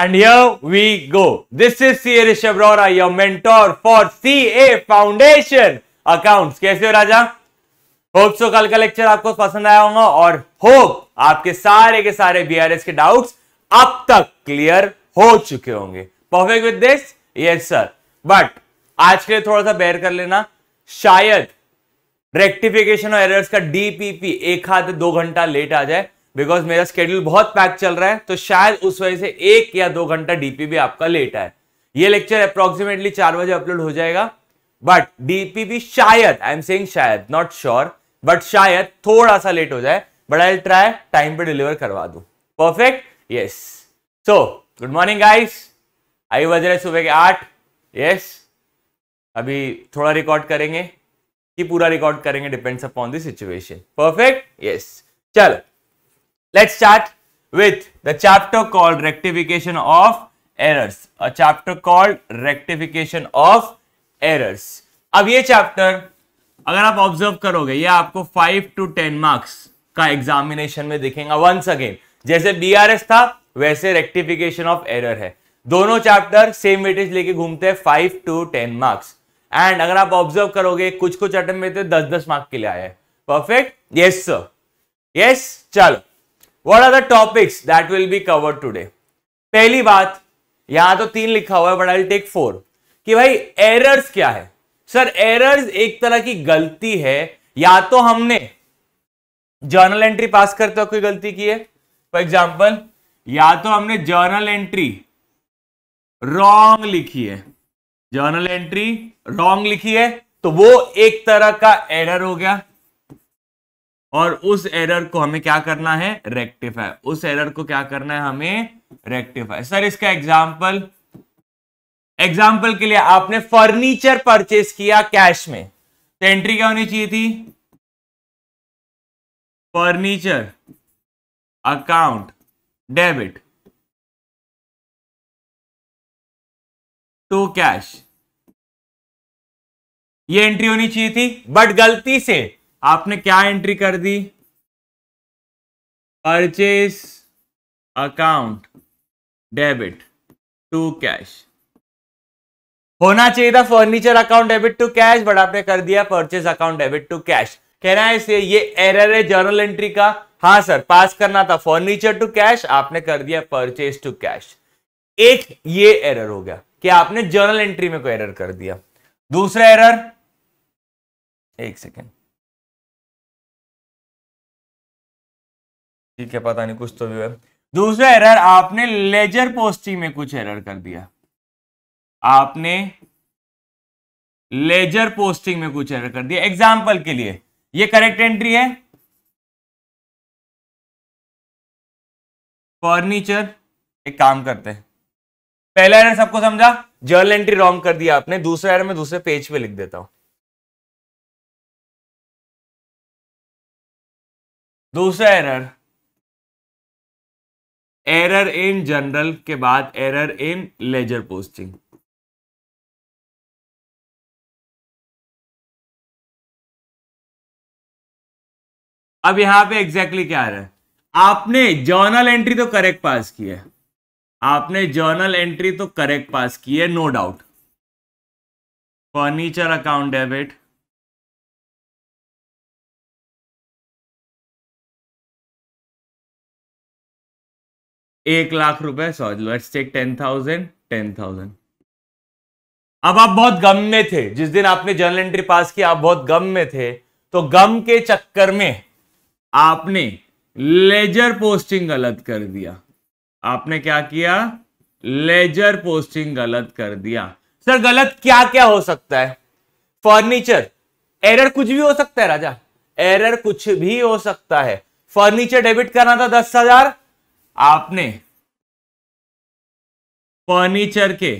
And here go this is C C.A. Rora Rora, your mentor for CA Foundation Accounts. कैसे हो राजा hope so कल का lecture आपको पसंद आया होगा और होप आपके सारे के सारे बी आर एस के डाउट्स अब तक क्लियर हो चुके होंगे perfect with this yes sir but आज के लिए थोड़ा सा बेर कर लेना शायद रेक्टिफिकेशन और एरर्स का डीपीपी एक हाथ दो घंटा लेट आ जाए बिकॉज मेरा स्केड्यूल बहुत पैक चल रहा है तो शायद उस वजह से एक या दो घंटा डीपी भी आपका लेट है ये लेक्चर अप्रोक्सीमेटली चार बजे अपलोड हो जाएगा बट भी शायद आई एम सेइंग शायद नॉट श्योर बट शायद थोड़ा सा लेट हो जाए बट आई ट्राई टाइम पे डिलीवर करवा दू perfect yes so good morning guys आई बज रहे सुबह के आठ यस अभी थोड़ा रिकॉर्ड करेंगे कि पूरा रिकॉर्ड करेंगे depends upon this situation perfect yes चलो Let's start with the chapter called rectification of errors. A chapter called rectification of errors. अब ये chapter अगर आप ऑब्जर्व करोगे ये आपको फाइव टू टेन मार्क्स का एग्जामिनेशन में दिखेगा वंस अगेन जैसे बीआरएस था वैसे रेक्टिफिकेशन ऑफ एरर है दोनों चैप्टर सेम वेटेज लेके घूमते हैं five to ten marks and अगर आप ऑब्जर्व करोगे कुछ कुछ अटेम्प्ट में तो दस दस मार्क के लिए आया है परफेक्ट यस सर यस चलो what are the topics that will be cover today पहली बात यहां तो तीन लिखा हुआ है बट आई टेक फोर कि भाई एरर्स क्या है सर एरर्स एक तरह की गलती है या तो हमने जर्नल एंट्री पास करते हुए कोई गलती की है फॉर एग्जाम्पल या तो हमने जर्नल एंट्री रॉन्ग लिखी है जर्नल एंट्री रॉन्ग लिखी है तो वो एक तरह का एरर हो गया और उस एरर को हमें क्या करना है रेक्टिफाई उस एरर को क्या करना है हमें रेक्टिफाई सर इसका एग्जाम्पल एग्जाम्पल के लिए आपने फर्नीचर परचेस किया कैश में तो एंट्री क्या होनी चाहिए थी furniture account debit to cash ये एंट्री होनी चाहिए थी बट गलती से आपने क्या एंट्री कर दी purchase account debit to cash होना चाहिए था furniture account debit to cash but आपने कर दिया purchase account debit to cash कह रहा है इसे ये एरर है जर्नल एंट्री का हाँ सर पास करना था फर्नीचर टू कैश आपने कर दिया परचेज टू कैश एक ये एरर हो गया कि आपने जर्नल एंट्री में कोई एरर कर दिया दूसरा एरर एक सेकेंड ठीक है पता नहीं कुछ तो भी है दूसरा एरर आपने लेजर पोस्टिंग में कुछ एरर कर दिया आपने लेजर पोस्टिंग में कुछ एरर कर दिया एग्जाम्पल के लिए ये करेक्ट एंट्री है फर्नीचर एक काम करते हैं पहला एरर सबको समझा जर्नल एंट्री रॉन्ग कर दिया आपने दूसरा एरर मैं दूसरे पेज पे लिख देता हूं दूसरा एरर एरर इन जनरल के बाद एरर इन लेजर पोस्टिंग अब यहां पे एग्जैक्टली exactly क्या आ रहा है आपने जर्नल एंट्री तो करेक्ट पास की है आपने जर्नल एंट्री तो करेक्ट पास की है no doubt furniture account debit एक लाख रुपए sorry let's take ten thousand ten thousand अब आप बहुत गम में थे जिस दिन आपने जर्नल एंट्री पास की आप बहुत गम में थे तो गम के चक्कर में आपने लेजर पोस्टिंग गलत कर दिया आपने क्या किया लेजर पोस्टिंग गलत कर दिया सर गलत क्या क्या हो सकता है फर्नीचर एरर कुछ भी हो सकता है राजा एरर कुछ भी हो सकता है फर्नीचर डेबिट करना था दस हजार आपने फर्नीचर के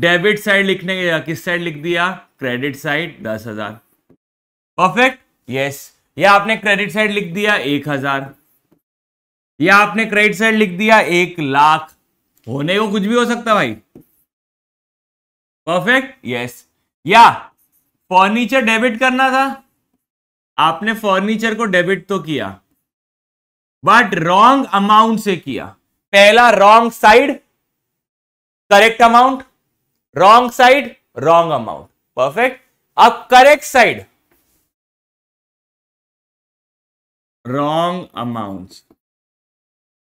डेबिट साइड लिखने के या किस साइड लिख दिया क्रेडिट साइड दस हजार परफेक्ट यस या आपने क्रेडिट साइड लिख दिया एक हजार या आपने क्रेडिट साइड लिख दिया एक लाख होने को कुछ भी हो सकता भाई परफेक्ट यस या फर्नीचर डेबिट करना था आपने फर्नीचर को डेबिट तो किया बट रॉन्ग अमाउंट से किया पहला wrong side correct amount wrong side wrong amount perfect अब करेक्ट साइड रॉन्ग अमाउंट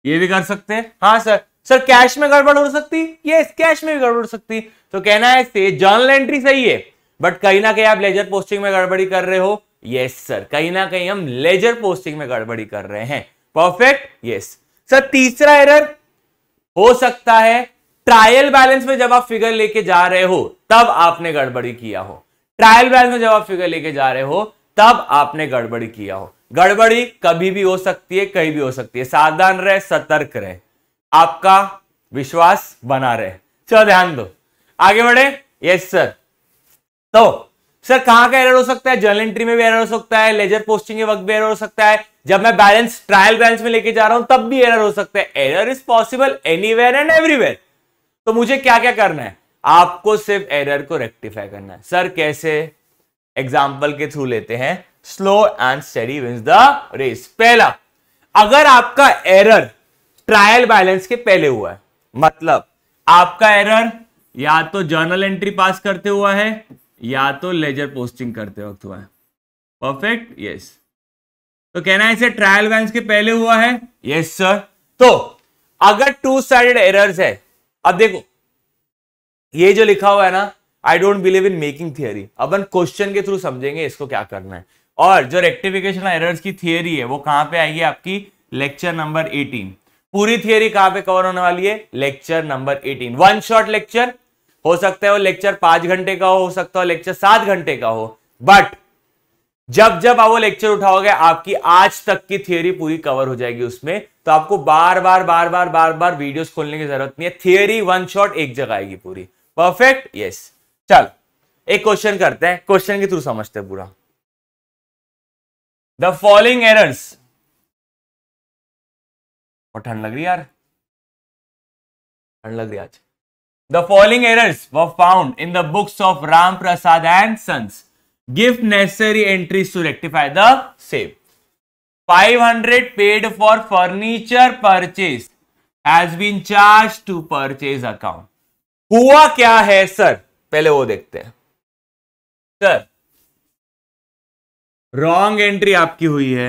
ये भी कर सकते हैं हाँ सर सर कैश में गड़बड़ हो सकती ये yes, कैश में भी गड़बड़ हो सकती तो कहना है से जर्नल एंट्री सही है बट कहीं ना कहीं आप लेजर पोस्टिंग में गड़बड़ी कर रहे हो यस yes, सर कहीं ना कहीं हम लेजर पोस्टिंग में गड़बड़ी कर रहे हैं परफेक्ट यस सर तीसरा एरर हो सकता है ट्रायल बैलेंस में जब आप फिगर लेके जा रहे हो तब आपने गड़बड़ी किया हो ट्रायल बैलेंस में जब आप फिगर लेके जा रहे हो तब आपने गड़बड़ी किया हो गड़बड़ी कभी भी हो सकती है कहीं भी हो सकती है सावधान रहे सतर्क रहे आपका विश्वास बना रहे चलो ध्यान दो आगे बढ़े यस सर तो सर कहां का एरर हो सकता है जर्नल एंट्री में भी एरर हो सकता है लेजर पोस्टिंग के वक्त भी एरर हो सकता है जब मैं बैलेंस ट्रायल बैलेंस में लेके जा रहा हूं तब भी एरर हो सकता है error is possible any and everywhere तो मुझे क्या क्या करना है आपको सिर्फ एरर को रेक्टिफाई करना है सर कैसे एग्जाम्पल के थ्रू लेते हैं slow and study wins the race पहला अगर आपका एरर ट्रायल बैलेंस के पहले हुआ है मतलब आपका एरर या तो जर्नल एंट्री पास करते हुआ है या तो लेजर पोस्टिंग करते वक्त हुआ है परफेक्ट यस yes. तो कहना है इसे ट्रायल बैलेंस के पहले हुआ है यस yes, सर तो अगर टू साइडेड एरर्स है अब देखो ये जो लिखा हुआ है ना I don't believe in making theory हम क्वेश्चन के थ्रू समझेंगे इसको क्या करना है और जो रेक्टिफिकेशन एरर्स की थियरी है वो कहां पे आएगी आपकी लेक्चर नंबर 18 पूरी थियरी कहां पे कवर होने वाली है lecture number 18 one shot lecture हो सकता है वो लेक्चर पांच घंटे का हो हो सकता है लेक्चर सात घंटे का हो बट जब जब आप वो लेक्चर उठाओगे आपकी आज तक की थियोरी पूरी कवर हो जाएगी उसमें तो आपको बार बार बार बार बार बार वीडियोस खोलने की जरूरत नहीं है थियोरी वन शॉट एक जगह आएगी पूरी परफेक्ट यस चल एक क्वेश्चन करते हैं क्वेश्चन के थ्रू समझते हैं पूरा द फॉलोइंग एरर्स और ठंड लग रही यार ठंड लग रही आज the following errors were found in the books of Ram Prasad and sons give necessary entries to rectify the same. 500 paid for furniture purchase has been charged to purchase account. हुआ क्या है सर पहले वो देखते हैं सर रॉन्ग एंट्री आपकी हुई है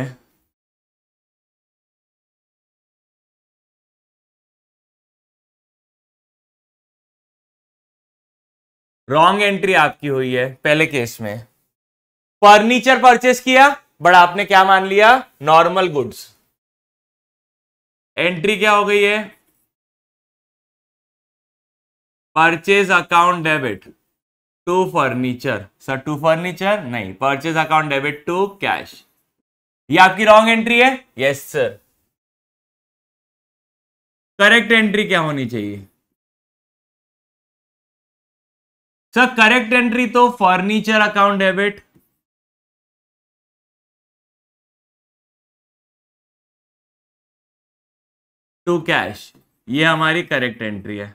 रॉन्ग एंट्री आपकी हुई है पहले केस में फर्नीचर परचेस किया बट आपने क्या मान लिया नॉर्मल गुड्स एंट्री क्या हो गई है purchase account debit to furniture sir to furniture नहीं purchase account debit to cash ये आपकी रॉन्ग एंट्री है यस सर करेक्ट एंट्री क्या होनी चाहिए सर करेक्ट एंट्री तो furniture account debit to cash ये हमारी करेक्ट एंट्री है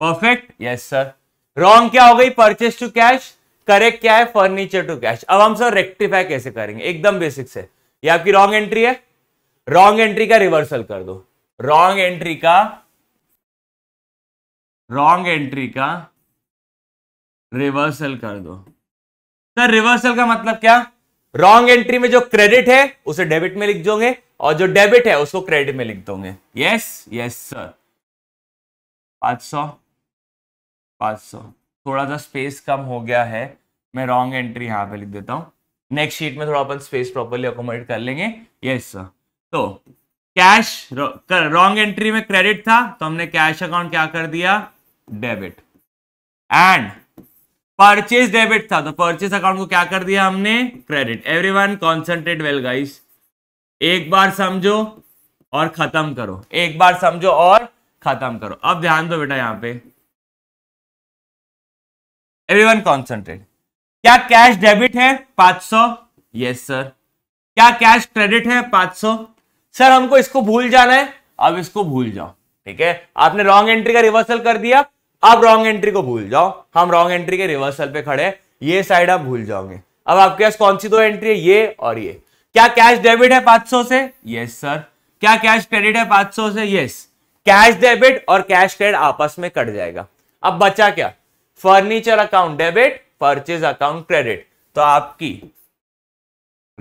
परफेक्ट यस सर रॉन्ग क्या हो गई परचेस टू कैश करेक्ट क्या है फर्नीचर टू कैश अब हम सर रेक्टिफाई कैसे करेंगे एकदम बेसिक से ये आपकी रॉन्ग एंट्री है रॉन्ग एंट्री का रिवर्सल कर दो रॉन्ग एंट्री का रॉन्ग एंट्री का रिवर्सल कर दो सर रिवर्सल का मतलब क्या रॉन्ग एंट्री में जो क्रेडिट है उसे डेबिट में लिख दोगे और जो डेबिट है उसको क्रेडिट में लिख दोगे यस यस सर पाँच सौ पांच सौ थोड़ा सा स्पेस कम हो गया है मैं रॉन्ग एंट्री यहां पे लिख देता हूं नेक्स्ट शीट में थोड़ा अपन स्पेस प्रॉपरली अकोमोडेट कर लेंगे यस सर तो कैश रॉन्ग एंट्री में क्रेडिट था तो हमने कैश अकाउंट क्या कर दिया डेबिट एंड परचेज डेबिट था तो परचेज अकाउंट को क्या कर दिया हमने credit everyone concentrate well guys एक बार समझो और खत्म करो एक बार समझो और खत्म करो अब ध्यान दो बेटा यहां पे एवरीवन कॉन्सेंट्रेट क्या कैश डेबिट है 500 यस सर क्या कैश क्रेडिट है 500 सर हमको इसको भूल जाना है अब इसको भूल जाओ ठीक है आपने रॉन्ग एंट्री का रिवर्सल कर दिया अब रॉन्ग एंट्री को भूल जाओ हम रॉन्ग एंट्री के रिवर्सल पे खड़े ये साइड आप भूल जाओगे अब आपके पास कौन सी दो एंट्री है ये और ये क्या कैश डेबिट है 500 से यस सर क्या कैश क्रेडिट है 500 से यस कैश डेबिट और कैश क्रेडिट आपस में कट जाएगा अब बचा क्या furniture account debit purchase account credit तो आपकी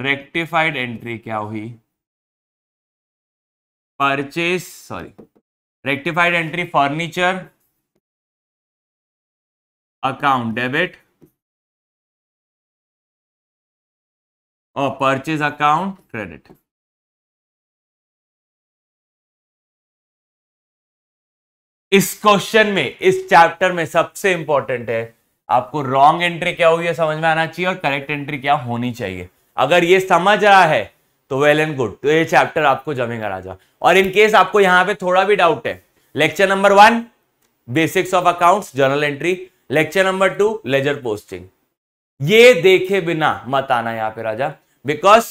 रेक्टिफाइड एंट्री क्या हुई purchase sorry rectified entry furniture account debit और परचेज अकाउंट क्रेडिट इस क्वेश्चन में इस चैप्टर में सबसे इंपॉर्टेंट है आपको रॉन्ग एंट्री क्या हुई है समझ में आना चाहिए और करेक्ट एंट्री क्या होनी चाहिए अगर ये समझ रहा है तो वेल एंड गुड तो ये चैप्टर आपको जमेगा राजा और इन केस आपको यहां पे थोड़ा भी डाउट है lecture number one basics of accounts journal entry lecture number two ledger posting ये देखे बिना मत आना यहां पे राजा बिकॉज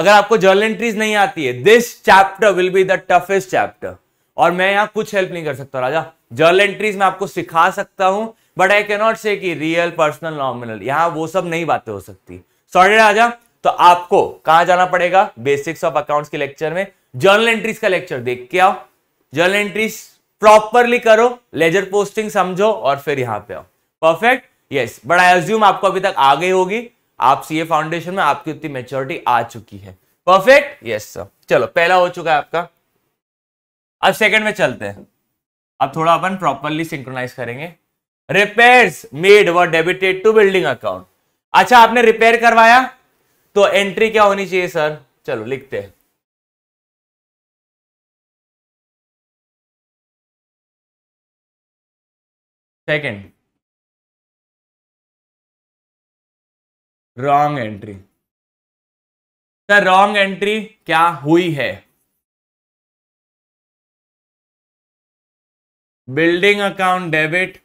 अगर आपको जर्नल एंट्रीज नहीं आती है this chapter will be the toughest chapter और मैं यहां कुछ हेल्प नहीं कर सकता राजा जर्नल एंट्रीज मैं आपको सिखा सकता हूं बट आई कैनॉट से कि रियल पर्सनल नॉमिनल यहां वो सब नहीं बातें हो सकती सॉरी राजा तो आपको कहां जाना पड़ेगा बेसिक्स ऑफ अकाउंट्स के लेक्चर में जर्नल एंट्रीज का लेक्चर देख के आओ जर्नल एंट्रीज प्रॉपरली करो लेजर पोस्टिंग समझो और फिर यहां पे आओ perfect yes but I assume आपको अभी तक आ गई होगी आप सीए फाउंडेशन में आपकी उतनी मेच्योरिटी आ चुकी है परफेक्ट यस सर चलो पहला हो चुका है आपका अब सेकंड में चलते हैं अब थोड़ा अपन प्रॉपरली सिंक्रोनाइज करेंगे repairs made were debited to building account अच्छा आपने रिपेयर करवाया तो एंट्री क्या होनी चाहिए सर चलो लिखते हैं second wrong entry sir wrong entry क्या हुई है building account debit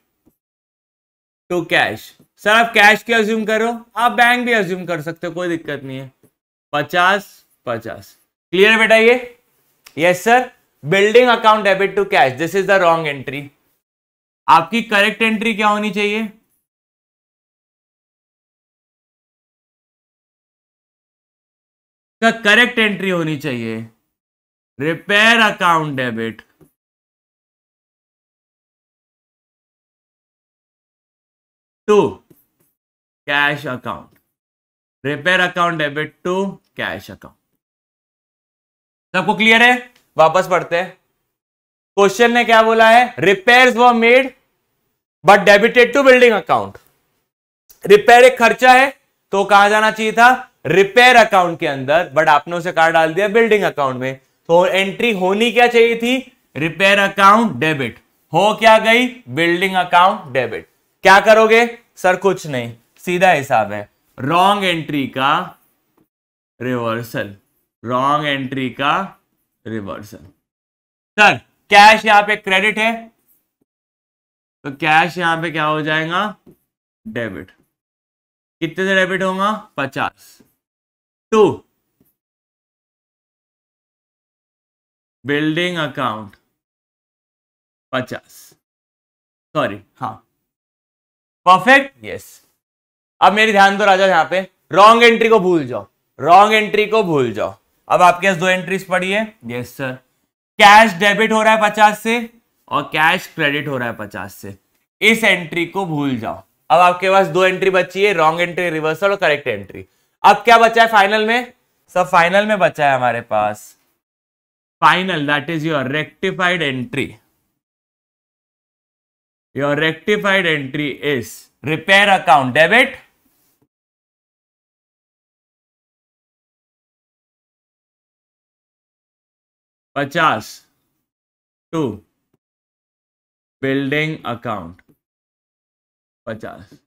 to cash sir आप कैश क्यों अज्यूम करो आप बैंक भी अज्यूम कर सकते हो कोई दिक्कत नहीं है पचास पचास क्लियर बेटा ये yes sir building account debit to cash this is the wrong entry आपकी करेक्ट एंट्री क्या होनी चाहिए का करेक्ट एंट्री होनी चाहिए repair account debit to cash account repair account debit to cash account सबको क्लियर है वापस पढ़ते हैं क्वेश्चन ने क्या बोला है repair were made but debited to building account repair एक खर्चा है तो कहा जाना चाहिए था रिपेयर अकाउंट के अंदर बट आपने उसे कार्ड डाल दिया बिल्डिंग अकाउंट में तो एंट्री होनी क्या चाहिए थी रिपेयर अकाउंट डेबिट हो क्या गई बिल्डिंग अकाउंट डेबिट क्या करोगे सर कुछ नहीं सीधा हिसाब है रॉन्ग एंट्री का रिवर्सल रॉन्ग एंट्री का रिवर्सल सर कैश यहां पे क्रेडिट है तो कैश यहां पे क्या हो जाएगा डेबिट कितने से डेबिट होगा पचास टू बिल्डिंग अकाउंट पचास सॉरी हाँ परफेक्ट यस अब मेरी ध्यान दो राजा यहां पे रॉन्ग एंट्री को भूल जाओ रॉन्ग एंट्री को भूल जाओ अब आपके पास दो एंट्रीज पड़ी है यस सर कैश डेबिट हो रहा है पचास से और कैश क्रेडिट हो रहा है पचास से इस एंट्री को भूल जाओ अब आपके पास दो एंट्री बची है रॉन्ग एंट्री रिवर्सल और करेक्ट एंट्री अब क्या बचा है फाइनल में सर फाइनल में बचा है हमारे पास final that is your rectified entry your rectified entry is repair account debit पचास टू बिल्डिंग अकाउंट पचास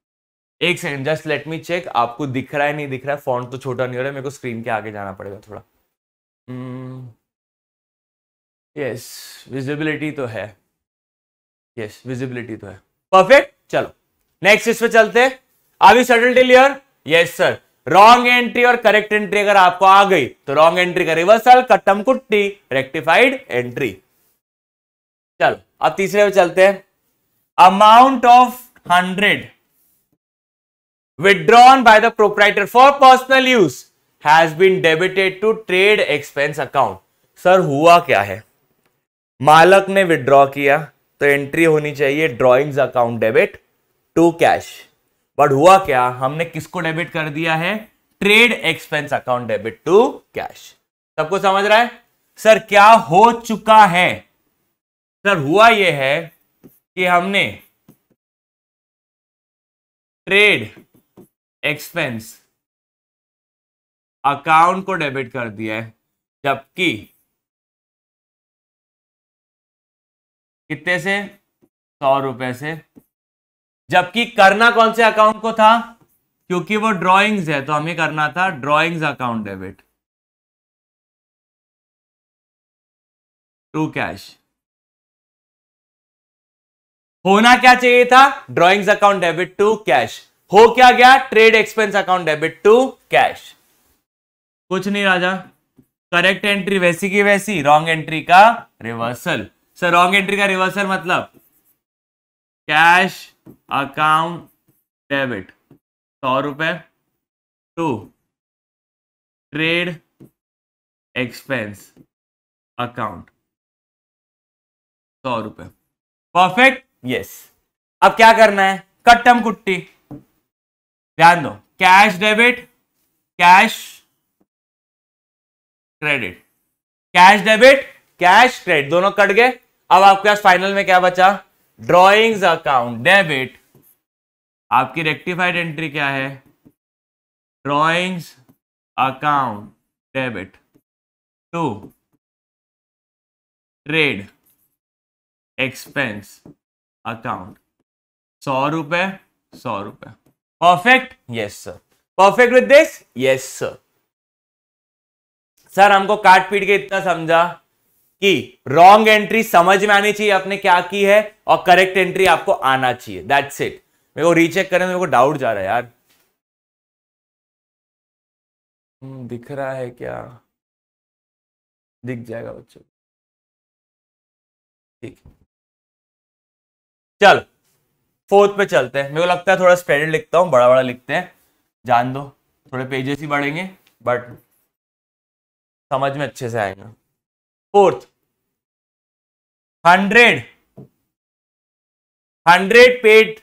एक second just let me check आपको दिख रहा है नहीं दिख रहा है फॉन्ट तो छोटा नहीं हो रहा है मेरे को स्क्रीन के आगे जाना पड़ेगा थोड़ा यस hmm. विजिबिलिटी yes, तो है यस yes, विजिबिलिटी तो है परफेक्ट चलो नेक्स्ट इस पे चलते हैं अभी शटल डिलियर यस सर रॉन्ग एंट्री और करेक्ट एंट्री अगर आपको आ गई तो रॉन्ग एंट्री का रिवर्सल कट्टम कुट्टी रेक्टिफाइड एंट्री चलो अब तीसरे पे चलते हैं amount of hundred withdrawn by the proprietor for personal use has been debited to trade expense account sir हुआ क्या है मालक ने विड्रॉ किया तो एंट्री होनी चाहिए drawings account debit to cash but हुआ क्या हमने किसको डेबिट कर दिया है trade expense account debit to cash सबको समझ रहा है सर क्या हो चुका है सर हुआ यह है कि हमने ट्रेड एक्सपेंस अकाउंट को डेबिट कर दिया है जबकि कितने से सौ रुपए से जबकि करना कौन से अकाउंट को था क्योंकि वो ड्राइंग्स है तो हमें करना था drawings account debit to cash होना क्या चाहिए था drawings account debit to cash हो क्या गया trade expense account debit to cash कुछ नहीं राजा करेक्ट एंट्री वैसी की वैसी रॉन्ग एंट्री का रिवर्सल सर रॉन्ग एंट्री का रिवर्सल मतलब कैश अकाउंट डेबिट सौ रुपए टू ट्रेड एक्सपेंस अकाउंट सौ रुपए परफेक्ट यस अब क्या करना है कट्टम कुट्टी ध्यान दो cash debit cash credit cash debit cash credit दोनों कट गए अब आपके पास फाइनल में क्या बचा ड्रॉइंग्स अकाउंट डेबिट आपकी रेक्टिफाइड एंट्री क्या है drawings account debit to trade expense account सौ रुपए सौ रुपए perfect yes sir perfect with this yes sir sir हमको काट पीट के इतना समझा कि रॉन्ग एंट्री समझ में आनी चाहिए आपने क्या की है और करेक्ट एंट्री आपको आना चाहिए दैट्स इट मेरे को रीचेक करें मेरे को डाउट जा रहा है यार hmm, दिख रहा है क्या दिख जाएगा बच्चों ठीक चल फोर्थ पे चलते हैं मेरे को लगता है थोड़ा स्प्रेडेड लिखता हूँ बड़ा बड़ा लिखते हैं जान दो थोड़े पेजेस ही बढ़ेंगे बट समझ में अच्छे से आएगा fourth hundred hundred paid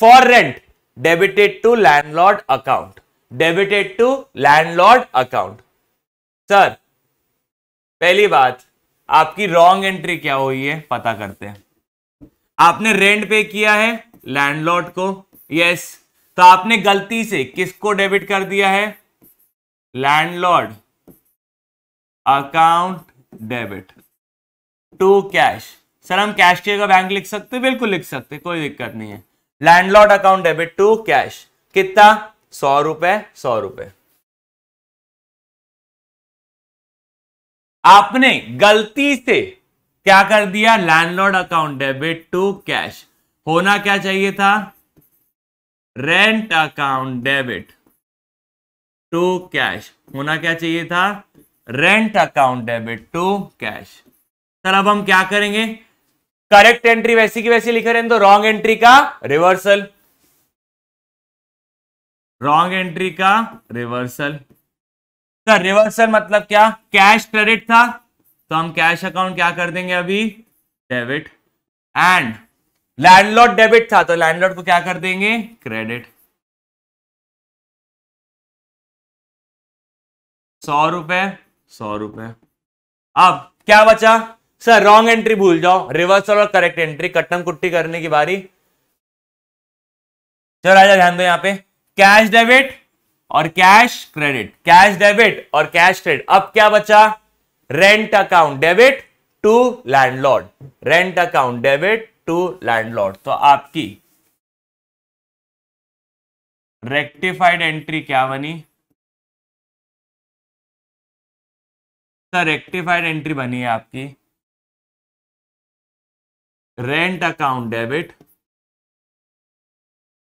for rent debited to landlord account debited to landlord account sir पहली बात आपकी रॉन्ग एंट्री क्या हुई है पता करते हैं आपने रेंट पे किया है लैंडलॉर्ड को यस तो आपने गलती से किसको डेबिट कर दिया है landlord account debit to cash sir हम कैश के का बैंक लिख सकते बिल्कुल लिख सकते कोई दिक्कत नहीं है landlord account debit to cash कितना सौ रुपए सौ रुपए आपने गलती से क्या कर दिया landlord account debit to cash होना क्या चाहिए था rent account debit to cash होना क्या चाहिए था rent account debit to cash sir अब हम क्या करेंगे करेक्ट एंट्री वैसी की वैसी लिख रहे हैं तो रॉन्ग एंट्री का रिवर्सल रॉन्ग एंट्री का रिवर्सल सर रिवर्सल मतलब क्या कैश क्रेडिट था तो हम कैश अकाउंट क्या कर देंगे अभी डेबिट एंड लैंडलॉर्ड डेबिट था तो लैंडलॉर्ड को क्या कर देंगे क्रेडिट सौ रुपए सौ रुपए अब क्या बचा सर रॉन्ग एंट्री भूल जाओ रिवर्सल और करेक्ट एंट्री कट्टम कुट्टी करने की बारी चलो राजा ध्यान दो यहां पे कैश डेबिट और कैश क्रेडिट कैश डेबिट और कैश क्रेडिट अब क्या बचा rent account debit to landlord rent account debit to landlord तो आपकी रेक्टिफाइड एंट्री क्या बनी सर रेक्टिफाइड एंट्री बनी है आपकी rent account debit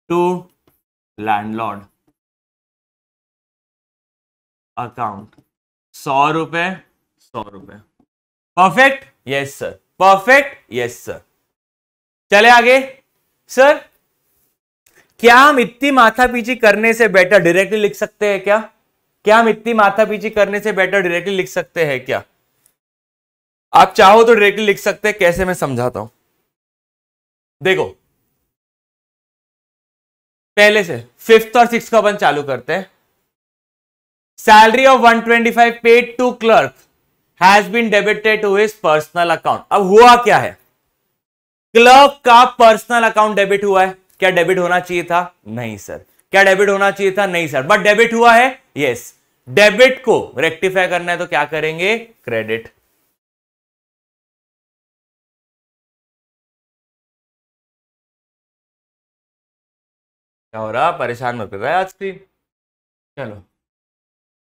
to landlord account सौ रुपए सौ रुपए perfect yes sir perfect yes sir चले आगे सर क्या हम इतनी माथा पीछी करने से बेटर डायरेक्टली लिख सकते हैं क्या क्या हम इतनी माथा पीछी करने से बेटर डायरेक्टली लिख सकते हैं क्या आप चाहो तो डायरेक्टली लिख सकते हैं कैसे मैं समझाता हूं देखो पहले से फिफ्थ और सिक्स को अपन चालू करते हैं salary of 125 paid to clerk has been debited to his personal account अब हुआ क्या है क्लर्क का पर्सनल अकाउंट डेबिट हुआ है क्या डेबिट होना चाहिए था नहीं सर क्या डेबिट होना चाहिए था नहीं सर बट डेबिट हुआ है यस डेबिट को रेक्टिफाई करना है तो क्या करेंगे क्रेडिट क्या हो रहा परेशान मत कर रहा है आज की चलो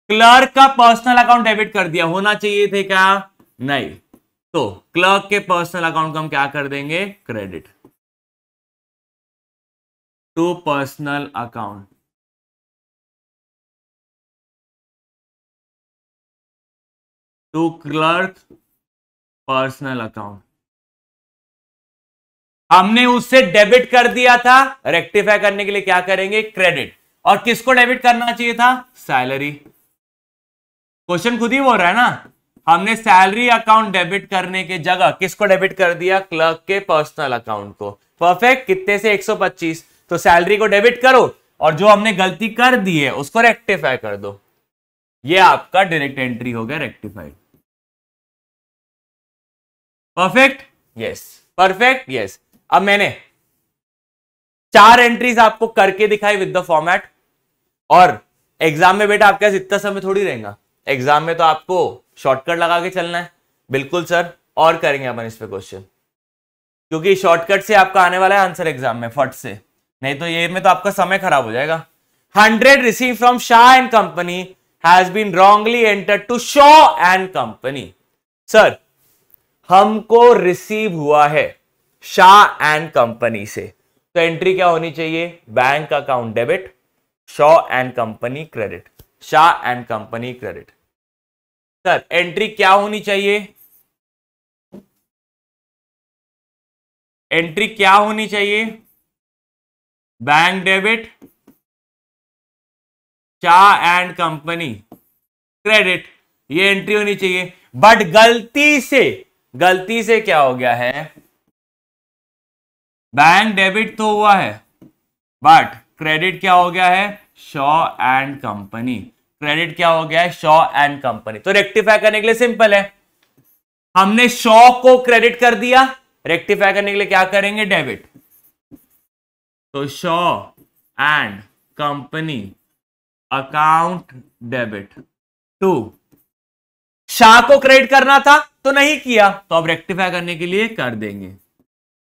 क्लर्क का पर्सनल अकाउंट डेबिट कर दिया होना चाहिए थे क्या नहीं तो क्लर्क के पर्सनल अकाउंट को हम क्या कर देंगे credit to personal account to clerk personal account हमने उससे डेबिट कर दिया था रेक्टिफाई करने के लिए क्या करेंगे क्रेडिट और किसको डेबिट करना चाहिए था सैलरी क्वेश्चन खुद ही बोल रहा है ना हमने सैलरी अकाउंट डेबिट करने के जगह किसको डेबिट कर दिया क्लर्क के पर्सनल अकाउंट को परफेक्ट कितने से 125 तो सैलरी को डेबिट करो और जो हमने गलती कर दी है उसको रेक्टिफाई कर दो ये आपका डायरेक्ट एंट्री हो गया rectified perfect yes perfect yes अब मैंने चार एंट्रीज आपको करके दिखाई विद द फॉर्मेट और एग्जाम में बेटा आपके पास इतना समय थोड़ी रहेगा एग्जाम में तो आपको शॉर्टकट लगा के चलना है बिल्कुल सर और करेंगे अपन इस पर क्वेश्चन क्योंकि शॉर्टकट से आपका आने वाला है आंसर एग्जाम में फट से नहीं तो ये में तो आपका समय खराब हो जाएगा hundred receive from Shah and company has been wrongly enter to Shah and company sir हमको रिसीव हुआ है शाह एंड कंपनी से तो एंट्री क्या होनी चाहिए bank account debit Shah and company credit Shah and company credit sir entry क्या होनी चाहिए एंट्री क्या होनी चाहिए bank debit Shah and company credit ये एंट्री होनी चाहिए बट गलती से गलती से क्या हो गया है बैंक डेबिट तो हुआ है बट क्रेडिट क्या हो गया है शॉ एंड कंपनी क्रेडिट क्या हो गया है शॉ एंड कंपनी तो रेक्टिफाई करने के लिए सिंपल है हमने शॉ को क्रेडिट कर दिया रेक्टिफाई करने के लिए क्या करेंगे डेबिट तो Shah and company account debit to Shah को क्रेडिट करना था तो नहीं किया तो अब रेक्टिफाई करने के लिए कर देंगे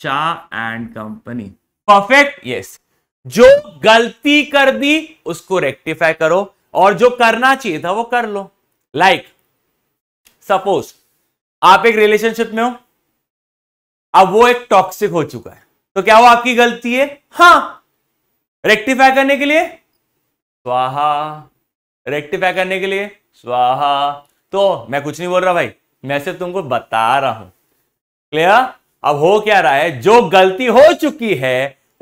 Shah and company perfect yes जो गलती कर दी उसको रेक्टिफाई करो और जो करना चाहिए था वो कर लो लाइक सपोज आप एक रिलेशनशिप में हो अब वो एक टॉक्सिक हो चुका है तो क्या वो आपकी गलती है हाँ रेक्टिफाई करने के लिए स्वाहा रेक्टिफाई करने के लिए स्वाहा तो मैं कुछ नहीं बोल रहा भाई मैं सिर्फ तुमको बता रहा हूं क्लियर अब हो क्या रहा है जो गलती हो चुकी है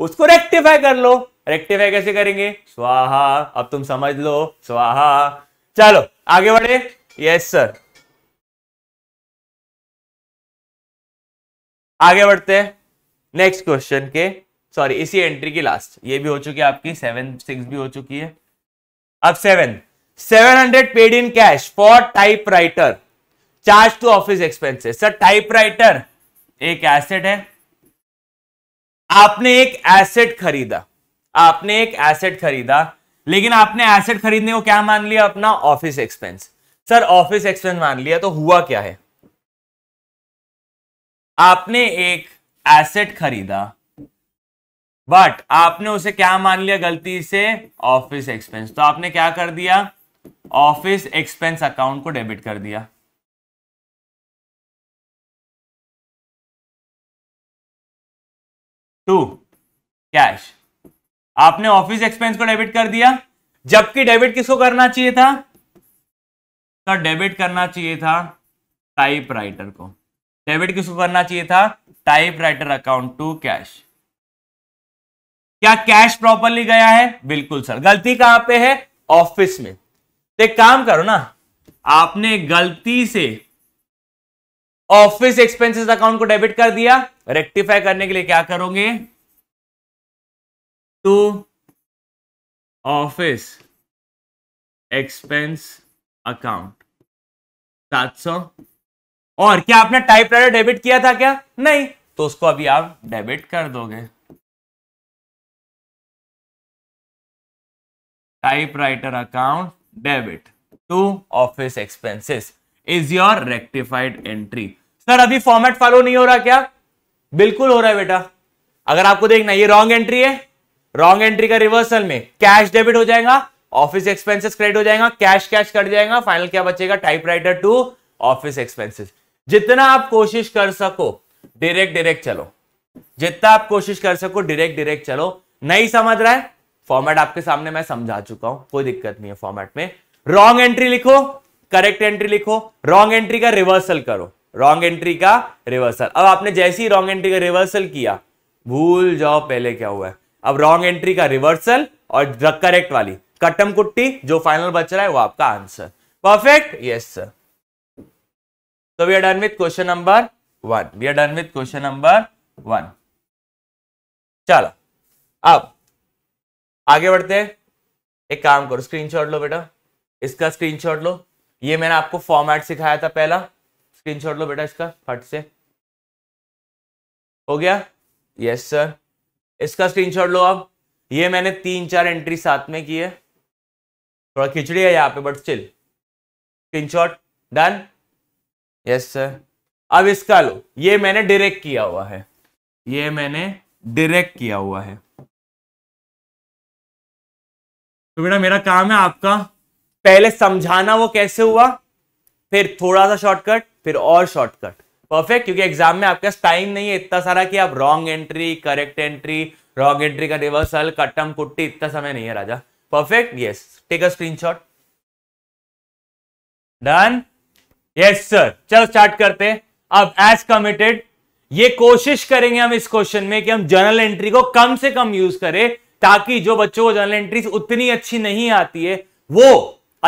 उसको रेक्टिफाई कर लो रेक्टिफाई कैसे करेंगे स्वाहा अब तुम समझ लो स्वाहा चलो आगे बढ़े यस सर आगे बढ़ते हैं नेक्स्ट क्वेश्चन के सॉरी इसी एंट्री की लास्ट ये भी हो चुकी है आपकी सेवन सिक्स भी हो चुकी है अब seven seven hundred paid in cash for typewriter charge to office expenses sir typewriter एक एसेट है आपने एक एसेट खरीदा आपने एक एसेट खरीदा लेकिन आपने एसेट खरीदने को क्या मान लिया अपना office expense sir office expense मान लिया तो हुआ क्या है आपने एक एसेट खरीदा बट आपने उसे क्या मान लिया गलती से ऑफिस एक्सपेंस तो आपने क्या कर दिया ऑफिस एक्सपेंस अकाउंट को डेबिट कर दिया टू कैश आपने ऑफिस एक्सपेंस को डेबिट कर दिया जबकि डेबिट किसको करना चाहिए था तो डेबिट करना चाहिए था टाइप राइटर को डेबिट किसको करना चाहिए था typewriter account to cash क्या कैश प्रॉपरली गया है बिल्कुल सर गलती कहां पे है ऑफिस में तो एक काम करो ना आपने गलती से ऑफिस एक्सपेंसेस अकाउंट को डेबिट कर दिया रेक्टिफाई करने के लिए क्या करोगे तो ऑफिस एक्सपेंस अकाउंट सात सौ और क्या आपने टाइप राइटर डेबिट किया था क्या नहीं तो उसको अभी आप डेबिट कर दोगे typewriter account debit to office expenses is your rectified entry sir अभी फॉर्मेट फॉलो नहीं हो रहा क्या बिल्कुल हो रहा है बेटा अगर आपको देखना ये रॉन्ग एंट्री है रॉन्ग एंट्री का रिवर्सल में कैश डेबिट हो जाएगा ऑफिस एक्सपेंसेस क्रेडिट हो जाएगा कैश कैश कट जाएगा फाइनल क्या बचेगा टाइपराइटर टू ऑफिस एक्सपेंसेस जितना आप कोशिश कर सको डायरेक्ट डायरेक्ट चलो जितना आप कोशिश कर सको डायरेक्ट डायरेक्ट चलो नहीं समझ रहा है फॉर्मेट आपके सामने मैं समझा चुका हूं कोई दिक्कत नहीं है फॉर्मेट में रॉन्ग एंट्री लिखो करेक्ट एंट्री लिखो रॉन्ग एंट्री का रिवर्सल करो रॉन्ग एंट्री का रिवर्सल अब आपने जैसी रॉन्ग एंट्री का रिवर्सल किया भूल जाओ पहले क्या हुआ है अब रॉन्ग एंट्री का रिवर्सल और करेक्ट वाली कट्टम कुट्टी जो फाइनल बच रहा है वो आपका आंसर परफेक्ट यस सर तो we are done with question number one we are done with question number one चलो अब आगे बढ़ते हैं एक काम करो स्क्रीनशॉट लो बेटा इसका स्क्रीनशॉट लो ये मैंने आपको फॉर्मेट सिखाया था पहला स्क्रीनशॉट लो बेटा इसका फट से हो गया यस सर इसका स्क्रीनशॉट लो आप ये मैंने तीन चार एंट्री साथ में की है थोड़ा खिचड़ी है यहाँ पे but still screenshot done yes sir अब इसका लो ये मैंने डायरेक्ट किया हुआ है ये मैंने डायरेक्ट किया हुआ है तो बेटा मेरा काम है आपका पहले समझाना वो कैसे हुआ फिर थोड़ा सा शॉर्टकट फिर और शॉर्टकट परफेक्ट क्योंकि एग्जाम में आपके पास टाइम नहीं है इतना सारा कि आप wrong entry correct entry wrong entry का रिवर्सल कटम कुट्टी इतना समय नहीं है राजा perfect yes take a screenshot done yes sir चल स्टार्ट करते हैं अब एज कमिटेड ये कोशिश करेंगे हम इस क्वेश्चन में कि हम जर्नल एंट्री को कम से कम यूज करें ताकि जो बच्चों को जर्नल एंट्री उतनी अच्छी नहीं आती है वो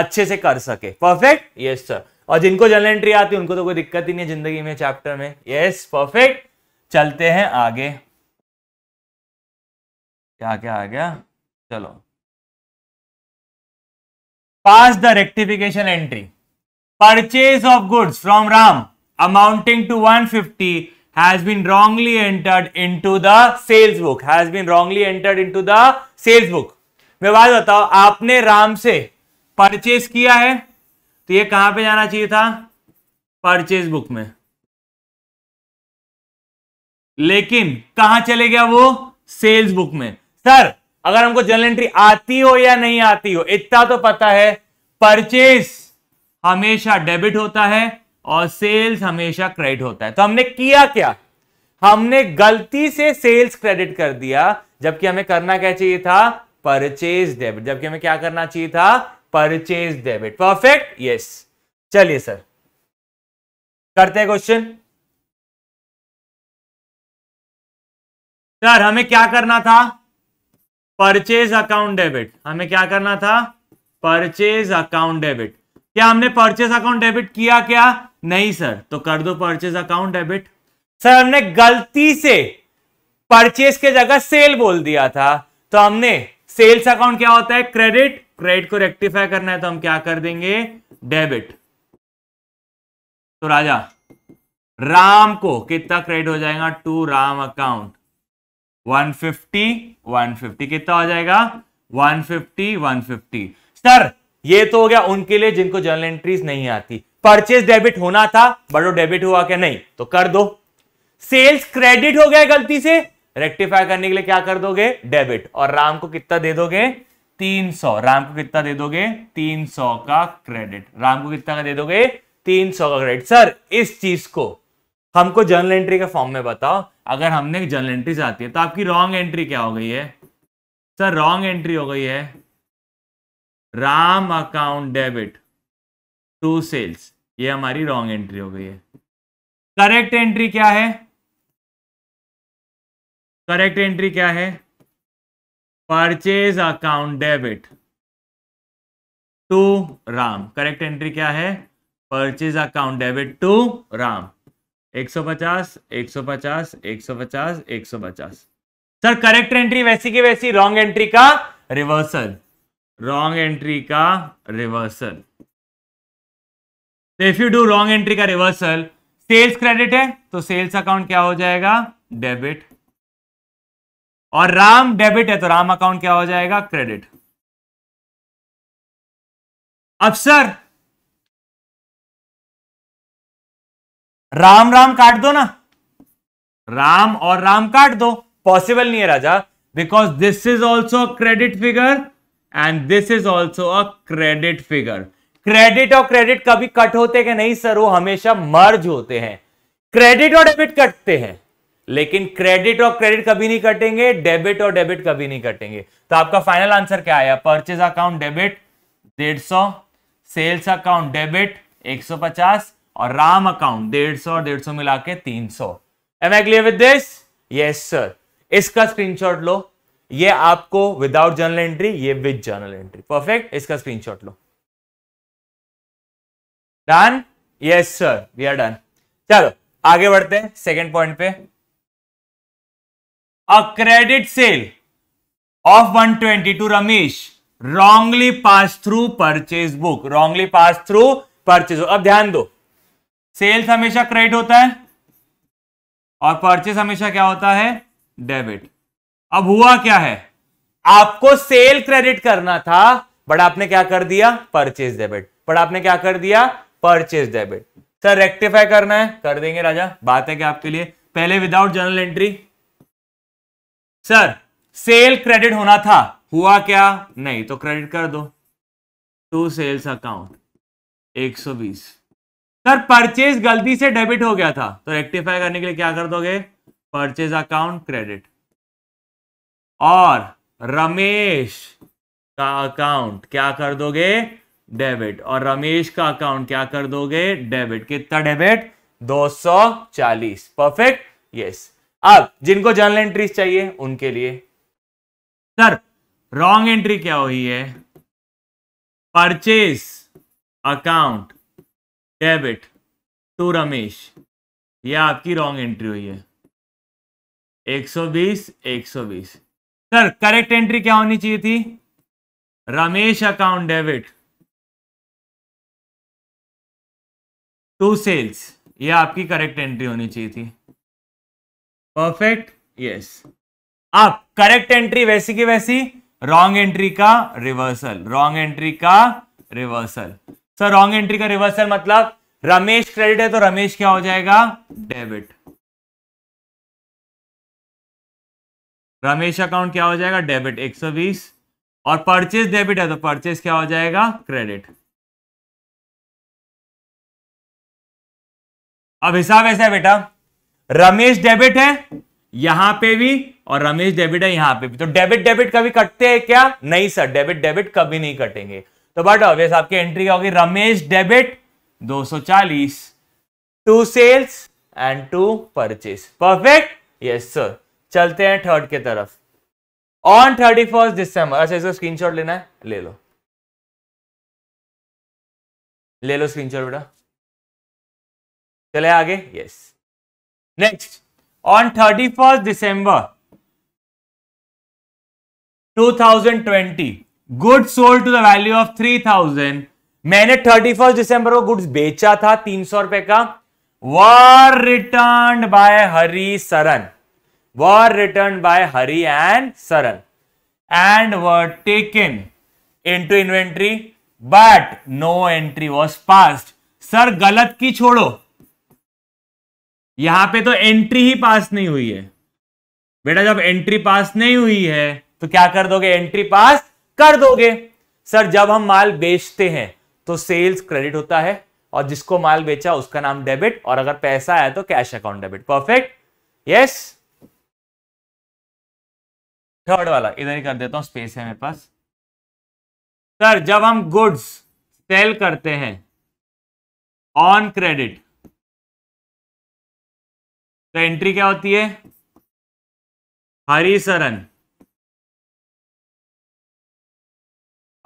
अच्छे से कर सके परफेक्ट यस सर और जिनको जनरल एंट्री आती है उनको तो कोई दिक्कत ही नहीं है जिंदगी में चैप्टर में यस परफेक्ट चलते हैं आगे क्या क्या आ गया चलो pass the rectification entry purchase of goods from Ram amounting to 150 has been wrongly entered into the sales book has been wrongly entered into the sales book मैं बात बताओ आपने राम से परचेज किया है तो ये कहाँ पे जाना चाहिए था परचेज बुक में लेकिन कहां चले गया वो सेल्स बुक में सर अगर हमको जनरल एंट्री आती हो या नहीं आती हो इतना तो पता है परचेज हमेशा डेबिट होता है और सेल्स हमेशा क्रेडिट होता है तो हमने किया क्या हमने गलती से सेल्स क्रेडिट कर दिया जबकि हमें करना क्या चाहिए था परचेज डेबिट जबकि हमें क्या करना चाहिए था परचेज डेबिट परफेक्ट यस चलिए सर करते हैं क्वेश्चन सर हमें क्या करना था परचेज अकाउंट डेबिट हमें क्या करना था परचेज अकाउंट डेबिट क्या हमने परचेज अकाउंट डेबिट किया क्या नहीं सर तो कर दो परचेज अकाउंट डेबिट सर हमने गलती से परचेज के जगह सेल बोल दिया था तो हमने सेल्स अकाउंट क्या होता है क्रेडिट क्रेडिट को रेक्टिफाई करना है तो हम क्या कर देंगे डेबिट तो राजा राम को कितना क्रेडिट हो जाएगा टू राम अकाउंट 150 150 कितना हो जाएगा 150 150 सर ये तो हो गया उनके लिए जिनको जर्नल एंट्रीज नहीं आती परचेज डेबिट होना था बट वो डेबिट हुआ क्या नहीं तो कर दो सेल्स क्रेडिट हो गया गलती से रेक्टिफाई करने के लिए क्या कर दोगे डेबिट और राम को कितना दे दोगे 300 राम को कितना दे दोगे 300 का क्रेडिट राम को कितना का दे दोगे 300 का क्रेडिट सर इस चीज को हमको जर्नल एंट्री के फॉर्म में बताओ अगर हमने जर्नल एंट्री जाती आती है तो आपकी रॉन्ग एंट्री क्या हो गई है सर रॉन्ग एंट्री हो गई है Ram account debit to sales ये हमारी रॉन्ग एंट्री हो गई है करेक्ट एंट्री क्या है करेक्ट एंट्री क्या है purchase account debit to Ram correct entry क्या है purchase account debit to Ram 150 150 150 150 sir correct entry वैसी की वैसी रॉन्ग एंट्री का रिवर्सल रॉन्ग एंट्री का रिवर्सल तो if you do wrong entry का रिवर्सल सेल्स क्रेडिट है तो सेल्स अकाउंट क्या हो जाएगा डेबिट और राम डेबिट है तो राम अकाउंट क्या हो जाएगा क्रेडिट अब सर राम राम काट दो ना राम और राम काट दो पॉसिबल नहीं है राजा because this is also credit figure and this is also a credit figure credit और क्रेडिट कभी कट होते कि नहीं सर वो हमेशा मर्ज होते हैं क्रेडिट और डेबिट कटते हैं लेकिन क्रेडिट और क्रेडिट कभी नहीं कटेंगे डेबिट और डेबिट कभी नहीं कटेंगे तो आपका फाइनल आंसर क्या आया परचेज अकाउंट डेबिट डेढ़ सौ सेल्स अकाउंट डेबिट एक सौ पचास और राम अकाउंट डेढ़ सौ और डेढ़ सौ मिला के तीन सौ am I clear with this yes sir इसका स्क्रीनशॉट लो ये आपको विदाउट जर्नल एंट्री ये विद जर्नल एंट्री परफेक्ट इसका शॉट लो done yes sir we are done चलो आगे बढ़ते हैं सेकेंड पॉइंट पे a credit sale of 122 to ramesh wrongly passed through purchase book wrongly passed through purchase book अब ध्यान दो सेल्स हमेशा क्रेडिट होता है और परचेस हमेशा क्या होता है डेबिट अब हुआ क्या है आपको सेल क्रेडिट करना था बट आपने क्या कर दिया परचेज डेबिट बट आपने क्या कर दिया परचेज डेबिट सर रेक्टिफाई करना है कर देंगे राजा बात है क्या आपके लिए पहले without journal entry sir sale credit होना था हुआ क्या नहीं तो क्रेडिट कर दो to sales account 120 sir purchase गलती से डेबिट हो गया था तो रेक्टिफाई करने के लिए क्या कर दोगे परचेज अकाउंट क्रेडिट और रमेश का अकाउंट क्या कर दोगे डेबिट और रमेश का अकाउंट क्या कर दोगे डेबिट कितना डेबिट 240 परफेक्ट यस अब जिनको जर्नल एंट्रीज चाहिए उनके लिए सर रॉन्ग एंट्री क्या हुई है purchase account debit to Ramesh ये आपकी रॉन्ग एंट्री हुई है 120 120 सर करेक्ट एंट्री क्या होनी चाहिए थी Ramesh account debit to sales ये आपकी करेक्ट एंट्री होनी चाहिए थी परफेक्ट यस अब करेक्ट एंट्री वैसी की वैसी रॉन्ग एंट्री का रिवर्सल रॉन्ग एंट्री का रिवर्सल सर रॉन्ग एंट्री का रिवर्सल मतलब रमेश क्रेडिट है तो रमेश क्या हो जाएगा डेबिट रमेश अकाउंट क्या हो जाएगा डेबिट 120 और परचेज डेबिट है तो परचेज क्या हो जाएगा क्रेडिट अब हिसाब ऐसा है बेटा रमेश डेबिट है यहां पे भी और रमेश डेबिट है यहां पे भी तो डेबिट डेबिट कभी कटते हैं क्या नहीं सर डेबिट डेबिट कभी नहीं कटेंगे तो बट ऑब्वियस आपकी एंट्री क्या होगी Ramesh debit 240 to sales and to purchase perfect yes sir चलते हैं थर्ड के तरफ ऑन थर्टी फर्स्ट दिसंबर अच्छा इसका स्क्रीन लेना है ले लो ले लो स्क्रीनशॉट बेटा चले आगे yes first on two thousand 2020, good sold to the value of 3000 मैंने थर्टी फर्स्ट दिसंबर को गुड्स बेचा था तीन सौ रुपए का were return by Hari Saran were return by Hari and Saran and were taken into inventory but no entry was passed sir गलत की छोड़ो यहां पे तो एंट्री ही पास नहीं हुई है बेटा जब एंट्री पास नहीं हुई है तो क्या कर दोगे एंट्री पास कर दोगे सर जब हम माल बेचते हैं तो सेल्स क्रेडिट होता है और जिसको माल बेचा उसका नाम डेबिट और अगर पैसा आया तो cash account debit perfect yes third वाला इधर ही कर देता हूं स्पेस है मेरे पास सर जब हम गुड्स सेल करते हैं ऑन क्रेडिट तो एंट्री क्या होती है Harisharan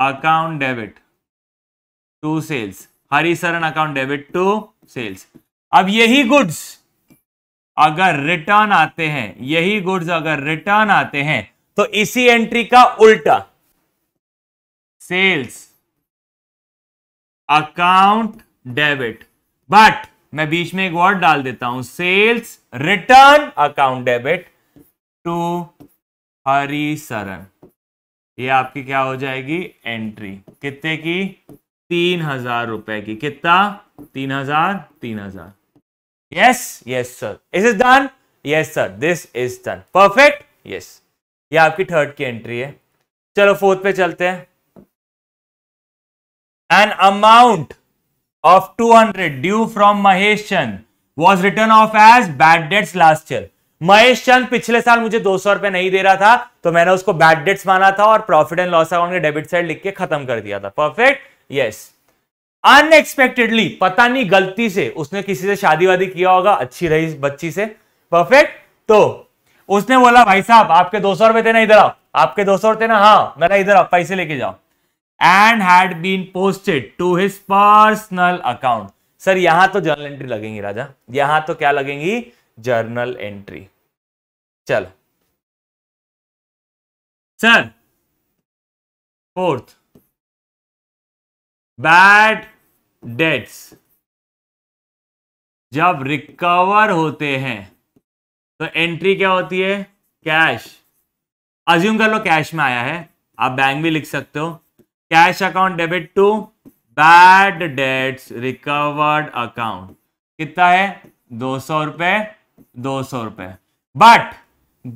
account debit to sales Harisharan account debit to sales अब यही गुड्स अगर रिटर्न आते हैं यही गुड्स अगर रिटर्न आते हैं तो इसी एंट्री का उल्टा सेल्स अकाउंट डेबिट बट मैं बीच में एक वर्ड डाल देता हूं sales return account debit to Hari Saran ये आपकी क्या हो जाएगी एंट्री कितने की तीन हजार रुपए की कितना तीन हजार तीन हजार यस यस सर इस is done yes sir this is done perfect yes ये आपकी थर्ड की एंट्री है चलो फोर्थ पे चलते हैं an amount of 200 due from Mahesh Chand was written off as bad debts last year. Mahesh Chand पिछले साल मुझे दो सौ रुपए नहीं दे रहा था तो मैंने उसको बैड डेट्स माना था और प्रॉफिट एंड लॉस अकाउंट के डेबिट साइड लिख के खत्म कर दिया था परफेक्ट यस अनएक्सपेक्टेडली पता नहीं गलती से उसने किसी से शादी वादी किया होगा अच्छी रही बच्ची से परफेक्ट तो उसने बोला भाई साहब आपके दो सौ रुपए थे ना इधर आओ आपके दो सौ रुपए ना हाँ मेरा इधर आओ पैसे लेके जाओ and had been posted to his personal account sir यहां तो जर्नल एंट्री लगेंगी राजा यहां तो क्या लगेंगी जर्नल एंट्री चलो सर फोर्थ बैड डेट्स जब रिकवर होते हैं तो एंट्री क्या होती है कैश अज्यूम कर लो कैश में आया है आप बैंक भी लिख सकते हो cash account debit to bad debts recovered account कितना है दो सौ रुपए दो सौ रुपए बट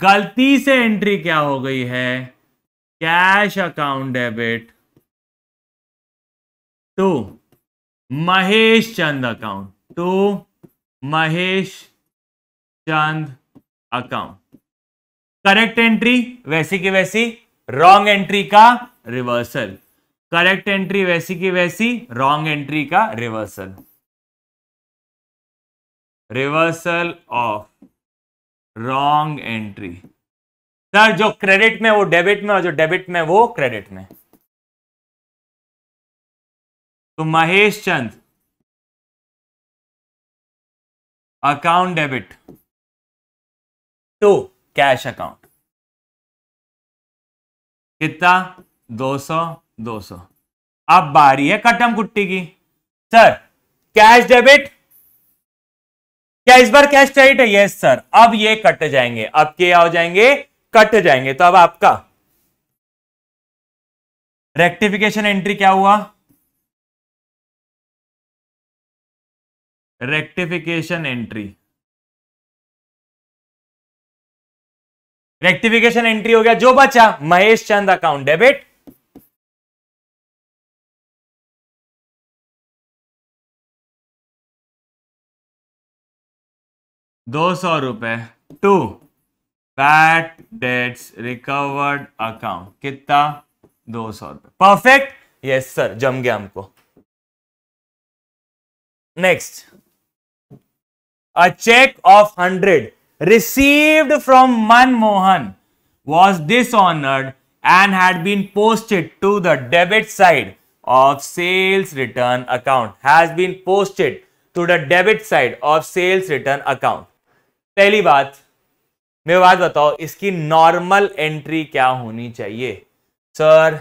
गलती से एंट्री क्या हो गई है cash account debit to Mahesh Chand account to Mahesh Chand account correct entry वैसी की वैसी रॉन्ग एंट्री का रिवर्सल करेक्ट एंट्री वैसी की वैसी रॉन्ग एंट्री का reversal reversal of wrong entry sir जो क्रेडिट में वो डेबिट में और जो डेबिट में वो क्रेडिट में तो Mahesh Chand account debit to cash account कितना दो सौ दो सौ अब बारी है कटम कुट्टी की सर कैश डेबिट क्या इस बार कैश क्रेडिट है यस सर अब ये कट जाएंगे अब क्या हो जाएंगे कट जाएंगे तो अब आपका रेक्टिफिकेशन एंट्री क्या हुआ रेक्टिफिकेशन एंट्री रेक्टिफिकेशन एंट्री हो गया जो बचा महेश चंद अकाउंट डेबिट दो सौ रुपए to bad debts recovered account कितना दो सौ रुपए परफेक्ट यस सर जम गया हमको next a cheque of hundred received from Manmohan was dishonoured and had been posted to the debit side of sales return account has been posted to the debit side of sales return account पहली बात मेरे बात बताओ इसकी normal entry क्या होनी चाहिए sir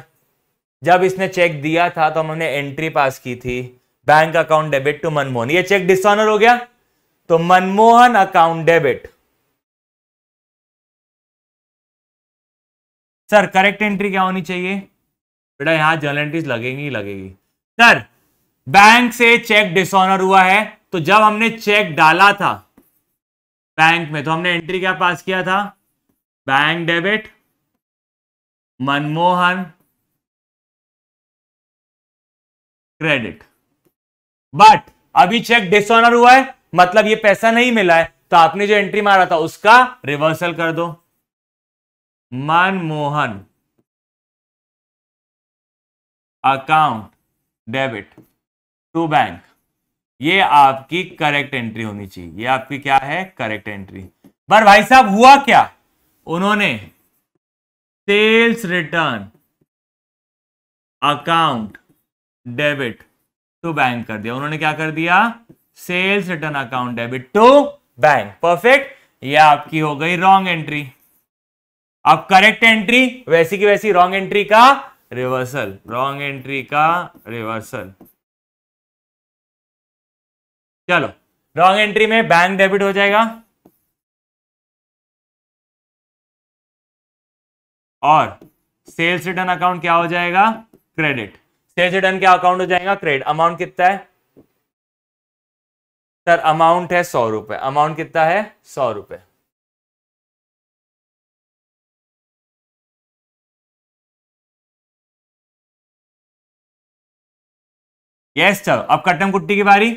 जब इसने चेक दिया था तो हमने एंट्री पास की थी bank account debit to Manmohan ये चेक डिसऑनर हो गया तो Manmohan account debit sir correct entry क्या होनी चाहिए बेटा यहां जर्नल एंट्रीज लगेंगी लगेगी सर बैंक से चेक डिसऑनर हुआ है तो जब हमने चेक डाला था बैंक में तो हमने एंट्री क्या पास किया था bank debit Manmohan credit but अभी चेक डिसऑनर हुआ है मतलब ये पैसा नहीं मिला है तो आपने जो एंट्री मारा था उसका रिवर्सल कर दो Manmohan account debit to bank ये आपकी करेक्ट एंट्री होनी चाहिए ये आपकी क्या है करेक्ट एंट्री पर भाई साहब हुआ क्या उन्होंने sales return account debit to bank कर दिया उन्होंने क्या कर दिया sales return account debit to bank perfect ये आपकी हो गई रॉन्ग एंट्री अब करेक्ट एंट्री वैसी की वैसी रॉन्ग एंट्री का रिवर्सल रॉन्ग एंट्री का रिवर्सल चलो रॉन्ग एंट्री में बैंक डेबिट हो जाएगा और सेल्स रिटर्न अकाउंट क्या हो जाएगा क्रेडिट सेल्स रिटर्न क्या अकाउंट हो जाएगा क्रेडिट अमाउंट कितना है सर अमाउंट है सौ रुपए अमाउंट कितना है सौ रुपए यस चलो अब कट्टम कुट्टी की बारी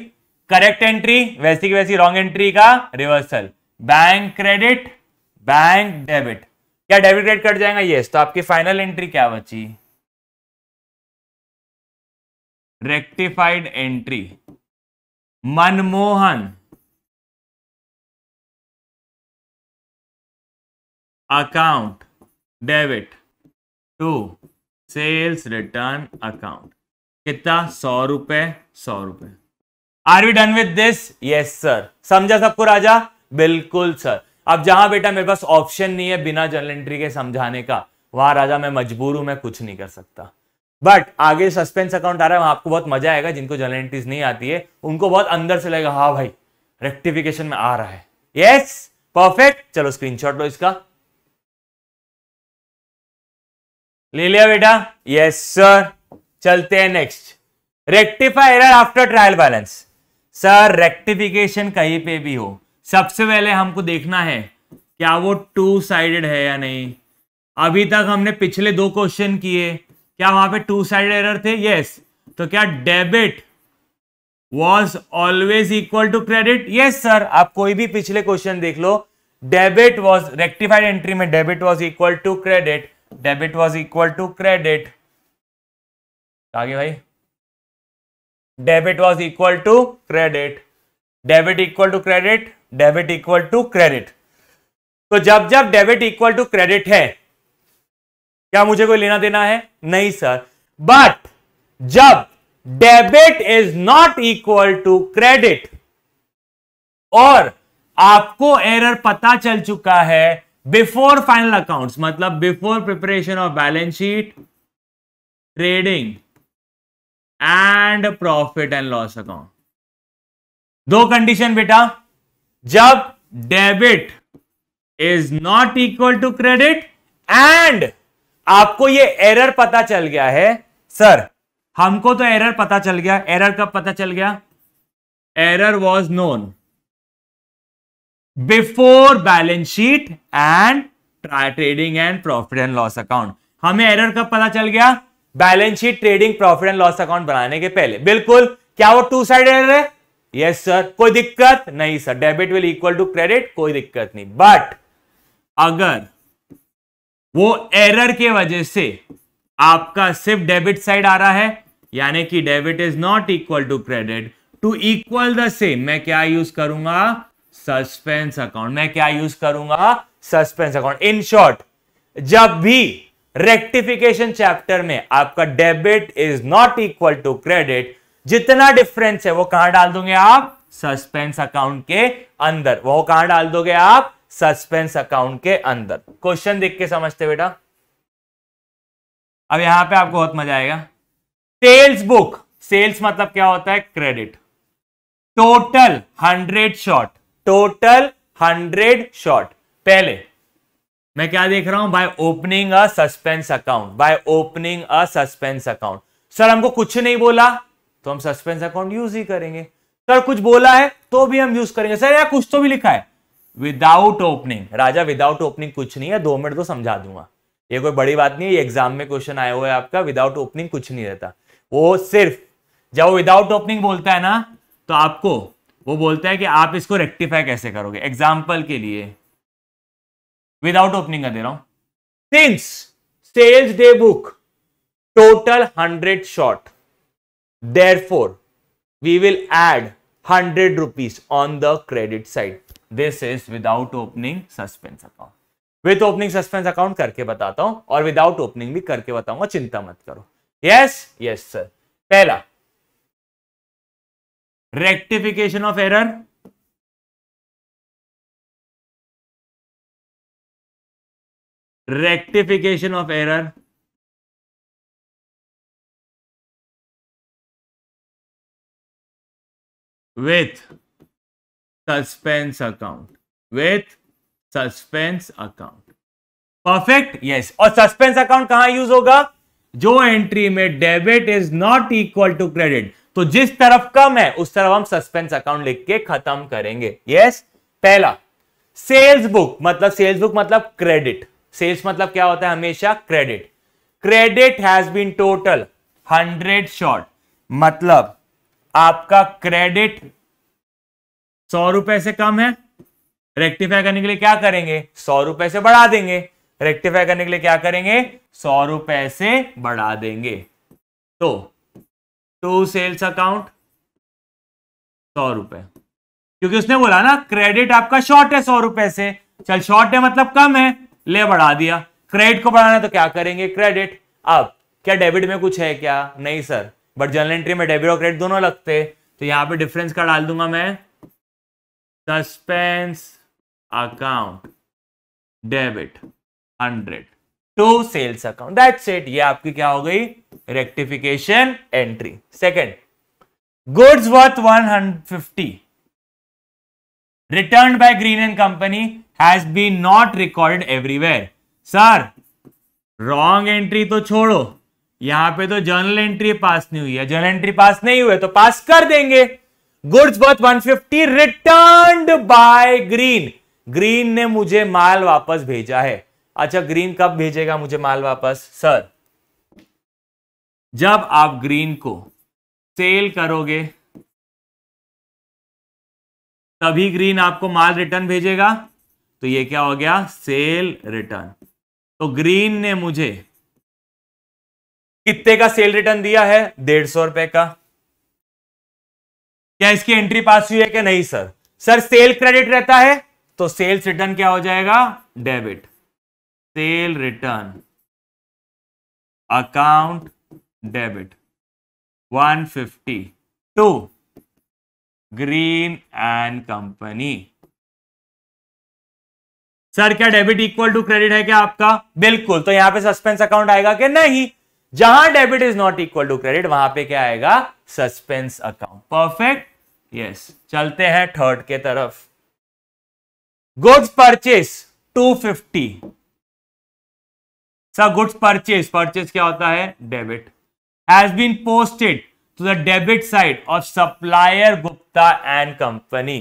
करेक्ट एंट्री वैसी की वैसी रॉन्ग एंट्री का reversal bank credit bank debit क्या डेबिट क्रेडिट कट जाएगा यस तो आपकी फाइनल एंट्री क्या बची rectified entry Manmohan account debit to sales return account कितना सौ रुपए सौ रुपए are we done with this yes sir समझा सबको राजा बिल्कुल सर अब जहां बेटा मेरे पास ऑप्शन नहीं है बिना जर्नल एंट्री के समझाने का वहां राजा मैं मजबूर हूं मैं कुछ नहीं कर सकता बट आगे सस्पेंस अकाउंट आ रहा है वहां आपको बहुत मजा आएगा जिनको जर्नल एंट्रीज नहीं आती है उनको बहुत अंदर से लगेगा हाँ भाई रेक्टिफिकेशन में आ रहा है यस परफेक्ट चलो शॉट लो इसका ले लिया बेटा यस सर चलते हैं next rectify error after trial balance sir rectification कहीं पे भी हो सबसे पहले हमको देखना है क्या वो टू साइडेड है या नहीं अभी तक हमने पिछले दो क्वेश्चन किए क्या वहां पे टू साइड एरर थे यस yes. तो क्या debit was always equal to credit yes sir आप कोई भी पिछले क्वेश्चन देख लो डेबिट वॉज रेक्टिफाइड एंट्री में debit was equal to credit debit was equal to credit आगे भाई debit was equal to credit debit equal to credit debit equal to credit तो जब जब डेबिट इक्वल टू क्रेडिट है क्या मुझे कोई लेना देना है नहीं सर बट जब debit is not equal to credit और आपको एरर पता चल चुका है बिफोर फाइनल अकाउंट्स मतलब before preparation of balance sheet trading and profit and loss account दो कंडीशन बेटा जब debit is not equal to credit and आपको ये एरर पता चल गया है सर हमको तो एरर पता चल गया एरर कब पता चल गया error was known before balance sheet and trading and profit and loss account हमें एरर कब पता चल गया balance sheet trading profit and loss account बनाने के पहले बिल्कुल क्या वो टू साइड है यस सर कोई दिक्कत नहीं sir debit will equal to credit कोई दिक्कत नहीं बट अगर वो एरर के वजह से आपका सिर्फ डेबिट साइड आ रहा है यानी कि debit is not equal to credit to equal the same मैं क्या यूज करूंगा सस्पेंस अकाउंट मैं क्या यूज करूंगा सस्पेंस अकाउंट इन शॉर्ट जब भी रेक्टिफिकेशन चैप्टर में आपका debit is not equal to credit जितना डिफरेंस है वो कहां डाल दोगे आप सस्पेंस अकाउंट के अंदर वो कहां डाल दोगे आप सस्पेंस अकाउंट के अंदर क्वेश्चन देख के समझते बेटा अब यहां पे आपको बहुत मजा आएगा सेल्स बुक सेल्स मतलब क्या होता है credit total hundred short total hundred short पहले मैं क्या देख रहा हूं by opening a suspense account by opening a suspense account sir हमको कुछ नहीं बोला तो हम सस्पेंस अकाउंट यूज ही करेंगे सर कुछ बोला है तो भी हम यूज करेंगे सर यार कुछ तो भी लिखा है विदाउट ओपनिंग राजा विदाउट ओपनिंग कुछ नहीं है दो मिनट तो समझा दूंगा ये कोई बड़ी बात नहीं है एग्जाम में क्वेश्चन आया हुआ है आपका विदाउट ओपनिंग कुछ नहीं रहता वो सिर्फ जब वो विदाउट ओपनिंग बोलता है ना तो आपको वो बोलता है कि आप इसको रेक्टिफाई कैसे करोगे एग्जाम्पल के लिए विदाउट ओपनिंग का दे रहा हूं since sales day book total hundred short therefore we will add hundred rupees on the credit side this is without opening suspense account with opening suspense account करके बताता हूं और विदाउट ओपनिंग भी करके बताऊंगा चिंता मत करो यस यस सर पहला rectification of error rectification of error with suspense account with suspense account perfect yes और सस्पेंस अकाउंट कहां यूज होगा जो एंट्री में debit is not equal to credit तो जिस तरफ कम है उस तरफ हम सस्पेंस अकाउंट लिख के खत्म करेंगे यस yes? पहला सेल्स बुक मतलब सेल्स बुक मतलब क्रेडिट सेल्स मतलब क्या होता है हमेशा credit credit has been total hundred short मतलब आपका क्रेडिट सौ रुपए से कम है रेक्टिफाई करने के लिए क्या करेंगे सौ रुपए से बढ़ा देंगे रेक्टिफाई करने के लिए क्या करेंगे सौ रुपए से बढ़ा देंगे तो टू सेल्स अकाउंट सौ रुपए क्योंकि उसने बोला ना क्रेडिट आपका शॉर्ट है सौ रुपए से चल शॉर्ट है मतलब कम है ले बढ़ा दिया क्रेडिट को बढ़ाना तो क्या करेंगे क्रेडिट अब क्या डेबिट में कुछ है क्या नहीं सर बट जनरल एंट्री में डेबिट और क्रेडिट दोनों लगते तो यहाँ पे डिफरेंस का डाल दूंगा मैं suspense account debit hundred to sales account that's it ये आपकी क्या हो गई rectification entry second goods worth one hundred fifty return by Green and company has been not recorded everywhere sir wrong entry तो छोड़ो यहां पे तो जर्नल एंट्री पास नहीं हुई है जर्नल एंट्री पास नहीं हुए तो पास कर देंगे goods worth 150 return by Green Green ने मुझे माल वापस भेजा है अच्छा ग्रीन कब भेजेगा मुझे माल वापस सर जब आप ग्रीन को सेल करोगे तभी ग्रीन आपको माल रिटर्न भेजेगा तो ये क्या हो गया सेल रिटर्न तो ग्रीन ने मुझे कितने का सेल रिटर्न दिया है डेढ़ सौ रुपए का क्या इसकी एंट्री पास हुई है कि नहीं सर सर सेल क्रेडिट रहता है तो सेल्स रिटर्न क्या हो जाएगा debit sale return account debit 152 Green and company sir क्या डेबिट इक्वल टू क्रेडिट है क्या आपका बिल्कुल तो यहां पे सस्पेंस अकाउंट आएगा कि नहीं जहां debit is not equal to credit वहां पे क्या आएगा सस्पेंस अकाउंट परफेक्ट यस चलते हैं थर्ड के तरफ goods purchase 250 sir goods purchase purchase क्या होता है debit has been posted to the debit side of supplier Gupta and Company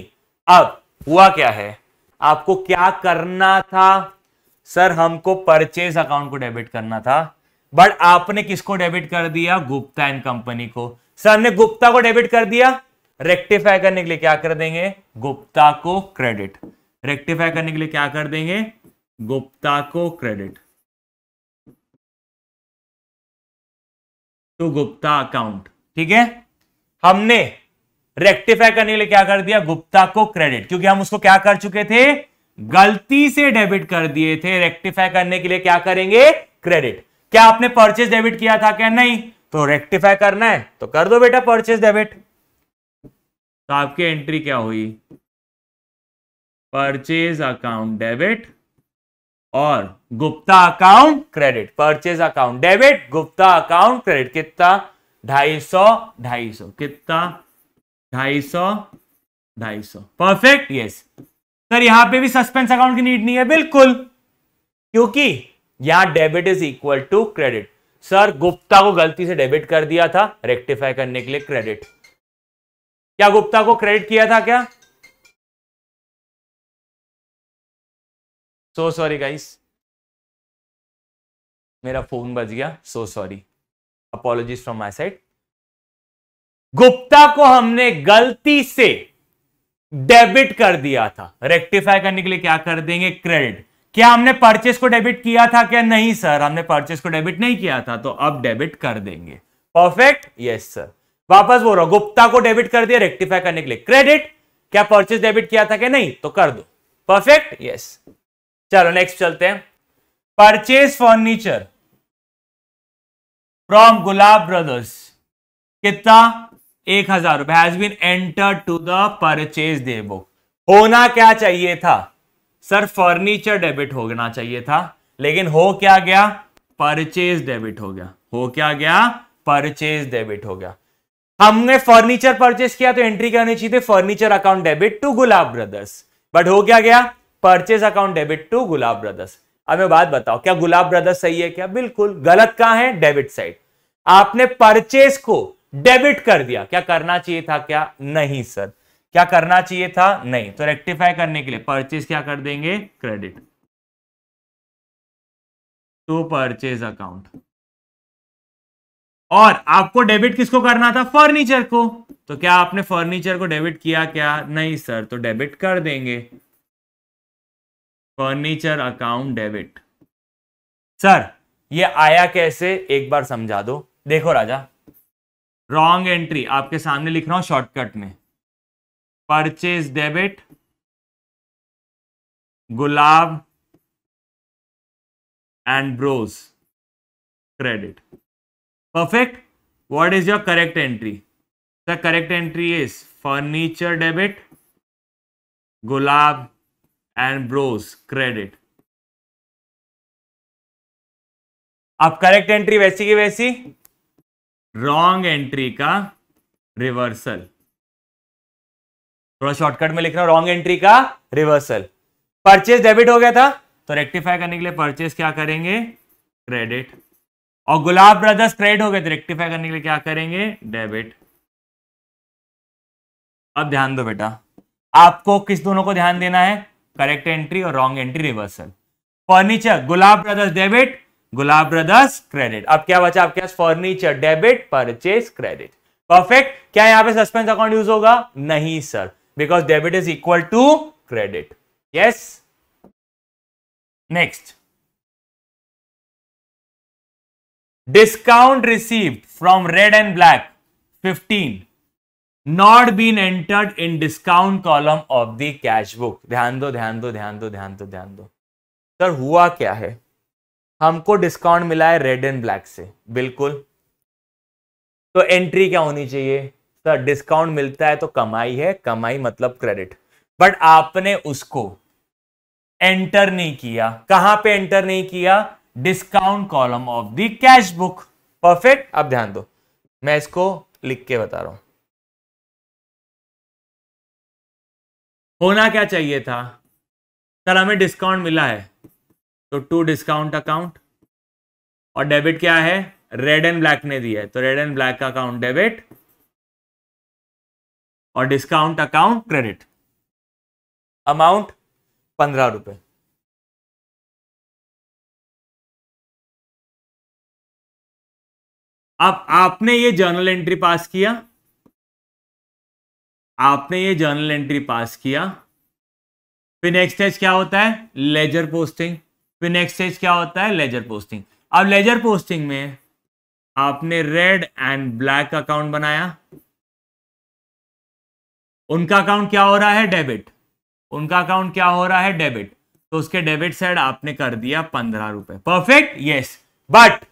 अब हुआ क्या है आपको क्या करना था सर हमको परचेज अकाउंट को डेबिट करना था बट आपने किसको डेबिट कर दिया गुप्ता एंड कंपनी को सर हमने गुप्ता को डेबिट कर दिया रेक्टिफाई करने के लिए क्या कर देंगे गुप्ता को क्रेडिट रेक्टिफाई करने के लिए क्या कर देंगे गुप्ता को क्रेडिट टू गुप्ता अकाउंट ठीक है हमने रेक्टिफाई करने के लिए क्या कर दिया गुप्ता को क्रेडिट क्योंकि हम उसको क्या कर चुके थे गलती से डेबिट कर दिए थे रेक्टिफाई करने के लिए क्या करेंगे क्रेडिट क्या आपने परचेज डेबिट किया था क्या नहीं तो रेक्टिफाई करना है तो कर दो बेटा परचेज डेबिट तो आपकी एंट्री क्या हुई परचेज अकाउंट डेबिट और Gupta account credit purchase account debit Gupta account credit कितना ढाई सौ ढाई सौ कितना ढाई सौ ढाई सौ परफेक्ट यस सर यहां पे भी सस्पेंस अकाउंट की नीड नहीं है बिल्कुल क्योंकि यहां debit is equal to credit sir Gupta को गलती से डेबिट कर दिया था रेक्टिफाई करने के लिए क्रेडिट क्या गुप्ता को क्रेडिट किया था क्या सो सॉरी गाइस मेरा फोन बज गया so sorry apologies from my side Gupta को हमने गलती से डेबिट कर दिया था रेक्टिफाई करने के लिए क्या कर देंगे क्रेडिट क्या हमने परचेस को डेबिट किया था क्या नहीं सर हमने परचेस को डेबिट नहीं किया था तो अब डेबिट कर देंगे परफेक्ट यस सर वापस बोल रहा गुप्ता को डेबिट कर दिया रेक्टिफाई करने के लिए क्रेडिट क्या परचेस डेबिट किया था क्या नहीं तो कर दो परफेक्ट यस चलो नेक्स्ट चलते हैं purchase furniture from Gulab Brothers कितना एक हजार रुपए has been enter to the purchase day book होना क्या चाहिए था सर फर्नीचर डेबिट होना चाहिए था लेकिन हो क्या गया परचेज डेबिट हो गया हो क्या गया परचेज डेबिट हो गया हमने फर्नीचर परचेज किया तो एंट्री क्या होनी चाहिए furniture account debit to Gulab Brothers but हो क्या गया purchase account debit to Gulab Brothers अब मैं बात बताओ क्या गुलाब ब्रदर्स सही है क्या बिल्कुल गलत कहा है डेबिट साइड आपने परचेज को डेबिट कर दिया क्या करना चाहिए था क्या नहीं सर क्या करना चाहिए था नहीं तो रेक्टिफाई करने के लिए परचेज क्या कर देंगे क्रेडिट टू परचेज अकाउंट और आपको डेबिट किसको करना था फर्नीचर को तो क्या आपने फर्नीचर को डेबिट किया क्या नहीं सर तो डेबिट कर देंगे फर्नीचर अकाउंट डेबिट सर ये आया कैसे एक बार समझा दो देखो राजा रॉन्ग एंट्री आपके सामने लिख रहा हूं शॉर्टकट में purchase debit Gulab and Bros credit perfect what is your correct entry the correct entry is furniture debit Gulab and Bros credit आप करेक्ट एंट्री वैसी की वैसी रॉन्ग एंट्री का रिवर्सल थोड़ा शॉर्टकट में लिख रहा हूं रॉन्ग एंट्री का रिवर्सल परचेज डेबिट हो गया था तो रेक्टिफाई करने के लिए परचेज क्या करेंगे क्रेडिट और गुलाब ब्रदर्स क्रेडिट हो गए तो रेक्टिफाई करने के लिए क्या करेंगे डेबिट अब ध्यान दो बेटा आपको किस दोनों को ध्यान देना है करेक्ट एंट्री और wrong entry reversal furniture Gulab Brothers debit Gulab Brothers credit अब क्या बचा आपके पास furniture debit purchase credit perfect क्या यहां पे सस्पेंस अकाउंट यूज होगा नहीं sir because debit is equal to credit yes next discount received from Red and Black 15 not been entered in discount column of the cash book ध्यान दो ध्यान दो ध्यान दो ध्यान दो ध्यान दो सर हुआ क्या है हमको डिस्काउंट मिला है रेड एंड ब्लैक से बिल्कुल तो एंट्री क्या होनी चाहिए सर डिस्काउंट मिलता है तो कमाई है कमाई मतलब क्रेडिट बट आपने उसको एंटर नहीं किया कहां पे एंटर नहीं किया discount column of the cash book perfect अब ध्यान दो मैं इसको लिख के बता रहा हूं होना क्या चाहिए था सर हमें डिस्काउंट मिला है तो टू डिस्काउंट अकाउंट और डेबिट क्या है रेड एंड ब्लैक ने दिया है तो रेड एंड ब्लैक का अकाउंट डेबिट और डिस्काउंट अकाउंट क्रेडिट अमाउंट पंद्रह रुपए अब आपने ये जर्नल एंट्री पास किया आपने ये जर्नल एंट्री पास किया फिर नेक्स्ट स्टेज क्या होता है लेजर पोस्टिंग फिर नेक्स्ट स्टेज क्या होता है लेजर पोस्टिंग अब लेजर पोस्टिंग में आपने रेड एंड ब्लैक अकाउंट बनाया उनका अकाउंट क्या हो रहा है डेबिट उनका अकाउंट क्या हो रहा है डेबिट तो उसके डेबिट साइड आपने कर दिया पंद्रह रुपए परफेक्ट यस बट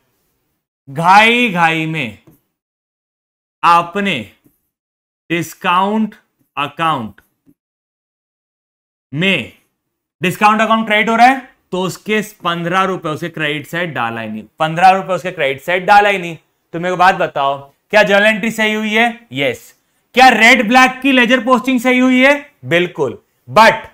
घाई घाई में आपने डिस्काउंट अकाउंट में डिस्काउंट अकाउंट क्रेडिट हो रहा है तो उसके पंद्रह रुपए उसके क्रेडिट साइड डाला ही नहीं पंद्रह रुपए उसके क्रेडिट साइड डाला ही नहीं तो मेरे को बात बताओ क्या जर्नल एंट्री सही हुई है यस क्या रेड ब्लैक की लेजर पोस्टिंग सही हुई है बिल्कुल बट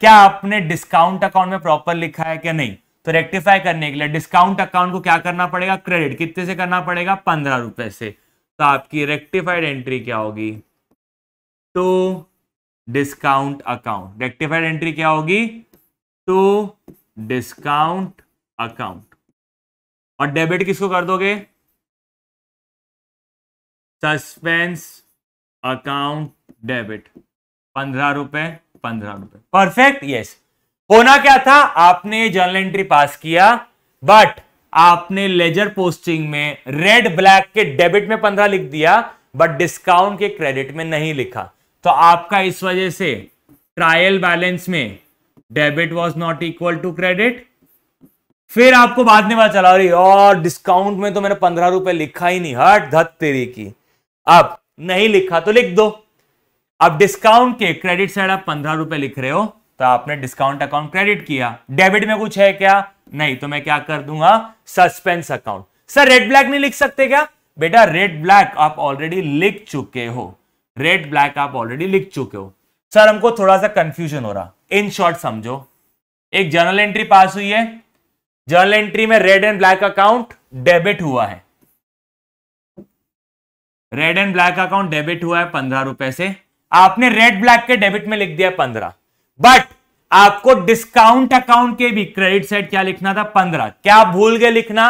क्या आपने डिस्काउंट अकाउंट में प्रॉपर लिखा है क्या नहीं तो रेक्टिफाई करने के लिए डिस्काउंट अकाउंट को क्या करना पड़ेगा क्रेडिट कितने से करना पड़ेगा पंद्रह रुपए से तो आपकी रेक्टिफाइड एंट्री क्या होगी to discount account rectified entry क्या होगी टू डिस्काउंट अकाउंट और डेबिट किसको कर दोगे सस्पेंस अकाउंट डेबिट पंद्रह रुपए पंद्रह रुपए परफेक्ट यस होना क्या था आपने जर्नल एंट्री पास किया बट आपने लेजर पोस्टिंग में रेड ब्लैक के डेबिट में पंद्रह लिख दिया बट डिस्काउंट के क्रेडिट में नहीं लिखा तो आपका इस वजह से ट्रायल बैलेंस में debit was not equal to credit फिर आपको बाद में पता चला रही और डिस्काउंट में तो मैंने पंद्रह रुपए लिखा ही नहीं हट धत तेरी की अब नहीं लिखा तो लिख दो अब डिस्काउंट के क्रेडिट साइड आप पंद्रह रुपए लिख रहे हो तो आपने डिस्काउंट अकाउंट क्रेडिट किया डेबिट में कुछ है क्या नहीं तो मैं क्या कर दूंगा suspense account sir red black नहीं लिख सकते क्या बेटा रेड ब्लैक आप ऑलरेडी लिख चुके हो रेड ब्लैक आप ऑलरेडी लिख चुके हो सर हमको थोड़ा सा कंफ्यूजन हो रहा इन शॉर्ट समझो एक जर्नल एंट्री पास हुई है जर्नल एंट्री में red and black account debit हुआ है red and black account debit हुआ है पंद्रह रुपए से आपने रेड ब्लैक के डेबिट में लिख दिया पंद्रह बट आपको डिस्काउंट अकाउंट के भी क्रेडिट साइड क्या लिखना था पंद्रह क्या भूल गए लिखना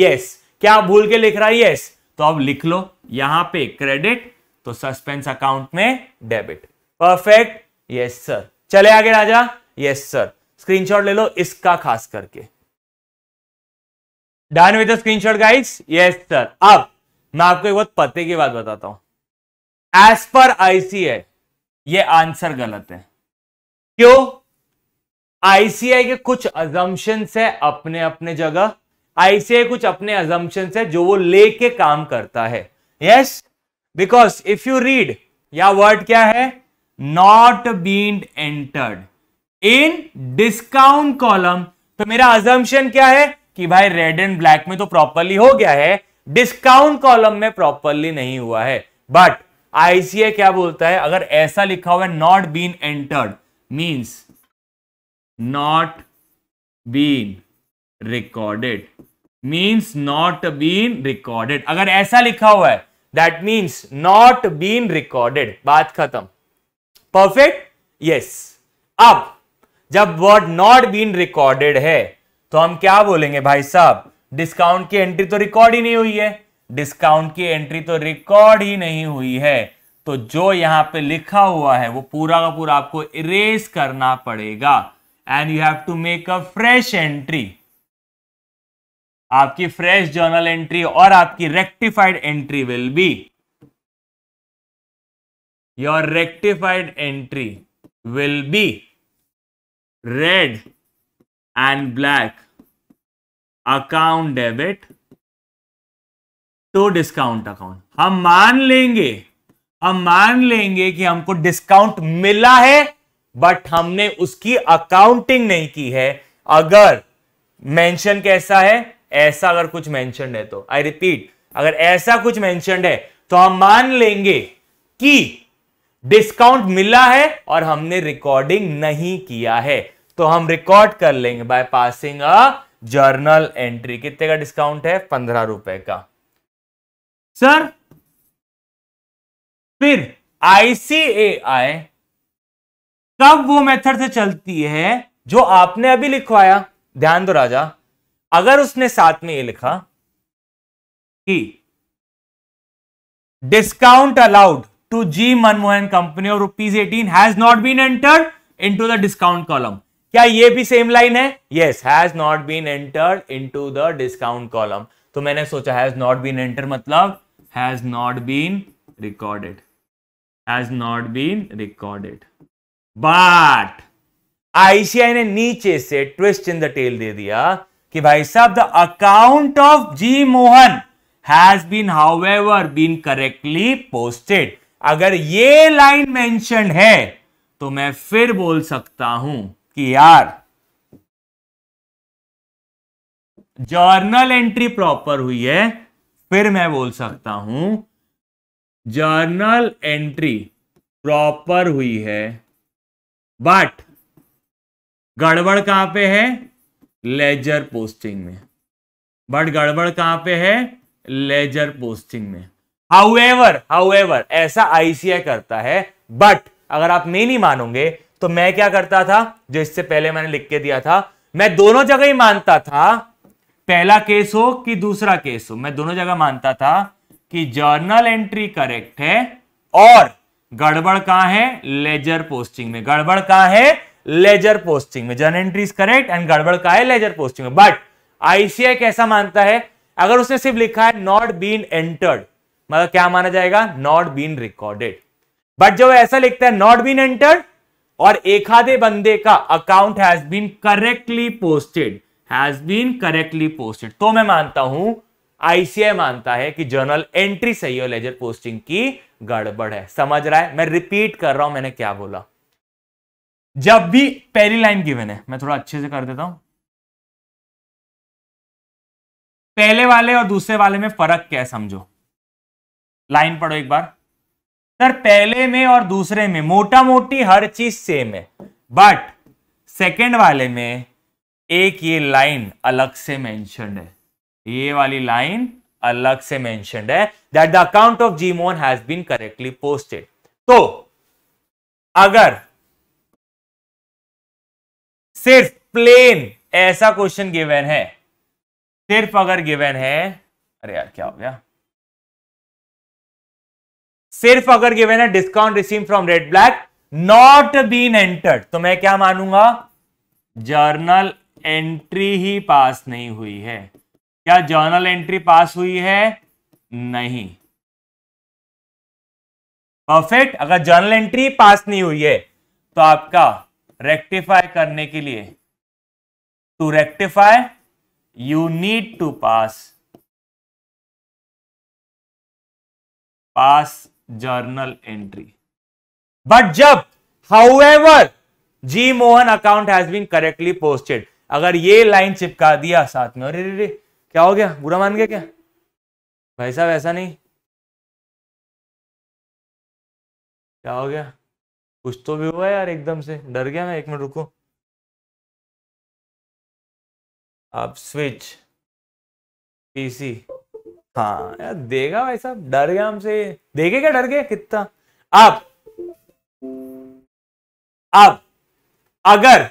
यस क्या भूल के लिख रहा है यस तो अब लिख लो यहां पे क्रेडिट तो सस्पेंस अकाउंट में डेबिट परफेक्ट यस सर चले आगे राजा यस सर स्क्रीनशॉट ले लो इसका खास करके done with screenshot guides yes sir अब मैं आपको एक बहुत पते की बात बताता हूं एज पर आईसीआई ये आंसर गलत है क्यों आईसीआई के कुछ अजम्पन है अपने अपने जगह आईसीआई कुछ अपने अजम्पन है जो वो लेके काम करता है yes because if you read या वर्ड क्या है not been entered in discount column तो मेरा अजम्पन क्या है कि भाई रेड एंड ब्लैक में तो प्रॉपरली हो गया है डिस्काउंट कॉलम में प्रॉपरली नहीं हुआ है बट आईसीए क्या बोलता है अगर ऐसा लिखा हुआ है not been entered means not been recorded means not been recorded अगर ऐसा लिखा हुआ है that means not been recorded बात खत्म परफेक्ट यस अब जब वर्ड नॉट बीन रिकॉर्डेड है तो हम क्या बोलेंगे भाई साहब डिस्काउंट की एंट्री तो रिकॉर्ड ही नहीं हुई है डिस्काउंट की एंट्री तो रिकॉर्ड ही नहीं हुई है तो जो यहां पे लिखा हुआ है वो पूरा का पूरा आपको इरेज करना पड़ेगा and you have to make a fresh entry आपकी फ्रेश जर्नल एंट्री और आपकी rectified entry will be your rectified entry will be red and black account debit to discount account हम मान लेंगे हम मान लेंगे कि हमको डिस्काउंट मिला है बट हमने उसकी अकाउंटिंग नहीं की है अगर मेंशन कैसा है ऐसा अगर कुछ मेंशन है तो आई रिपीट अगर ऐसा कुछ मेंशन है तो हम मान लेंगे कि डिस्काउंट मिला है और हमने रिकॉर्डिंग नहीं किया है तो हम रिकॉर्ड कर लेंगे by passing a journal entry कितने का डिस्काउंट है पंद्रह रुपए का सर फिर आईसीएआई कब वो मेथड से चलती है जो आपने अभी लिखवाया ध्यान दो राजा अगर उसने साथ में ये लिखा कि discount allowed to G Manmohan Company rupees rupees 18 has not been entered into the discount column. क्या ये भी सेम लाइन है yes has not been entered to the discount column तो मैंने सोचा हैज नॉट बीन एंटर मतलब has not been recorded has not been recorded but ICI ने नीचे से ट्विस्ट इन द टेल दे दिया कि भाई साहब the account of G Mohan has been however been correctly posted अगर ये लाइन मेंशन है तो मैं फिर बोल सकता हूं कि यार जर्नल एंट्री प्रॉपर हुई है फिर मैं बोल सकता हूं जर्नल एंट्री प्रॉपर हुई है बट गड़बड़ कहां पे है लेजर पोस्टिंग में बट गड़बड़ कहां पे है लेजर पोस्टिंग में हाउएवर हाउएवर ऐसा आईसीआई करता है बट अगर आप नहीं मानोगे तो मैं क्या करता था जो इससे पहले मैंने लिख के दिया था मैं दोनों जगह ही मानता था पहला केस हो कि दूसरा केस हो मैं दोनों जगह मानता था कि जर्नल एंट्री करेक्ट है और गड़बड़ कहां है लेजर पोस्टिंग में गड़बड़ कहां है लेजर पोस्टिंग में जर्नल एंट्री करेक्ट एंड गड़बड़ कहा है लेजर पोस्टिंग में बट आईसीआई कैसा मानता है अगर उसने सिर्फ लिखा है नॉट बीन एंटर्ड मतलब क्या माना जाएगा नॉट बीन रिकॉर्डेड बट जब ऐसा लिखता है नॉट बीन एंटर्ड और एक आधे बंदे का account has been correctly posted has been correctly posted तो मैं मानता हूं आईसीआई मानता है कि जर्नल एंट्री सही है लेजर पोस्टिंग की गड़बड़ है समझ रहा है मैं रिपीट कर रहा हूं मैंने क्या बोला जब भी पहली लाइन गिवन है मैं थोड़ा अच्छे से कर देता हूं पहले वाले और दूसरे वाले में फर्क क्या है समझो लाइन पढ़ो एक बार सर पहले में और दूसरे में मोटा मोटी हर चीज सेम है बट सेकेंड वाले में एक ये लाइन अलग से मेंशनड है ये वाली लाइन अलग से मैंशनड है that the account of Jimon has been correctly posted तो अगर सिर्फ प्लेन ऐसा क्वेश्चन गिवन है सिर्फ अगर गिवन है अरे यार क्या हो गया सिर्फ अगर गिवेन है discount receive from red black not been entered तो मैं क्या मानूंगा जर्नल एंट्री ही पास नहीं हुई है क्या जर्नल एंट्री पास हुई है नहीं परफेक्ट अगर जर्नल एंट्री पास नहीं हुई है तो आपका रेक्टिफाई करने के लिए to rectify you need to pass pass journal entry but जब however G Mohan account has been correctly posted अगर ये लाइन चिपका दिया साथ में अरे रे क्या हो गया बुरा मान गया क्या भाई साहब ऐसा नहीं क्या हो गया कुछ तो भी हुआ यार एकदम से डर गया मैं एक मिनट रुको आप स्विच पीसी हाँ यार देगा भाई साहब डर गया हमसे देखे क्या डर गया कितना अब अब अगर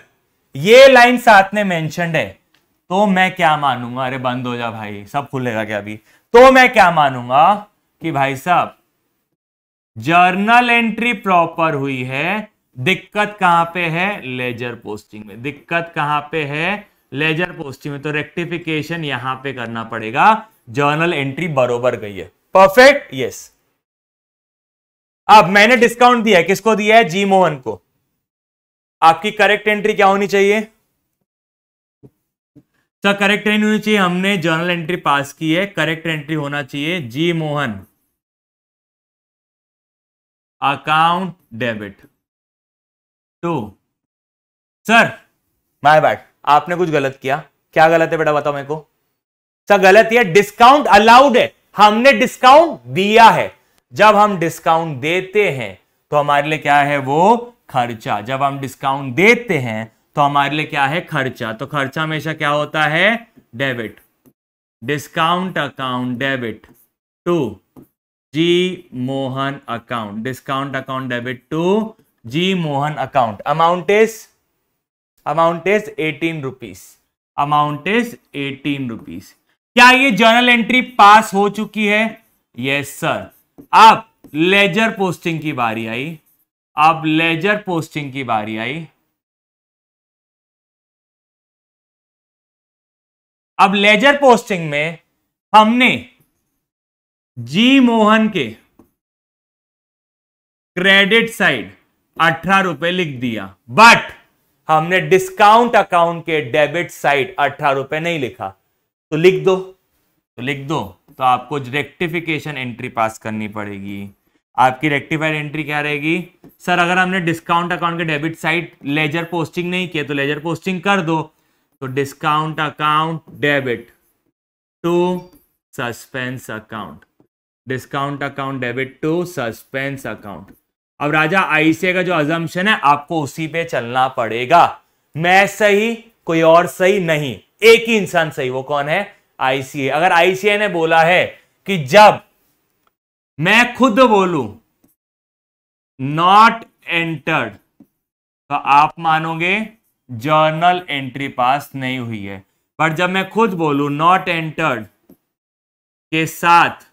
ये लाइन साथ में मेंशनड है तो मैं क्या मानूंगा अरे बंद हो जा भाई सब खुलेगा क्या अभी तो मैं क्या मानूंगा कि भाई साहब जर्नल एंट्री प्रॉपर हुई है दिक्कत कहां पे है लेजर पोस्टिंग में दिक्कत कहां पे है लेजर पोस्टिंग में तो रेक्टिफिकेशन यहां पे करना पड़ेगा जर्नल एंट्री बरोबर गई है परफेक्ट यस अब मैंने डिस्काउंट दिया है किसको दिया है जी मोहन को आपकी करेक्ट एंट्री क्या होनी चाहिए सर करेक्ट एंट्री होनी चाहिए हमने जर्नल एंट्री पास की है करेक्ट एंट्री होना चाहिए G Mohan account debit to sir my bad आपने कुछ गलत किया क्या गलत है बेटा बताओ मेरे को सा गलत है डिस्काउंट अलाउड है हमने डिस्काउंट दिया है जब हम डिस्काउंट देते हैं तो हमारे लिए क्या है वो खर्चा जब हम डिस्काउंट देते हैं तो हमारे लिए क्या है खर्चा तो खर्चा हमेशा क्या होता है debit discount account debit to G Mohan account discount account debit to G Mohan account amount is amount is eighteen rupees amount is eighteen rupees क्या ये जर्नल एंट्री पास हो चुकी है यस सर अब लेजर पोस्टिंग की बारी आई अब लेजर पोस्टिंग की बारी आई अब लेजर पोस्टिंग में हमने जी मोहन के क्रेडिट साइड अठारह रुपए लिख दिया बट हमने डिस्काउंट अकाउंट के डेबिट साइड अठारह रुपए नहीं लिखा तो लिख दो तो लिख दो तो आपको रेक्टिफिकेशन एंट्री पास करनी पड़ेगी आपकी रेक्टिफाइड एंट्री क्या रहेगी सर अगर हमने डिस्काउंट अकाउंट के डेबिट साइड लेजर पोस्टिंग नहीं किया तो लेजर पोस्टिंग कर दो तो discount account debit to suspense account discount account debit to suspense account अब राजा आईसीए का जो अजम्पन है आपको उसी पे चलना पड़ेगा मैं सही कोई और सही नहीं एक ही इंसान सही वो कौन है आईसीए अगर आईसीए ने बोला है कि जब मैं खुद बोलू नॉट एंटर्ड तो आप मानोगे जर्नल एंट्री पास नहीं हुई है पर जब मैं खुद बोलू नॉट एंटर्ड के साथ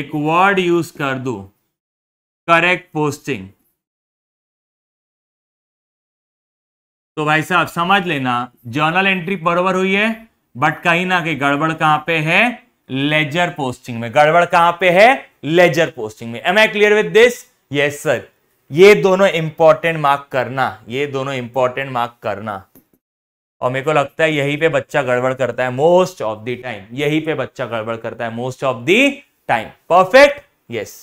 एक वर्ड यूज कर दू करेक्ट पोस्टिंग तो भाई साहब समझ लेना जर्नल एंट्री बरोबर हुई है बट कहीं ना कहीं गड़बड़ कहां पे है लेजर पोस्टिंग में गड़बड़ कहां पे है लेजर पोस्टिंग में am I clear with this yes sir ये दोनों इंपॉर्टेंट मार्क करना ये दोनों इंपॉर्टेंट मार्क करना और मेरे को लगता है यही पे बच्चा गड़बड़ करता है मोस्ट ऑफ द टाइम यही पे बच्चा गड़बड़ करता है most of the time perfect yes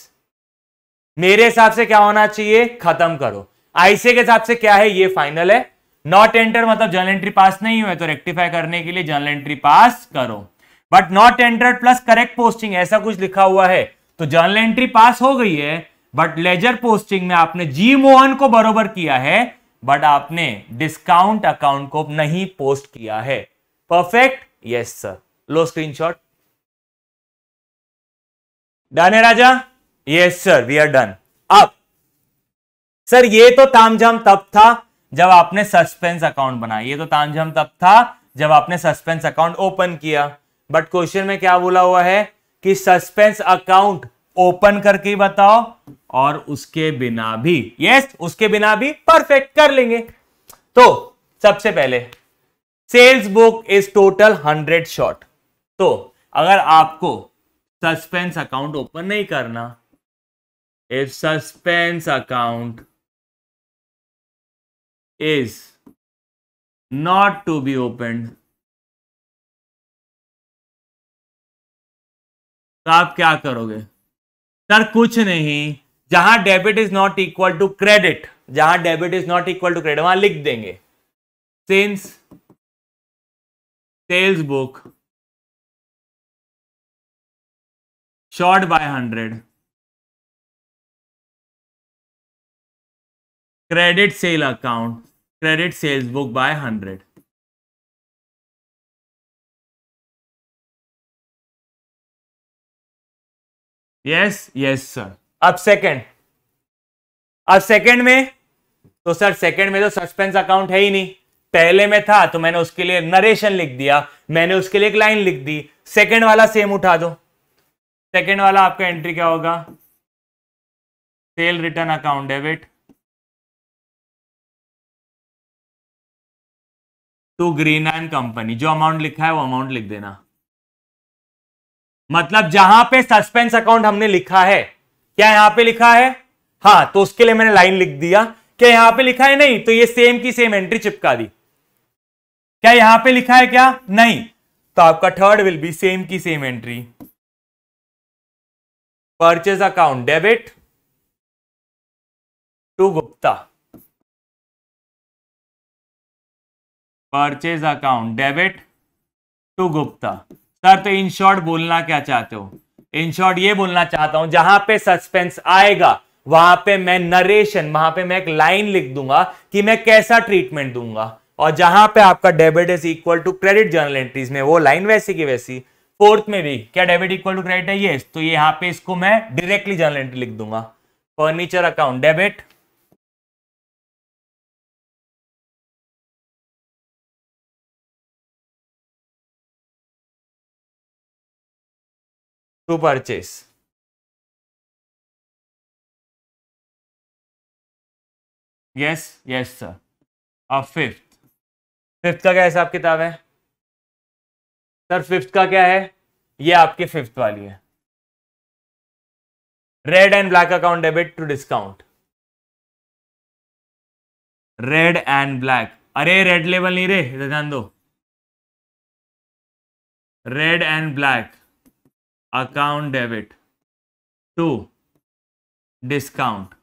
मेरे हिसाब से क्या होना चाहिए खत्म करो आईसी के हिसाब से क्या है ये फाइनल है नॉट एंटर मतलब जर्नल एंट्री पास नहीं हुए तो रेक्टिफाई करने के लिए जर्नल एंट्री पास करो but not enter plus correct posting ऐसा कुछ लिखा हुआ है तो जर्नल एंट्री पास हो गई है बट लेजर पोस्टिंग में आपने जी मोहन को बरोबर किया है बट आपने डिस्काउंट अकाउंट को नहीं पोस्ट किया है परफेक्ट यस सर लो स्क्रीनशॉट डन है राजा yes sir we are done अब सर ये तो तामझाम तब था जब आपने सस्पेंस अकाउंट बनाया ये तो तामझाम तब था जब आपने सस्पेंस अकाउंट ओपन किया बट क्वेश्चन में क्या बोला हुआ है कि सस्पेंस अकाउंट ओपन करके बताओ और उसके बिना भी यस yes, उसके बिना भी परफेक्ट कर लेंगे तो सबसे पहले sales book is total hundred short तो अगर आपको सस्पेंस अकाउंट ओपन नहीं करना if suspense account is not to be opened तो आप क्या करोगे सर कुछ नहीं जहां debit is not equal to credit जहां debit is not equal to credit वहां लिख देंगे since sales book short by hundred credit sale account credit sales book by hundred yes yes sir अब सेकंड अब second में तो sir second में तो सस्पेंस अकाउंट है ही नहीं पहले में था तो मैंने उसके लिए नरेशन लिख दिया मैंने उसके लिए एक लाइन लिख दी सेकंड वाला सेम उठा दो सेकंड वाला आपका एंट्री क्या होगा sale return account debit to green and company जो अमाउंट लिखा है वो अमाउंट लिख देना मतलब जहां पे सस्पेंस अकाउंट हमने लिखा है क्या यहां पे लिखा है हाँ तो उसके लिए मैंने लाइन लिख दिया क्या यहां पे लिखा है नहीं तो ये सेम की सेम एंट्री चिपका दी क्या यहां पे लिखा है क्या नहीं तो आपका थर्ड विल बी सेम की same entry purchase account debit to Gupta purchase account debit to Gupta sir तो इन शॉर्ट बोलना क्या चाहते हो इन शॉर्ट ये बोलना चाहता हूं जहां पे सस्पेंस आएगा वहां पे मैं नरेशन वहां पे मैं एक लाइन लिख दूंगा कि मैं कैसा ट्रीटमेंट दूंगा और जहां पे आपका debit is equal to credit journal entries में वो लाइन वैसी की वैसी फोर्थ में भी क्या डेबिट इक्वल टू क्रेडिट है ये तो यहाँ पे इसको मैं डायरेक्टली जर्नल एंट्री लिख दूंगा furniture account debit to purchase. Yes yes sir अब फिफ्थ फिफ्थ का क्या हिसाब किताब है सर फिफ्थ का क्या है ये आपकी फिफ्थ वाली है red and black account debit to discount red and black अरे रेड लेवल नहीं रे ध्यान दो red and black account debit to discount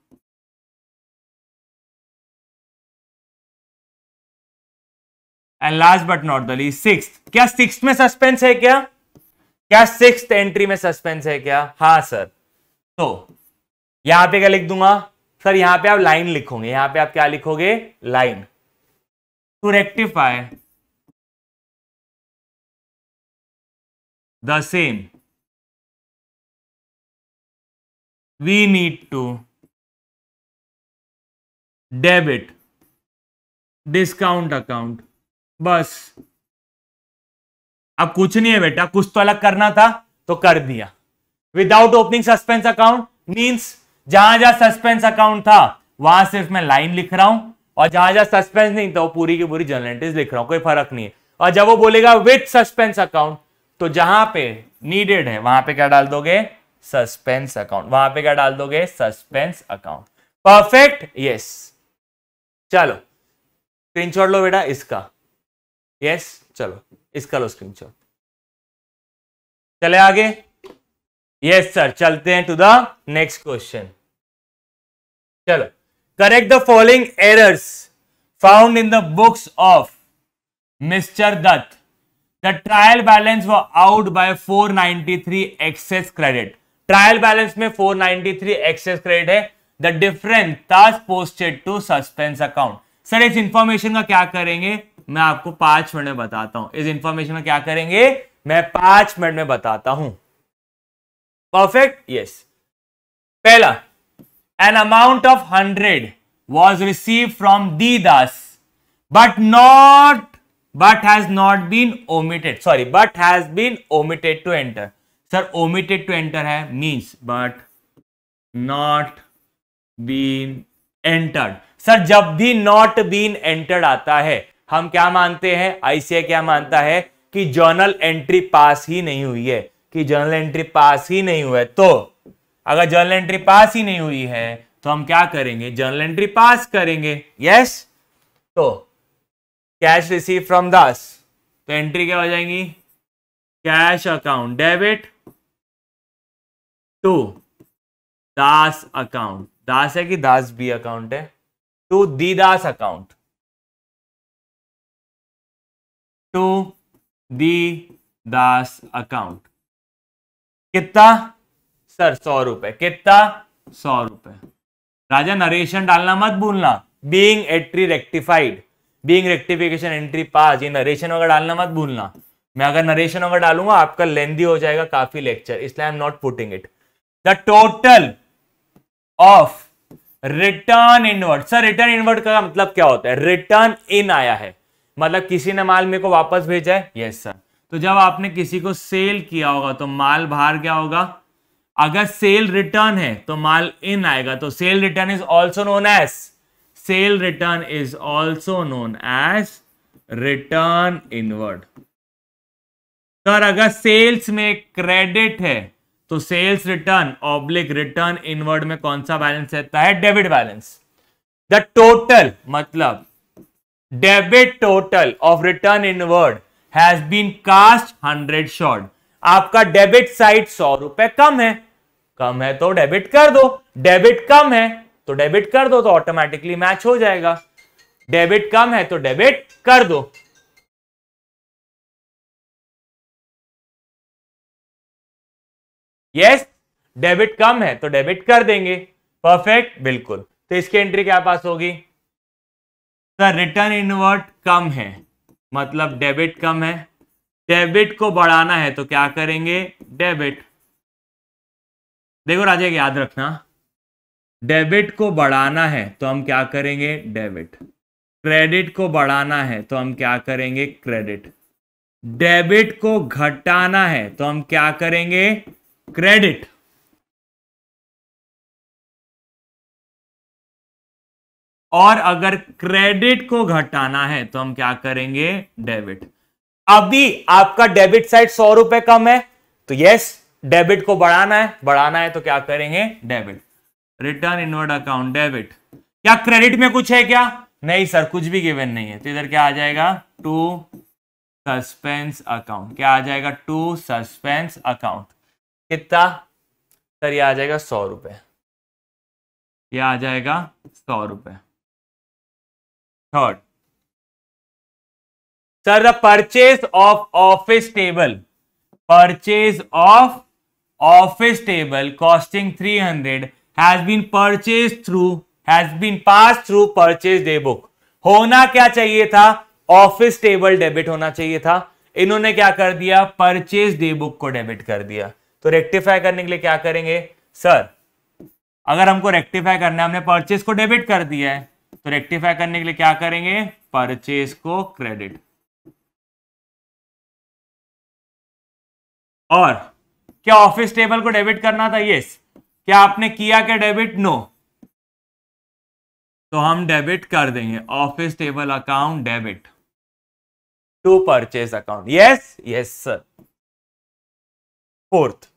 and last but not the ली सिक्स क्या सिक्स में सस्पेंस है क्या क्या सिक्स एंट्री में सस्पेंस है क्या हाँ सर तो यहां पे क्या लिख दूंगा सर यहां पे आप लाइन लिखोगे यहां पे आप क्या लिखोगे line to rectify the same we need to debit discount account बस अब कुछ नहीं है बेटा कुछ तो अलग करना था तो कर दिया without opening suspense account means जहां जहां सस्पेंस अकाउंट था वहां सिर्फ मैं लाइन लिख रहा हूं और जहां जहां सस्पेंस नहीं था वो पूरी की पूरी जर्नलिटीज लिख रहा हूं कोई फर्क नहीं है और जब वो बोलेगा विथ सस्पेंस अकाउंट तो जहां पे नीडेड है वहां पे क्या डाल दोगे सस्पेंस अकाउंट वहां पे क्या डाल दोगे सस्पेंस अकाउंट परफेक्ट यस चलो स्क्रीनशॉट लो बेटा इसका यस चलो इसका लो स्क्रीनशॉट चले आगे यस सर चलते हैं टू द नेक्स्ट क्वेश्चन चलो correct the following errors found in the books of mister Dutt the trial balance was out by 493 excess credit trial balance में 493 एक्सेस क्रेडिट है the difference this posted to suspense account sir इस information का क्या करेंगे मैं आपको पांच minute में बताता हूं इस इंफॉर्मेशन का क्या करेंगे मैं पांच मिनट में बताता हूं परफेक्ट यस पहला an amount of hundred was receive from the Das but not but has not been omitted sorry but has been omitted to enter sir omitted to enter है means but not been entered sir जब भी not been entered आता है हम क्या मानते हैं ICA क्या मानता है कि जर्नल एंट्री पास ही नहीं हुई है कि जर्नल एंट्री पास ही नहीं हुआ है तो अगर जर्नल एंट्री पास ही नहीं हुई है तो हम क्या करेंगे जर्नल एंट्री पास करेंगे यस तो कैश रिसीव फ्रॉम दास तो एंट्री क्या हो जाएंगी cash account debit to Das account Das है कि दास बी अकाउंट है to the Das account to the Das account कितना सर सौ रुपए कितना सौ रुपए राजा नरेशन डालना मत भूलना being entry rectified being rectification entry pass ये नरेशन वगैरह डालना मत भूलना मैं अगर नरेशन वगैरह डालूंगा आपका लेंदी हो जाएगा काफी लेक्चर इसलिए I am not putting it the total of return inward sir return inward का मतलब क्या होता है रिटर्न इन आया है मतलब किसी ने माल मेरे को वापस भेजा है यस yes, सर तो जब आपने किसी को सेल किया होगा तो माल बाहर क्या होगा अगर सेल रिटर्न है तो माल इन आएगा तो sale return is also known as sale return is also known as return inward sir अगर सेल्स में क्रेडिट है तो sales return oblique return inward में कौन सा बैलेंस रहता है डेबिट बैलेंस द टोटल मतलब debit total of return inward has been cast hundred short आपका डेबिट साइड सौ रुपए कम है कम है तो डेबिट कर दो डेबिट कम है तो डेबिट कर दो तो ऑटोमेटिकली मैच हो जाएगा डेबिट कम है तो डेबिट कर दो यस डेबिट कम है तो डेबिट कर देंगे परफेक्ट बिल्कुल तो इसकी एंट्री क्या पास होगी सर रिटर्न इनवर्ट कम है मतलब डेबिट कम है डेबिट को बढ़ाना है तो क्या करेंगे डेबिट देखो राजा याद रखना डेबिट को बढ़ाना है तो हम क्या करेंगे डेबिट क्रेडिट को बढ़ाना है तो हम क्या करेंगे क्रेडिट डेबिट को घटाना है तो हम क्या करेंगे क्रेडिट और अगर क्रेडिट को घटाना है तो हम क्या करेंगे डेबिट अभी आपका डेबिट साइड सौ रुपए कम है तो यस डेबिट को बढ़ाना है बढ़ाना है तो क्या करेंगे debit return inward account debit क्या क्रेडिट में कुछ है क्या नहीं सर कुछ भी गिवन नहीं है तो इधर क्या आ जाएगा टू सस्पेंस अकाउंट क्या आ जाएगा टू सस्पेंस अकाउंट कितना सर यह आ जाएगा सौ रुपये यह आ जाएगा सौ रुपये third sir the purchase of office table purchase of office table costing three hundred has been purchase through has been pass through purchase day book होना क्या चाहिए था ऑफिस टेबल डेबिट होना चाहिए था इन्होंने क्या कर दिया परचेज डे बुक को डेबिट कर दिया तो रेक्टिफाई करने के लिए क्या करेंगे सर अगर हमको रेक्टिफाई करना है हमने परचेज को डेबिट कर दिया है तो रेक्टिफाई करने के लिए क्या करेंगे परचेज को क्रेडिट और क्या ऑफिस टेबल को डेबिट करना था यस क्या आपने किया क्या डेबिट नो तो हम डेबिट कर देंगे office table account debit to purchase account yes yes sir fourth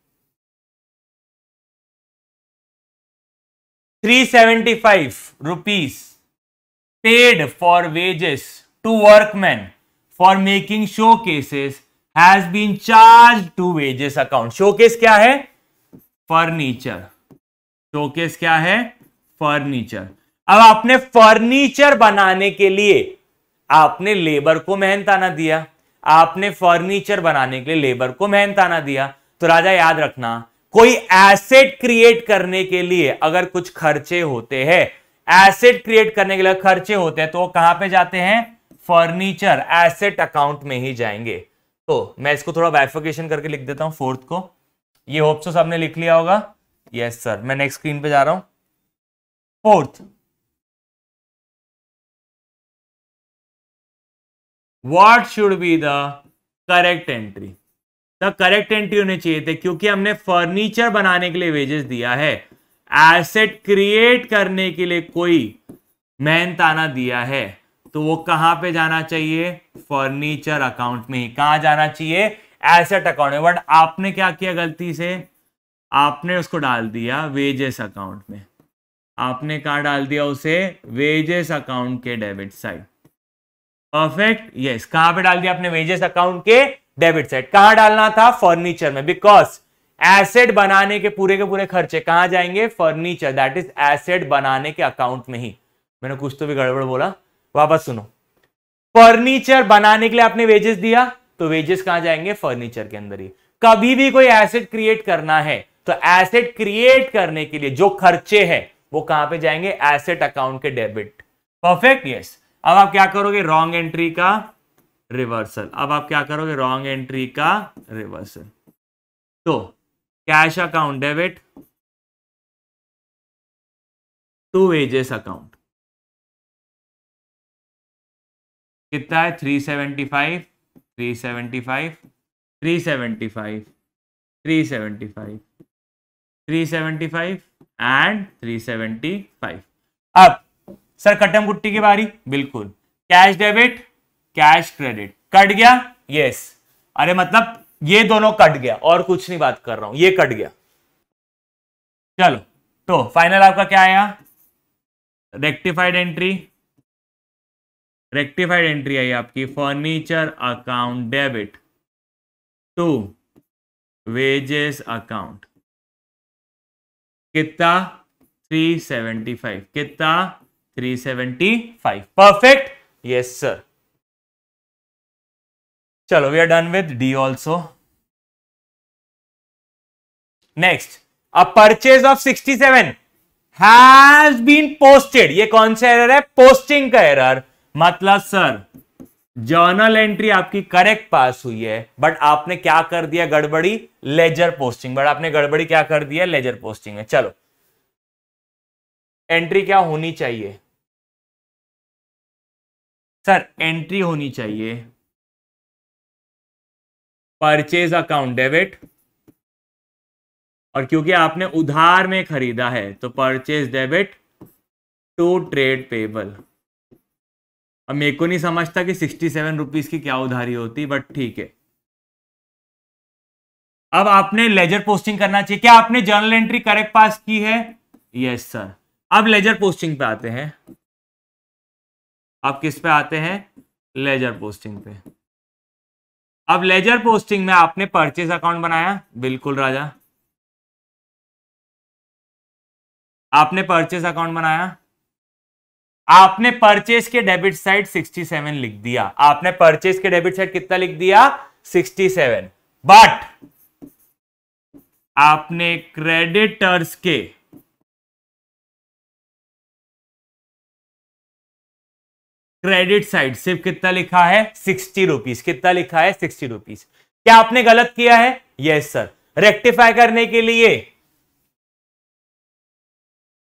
three seventy five rupees paid for wages to workman for making show cases has been charge to wages account show case क्या है furniture show case क्या है furniture अब आपने furniture बनाने के लिए आपने लेबर को मेहनत आना दिया आपने फर्नीचर बनाने के लिए लेबर को मेहनत आना दिया तो राजा याद रखना कोई एसेट क्रिएट करने के लिए अगर कुछ खर्चे होते हैं एसेट क्रिएट करने के लिए खर्चे होते हैं तो वो कहां पे जाते हैं फर्नीचर एसेट अकाउंट में ही जाएंगे तो मैं इसको थोड़ा वेरिफिकेशन करके लिख देता हूं फोर्थ को ये होप्सो तो सबने लिख लिया होगा यस सर मैं नेक्स्ट स्क्रीन पे जा रहा हूं fourth what should be the correct entry the correct entry होने चाहिए थे क्योंकि हमने फर्नीचर बनाने के लिए वेजेस दिया है एसेट क्रिएट करने के लिए कोई मेहनताना दिया है तो वो कहां पे जाना चाहिए फर्नीचर अकाउंट में ही कहा जाना चाहिए एसेट अकाउंट में बट आपने क्या किया गलती से आपने उसको डाल दिया वेजेस अकाउंट में आपने कहा डाल दिया उसे वेजेस अकाउंट के डेबिट साइड परफेक्ट यस कहां पे डाल दिया आपने वेजेस अकाउंट के डेबिट साइड कहां डालना था फर्नीचर में बिकॉज एसेट बनाने के पूरे के पूरे खर्चे कहां जाएंगे फर्नीचर दैट इज एसेट बनाने के अकाउंट में ही मैंने कुछ तो भी गड़बड़ बोला वापस सुनो फर्नीचर बनाने के लिए आपने वेजेस दिया तो वेजेस कहां जाएंगे फर्नीचर के अंदर ही कभी भी कोई एसेट क्रिएट करना है तो एसेट क्रिएट करने के लिए जो खर्चे हैं वो कहां पे जाएंगे एसेट अकाउंट के डेबिट परफेक्ट यस अब आप क्या करोगे रॉन्ग एंट्री का रिवर्सल अब आप क्या करोगे रॉन्ग एंट्री का रिवर्सल तो cash account debit to wages account कितना है three seventy five three seventy five three seventy five three seventy five three seventy five and three seventy five अब सर कटम गुट्टी की बारी बिल्कुल कैश डेबिट कैश क्रेडिट कट गया यस अरे मतलब ये दोनों कट गया और कुछ नहीं बात कर रहा हूं ये कट गया चलो तो फाइनल आपका क्या आया रेक्टिफाइड एंट्री रेक्टिफाइड एंट्री आई आपकी furniture account debit to wages account कितना 375 कितना 375 परफेक्ट यस सर चलो we are done with the also next a purchase of 67 has been posted ये कौन सा एरर है पोस्टिंग का एरर मतलब सर जर्नल एंट्री आपकी करेक्ट पास हुई है बट आपने क्या कर दिया गड़बड़ी लेजर पोस्टिंग बट आपने गड़बड़ी क्या कर दिया लेजर पोस्टिंग में चलो एंट्री क्या होनी चाहिए सर एंट्री होनी चाहिए परचेज अकाउंट डेबिट और क्योंकि आपने उधार में खरीदा है तो purchase debit to trade payable अब मेरे को नहीं समझता कि सिक्सटी सेवन रुपीज की क्या उधारी होती बट ठीक है अब आपने लेजर पोस्टिंग करना चाहिए क्या आपने जर्नल एंट्री करेक्ट पास की है यस सर अब लेजर पोस्टिंग पे आते हैं आप किस पे आते हैं लेजर पोस्टिंग पे अब लेजर पोस्टिंग में आपने परचेज अकाउंट बनाया बिल्कुल राजा आपने परचेज अकाउंट बनाया आपने परचेज के डेबिट साइड 67 लिख दिया आपने परचेज के डेबिट साइड कितना लिख दिया 67 बट आपने क्रेडिटर्स के क्रेडिट साइड सिर्फ कितना लिखा है सिक्सटी रुपीज कितना लिखा है सिक्सटी रुपीज क्या आपने गलत किया है यस सर रेक्टिफाई करने के लिए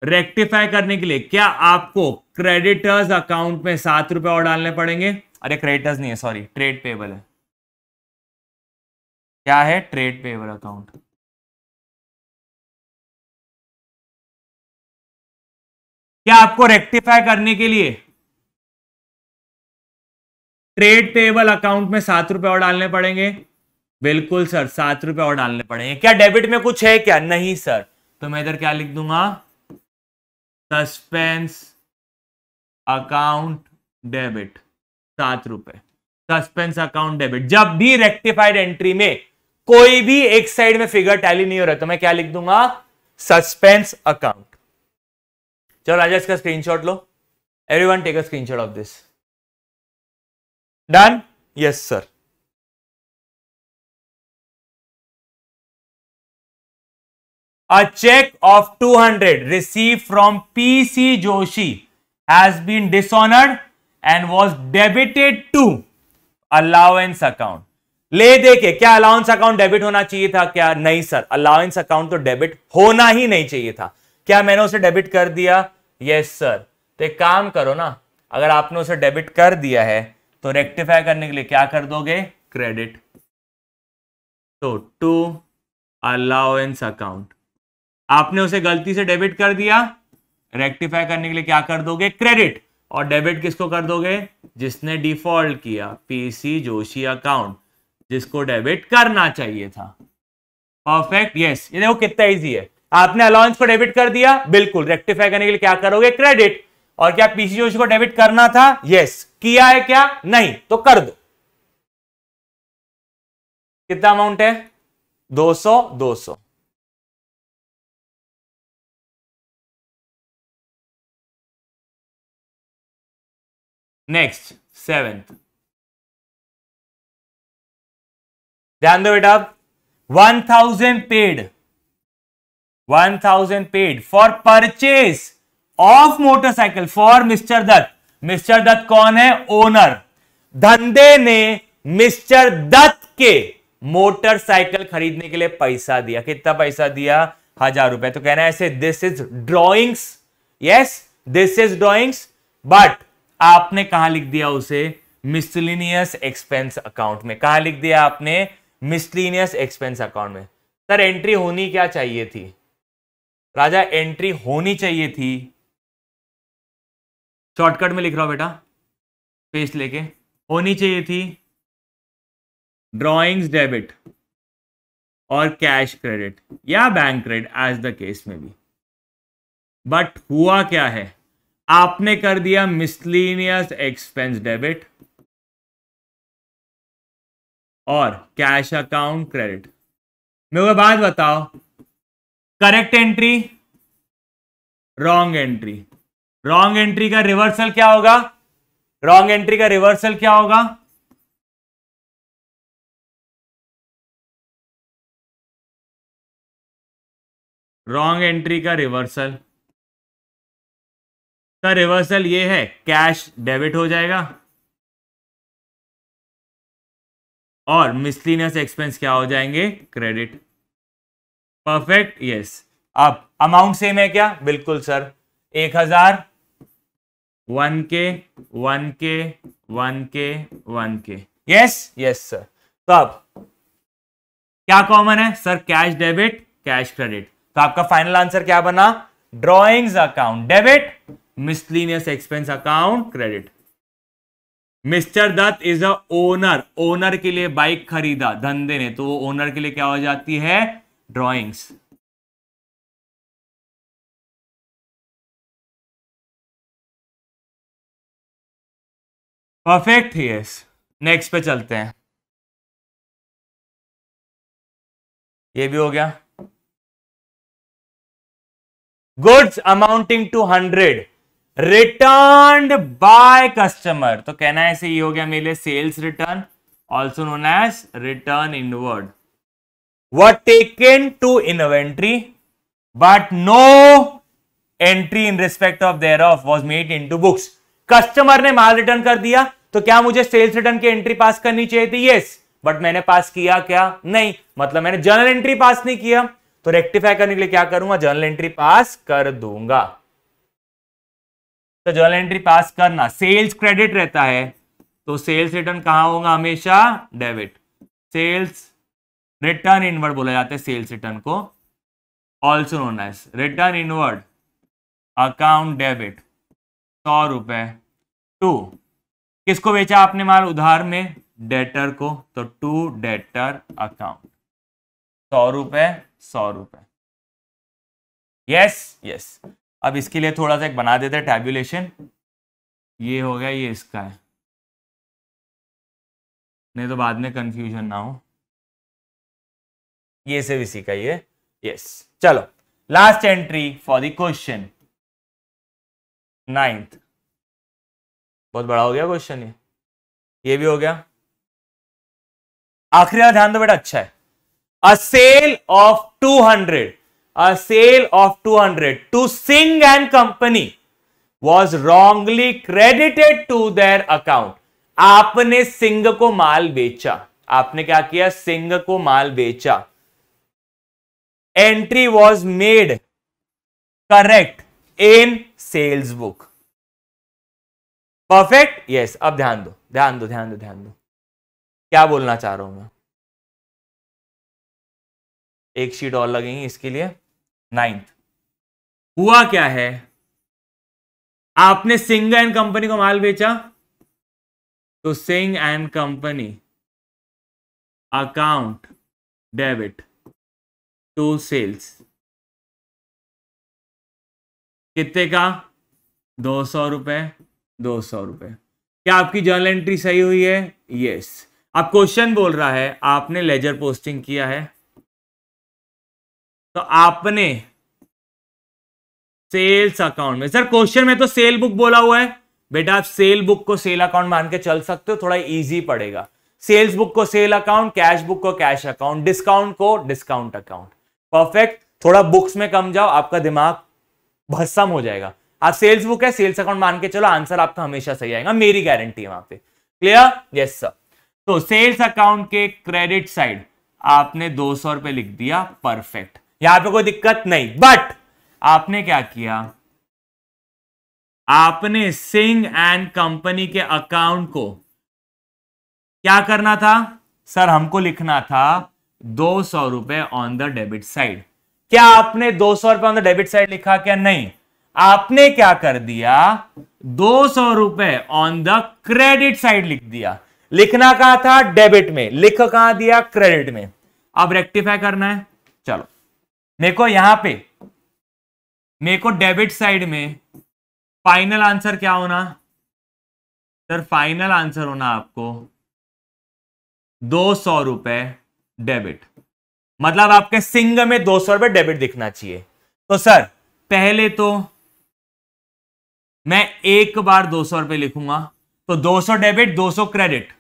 रेक्टिफाई करने के लिए क्या आपको क्रेडिटर्स अकाउंट में सात रुपए और डालने पड़ेंगे अरे क्रेडिटर्स नहीं है सॉरी ट्रेड पेबल है क्या है ट्रेड पेबल अकाउंट क्या आपको रेक्टिफाई करने के लिए ट्रेड पेबल अकाउंट में सात रुपए और डालने पड़ेंगे बिल्कुल सर सात रुपए और डालने पड़ेंगे क्या डेबिट में कुछ है क्या नहीं सर तो मैं इधर क्या लिख दूंगा सस्पेंस अकाउंट डेबिट सात रुपए सस्पेंस अकाउंट डेबिट जब भी रेक्टिफाइड एंट्री में कोई भी एक साइड में फिगर टैली नहीं हो रहा तो मैं क्या लिख दूंगा सस्पेंस अकाउंट चलो राजा इसका स्क्रीनशॉट लो everyone take a screenshot of this Done? Yes, sir. A check of 200 received from P.C. Joshi has been dishonored and was debited to allowance account. ले देखे क्या अलाउंस अकाउंट डेबिट होना चाहिए था क्या नहीं सर अलाउंस अकाउंट तो debit होना ही नहीं चाहिए था क्या मैंने उसे डेबिट कर दिया यस yes, सर तो एक काम करो ना अगर आपने उसे डेबिट कर दिया है तो रेक्टिफाई करने के लिए क्या कर दोगे क्रेडिट तो टू अलाउंस अकाउंट आपने उसे गलती से डेबिट कर दिया रेक्टिफाई करने के लिए क्या कर दोगे क्रेडिट और डेबिट किसको कर दोगे जिसने डिफॉल्ट किया पीसी जोशी अकाउंट जिसको डेबिट करना चाहिए था परफेक्ट यस ये देखो कितना इजी है आपने अलाउंस को डेबिट कर दिया बिल्कुल रेक्टिफाई करने के लिए क्या करोगे क्रेडिट और क्या पीसी जोशी को डेबिट करना था यस किया है क्या नहीं तो कर दो कितना अमाउंट है 200 200 नेक्स्ट सेवेंथ ध्यान दो बेटा आप one thousand paid one thousand paid for purchase of motorcycle for mister Dutt mister Dutt कौन है ओनर धंधे ने मिस्टर दत्त के मोटरसाइकिल खरीदने के लिए पैसा दिया कितना पैसा दिया हजार रुपए तो कहना ऐसे this is drawings yes this is drawings but आपने कहा लिख दिया उसे मिसलिनियस एक्सपेंस अकाउंट में कहा लिख दिया आपने मिसलिनियस एक्सपेंस अकाउंट में सर एंट्री होनी क्या चाहिए थी राजा एंट्री होनी चाहिए थी शॉर्टकट में लिख रहा हूँ बेटा पेस्ट लेके होनी चाहिए थी ड्रॉइंग्स डेबिट और कैश क्रेडिट या bank credit as the case में भी बट हुआ क्या है आपने कर दिया मिसलिनियस एक्सपेंस डेबिट और कैश अकाउंट क्रेडिट मेरे बाद बात बताओ correct entry wrong entry wrong entry का रिवर्सल क्या होगा रॉन्ग एंट्री का रिवर्सल क्या होगा रॉन्ग एंट्री का रिवर्सल का रिवर्सल ये है कैश डेबिट हो जाएगा और मिसलिनियस एक्सपेंस क्या हो जाएंगे क्रेडिट परफेक्ट यस अब अमाउंट सेम है क्या बिल्कुल सर एक हजार वन के वन के वन के वन के यस यस सर तो अब क्या कॉमन है sir cash debit cash credit तो आपका फाइनल आंसर क्या बना drawings account debit miscellaneous expense account credit mister Dutt is a owner owner के लिए बाइक खरीदा धंधे ने तो वो ओनर के लिए क्या हो जाती है ड्रॉइंग्स परफेक्ट यस नेक्स्ट पे चलते हैं ये भी हो गया goods amounting to hundred return by customer तो कहना ऐसे ही हो गया मेरे sales return also known as return ward what taken to inventory but no entry in respect of thereof was made in to books customer ने माल रिटर्न कर दिया तो क्या मुझे सेल्स रिटर्न की एंट्री पास करनी चाहिए थी यस बट मैंने पास किया क्या नहीं मतलब मैंने जर्नल एंट्री पास नहीं किया तो रेक्टिफाई करने के लिए क्या करूंगा जर्नल एंट्री पास कर दूंगा तो जर्नल एंट्री पास करना सेल्स क्रेडिट रहता है तो सेल्स रिटर्न कहां होगा हमेशा डेबिट सेल्स रिटर्न इनवर्ड बोला जाता है सेल्स रिटर्न को also known as return inward account debit सौ रुपए टू किसको बेचा आपने माल उधार में डेटर को तो टू डेटर अकाउंट सौ रुपए सौ रुपए यस यस अब इसके लिए थोड़ा सा एक बना देते हैं टैबुलेशन ये हो गया ये इसका है नहीं तो बाद में कंफ्यूजन ना हो ये से इसी का ये यस चलो last entry for the question ninth बहुत बड़ा हो गया क्वेश्चन ये ये भी हो गया आखिरी वाला ध्यान दो बेटा अच्छा है a sale of two hundred a sale of two hundred to Singh and company was wrongly credited to their account आपने सिंह को माल बेचा आपने क्या किया सिंह को माल बेचा entry was made correct in sales book perfect yes अब ध्यान दो ध्यान दो ध्यान दो ध्यान दो क्या बोलना चाह रहा हूं मैं एक शीट और लगेंगी इसके लिए नाइन्थ हुआ क्या है आपने सिंग एंड कंपनी को माल बेचा तो Singh and company account debit to sales कितने का दो सौ रुपये दो सौ रुपये क्या आपकी जर्नल एंट्री सही हुई है यस अब क्वेश्चन बोल रहा है आपने लेजर पोस्टिंग किया है तो आपने सेल्स अकाउंट में सर क्वेश्चन में तो सेल बुक बोला हुआ है बेटा आप सेल बुक को सेल अकाउंट मान के चल सकते हो थोड़ा इजी पड़ेगा सेल्स बुक को सेल अकाउंट कैश बुक को कैश अकाउंट डिस्काउंट को डिस्काउंट अकाउंट परफेक्ट थोड़ा बुक्स में कम जाओ आपका दिमाग भस्सम हो जाएगा आप सेल्स बुक है सेल्स अकाउंट मान के चलो आंसर आपका हमेशा सही आएगा मेरी गारंटी है वहां पे क्लियर यस सर तो सेल्स अकाउंट के क्रेडिट साइड आपने दो सौ रुपए लिख दिया परफेक्ट यहां पे कोई दिक्कत नहीं बट आपने क्या किया आपने सिंह एंड कंपनी के अकाउंट को क्या करना था सर हमको लिखना था दो सौ रुपए ऑन द डेबिट साइड क्या आपने दो सौ रुपए ऑन द डेबिट साइड लिखा क्या नहीं आपने क्या कर दिया दो सौ रुपए ऑन द क्रेडिट साइड लिख दिया लिखना कहा था डेबिट में लिख कहा दिया क्रेडिट में अब रेक्टिफाई करना है चलो मेरे को यहां पे मेरे को डेबिट साइड में फाइनल आंसर क्या होना सर फाइनल आंसर होना आपको दो सौ रुपए डेबिट मतलब आपके सिंग में दो सौ रुपए डेबिट दिखना चाहिए तो सर पहले तो मैं एक बार दो सौ रुपए लिखूंगा तो दो सौ डेबिट दो सौ क्रेडिट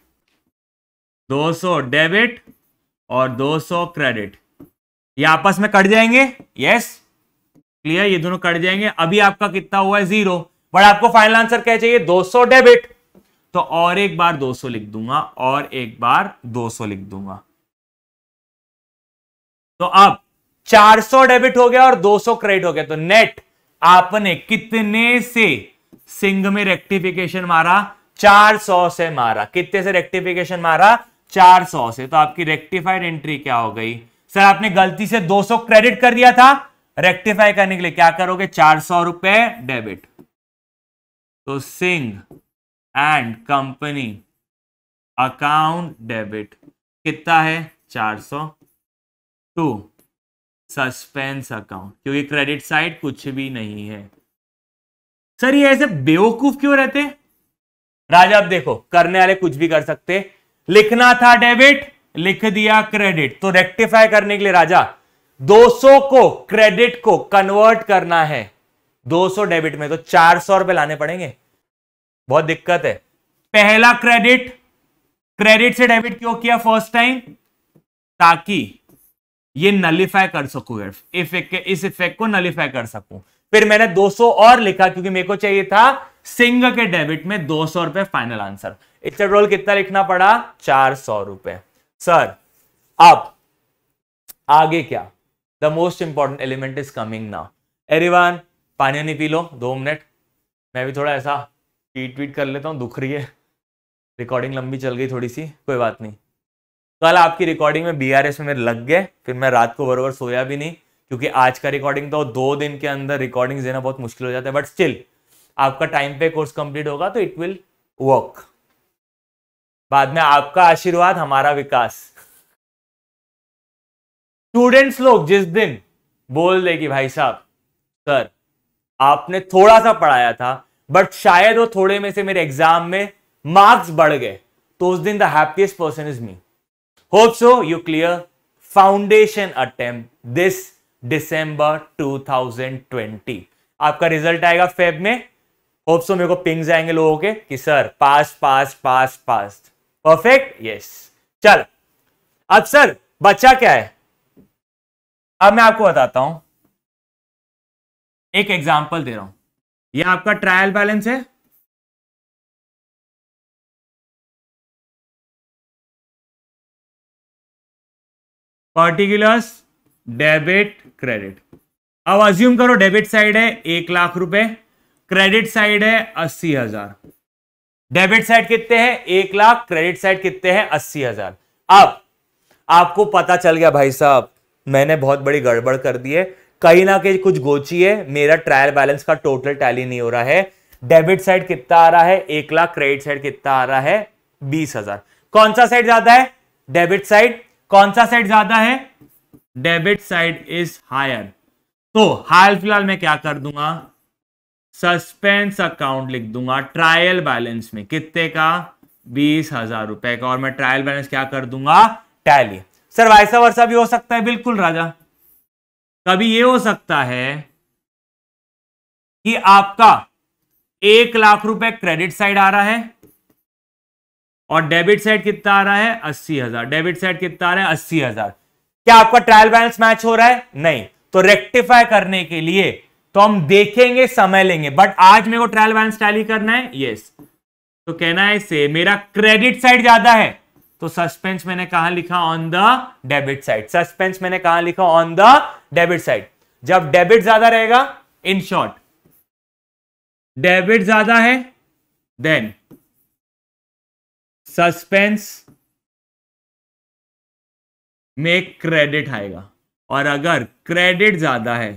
दो सौ डेबिट और दो सौ क्रेडिट ये आपस में कट जाएंगे यस क्लियर ये दोनों कट जाएंगे अभी आपका कितना हुआ है जीरो बट आपको फाइनल आंसर क्या चाहिए दो सौ डेबिट तो और एक बार दो सौ लिख दूंगा और एक बार दो सौ लिख दूंगा तो अब 400 डेबिट हो गया और 200 क्रेडिट हो गया तो नेट आपने कितने से सिंह में रेक्टिफिकेशन मारा 400 से मारा कितने से रेक्टिफिकेशन मारा 400 से तो आपकी रेक्टिफाइड एंट्री क्या हो गई सर आपने गलती से 200 क्रेडिट कर दिया था रेक्टिफाई करने के लिए क्या करोगे चार सौ रुपए डेबिट तो Singh and company account debit कितना है चार सौ टू सस्पेंस अकाउंट क्योंकि क्रेडिट साइड कुछ भी नहीं है सर ये ऐसे बेवकूफ क्यों रहते राजा अब देखो करने वाले कुछ भी कर सकते लिखना था डेबिट लिख दिया क्रेडिट तो रेक्टिफाई करने के लिए राजा 200 को क्रेडिट को कन्वर्ट करना है 200 डेबिट में तो चार सौ रुपए लाने पड़ेंगे बहुत दिक्कत है पहला क्रेडिट क्रेडिट से डेबिट क्यों किया फर्स्ट टाइम ताकि ये नलीफाई कर सकूं इफेक्ट इस इफेक्ट को नलीफाई कर सकूं फिर मैंने 200 और लिखा क्योंकि मेरे को चाहिए था सिंह के डेबिट में दो सौ रुपए फाइनल आंसर इससे रोल कितना लिखना पड़ा चार सौ रुपए सर अब आगे क्या the most important element is coming now एरिवान पानी नहीं पी लो दो मिनट मैं भी थोड़ा ऐसा ट्वीट ट्वीट कर लेता हूँ दुख रही है रिकॉर्डिंग लंबी चल गई थोड़ी सी कोई बात नहीं कल आपकी रिकॉर्डिंग में बी आर एस में मेरे लग गए फिर मैं रात को बरबर सोया भी नहीं क्योंकि आज का रिकॉर्डिंग तो दो दिन के अंदर रिकॉर्डिंग देना बहुत मुश्किल हो जाता है बट स्टिल आपका टाइम पे कोर्स कंप्लीट होगा तो इट विल वर्क बाद में आपका आशीर्वाद हमारा विकास स्टूडेंट्स लोग जिस दिन बोल दे कि भाई साहब सर आपने थोड़ा सा पढ़ाया था बट शायद वो थोड़े में से मेरे एग्जाम में मार्क्स बढ़ गए तो उस दिन the happiest person is me hope so you clear foundation attempt this December 2020 आपका रिजल्ट आएगा फेब में होप सो मेरे को पिंग जाएंगे लोगों के कि sir pass pass pass pass perfect yes चल अब सर बच्चा क्या है अब मैं आपको बताता हूं एक एग्जांपल दे रहा हूं ये आपका ट्रायल बैलेंस है पर्टिकुलर्स डेबिट क्रेडिट अब अज्यूम करो डेबिट साइड है एक लाख रुपए क्रेडिट साइड है अस्सी हजार डेबिट साइड कितने हैं एक लाख क्रेडिट साइड कितने हैं अस्सी हजार अब आपको पता चल गया भाई साहब मैंने बहुत बड़ी गड़बड़ कर दी है कहीं ना कहीं कुछ गोची है मेरा ट्रायल बैलेंस का टोटल टैली नहीं हो रहा है डेबिट साइड कितना आ रहा है एक लाख क्रेडिट साइड कितना आ रहा है बीस हजार कौन सा साइड ज्यादा है डेबिट साइड कौन सा साइड ज्यादा है डेबिट साइड इज हायर तो हाल फिलहाल मैं क्या कर दूंगा सस्पेंस अकाउंट लिख दूंगा ट्रायल बैलेंस में कितने का बीस हजार रुपए का और मैं ट्रायल बैलेंस क्या कर दूंगा टैली सर वैसा वर्षा भी हो सकता है बिल्कुल राजा कभी ये हो सकता है कि आपका एक लाख रुपए क्रेडिट साइड आ रहा है और डेबिट साइड कितना आ रहा है अस्सी हजार डेबिट साइड कितना आ रहा है अस्सी हजार क्या आपका ट्रायल बैलेंस मैच हो रहा है नहीं तो रेक्टिफाई करने के लिए तो हम देखेंगे समय लेंगे बट आज मेरे को ट्रायल बैलेंस टैली करना है यस तो कहना है से मेरा क्रेडिट साइड ज्यादा है तो सस्पेंस मैंने कहा लिखा on the debit side suspense मैंने कहा लिखा ऑन द डेबिट साइड जब डेबिट ज्यादा रहेगा इन शॉर्ट डेबिट ज्यादा है देन सस्पेंस में क्रेडिट आएगा और अगर क्रेडिट ज्यादा है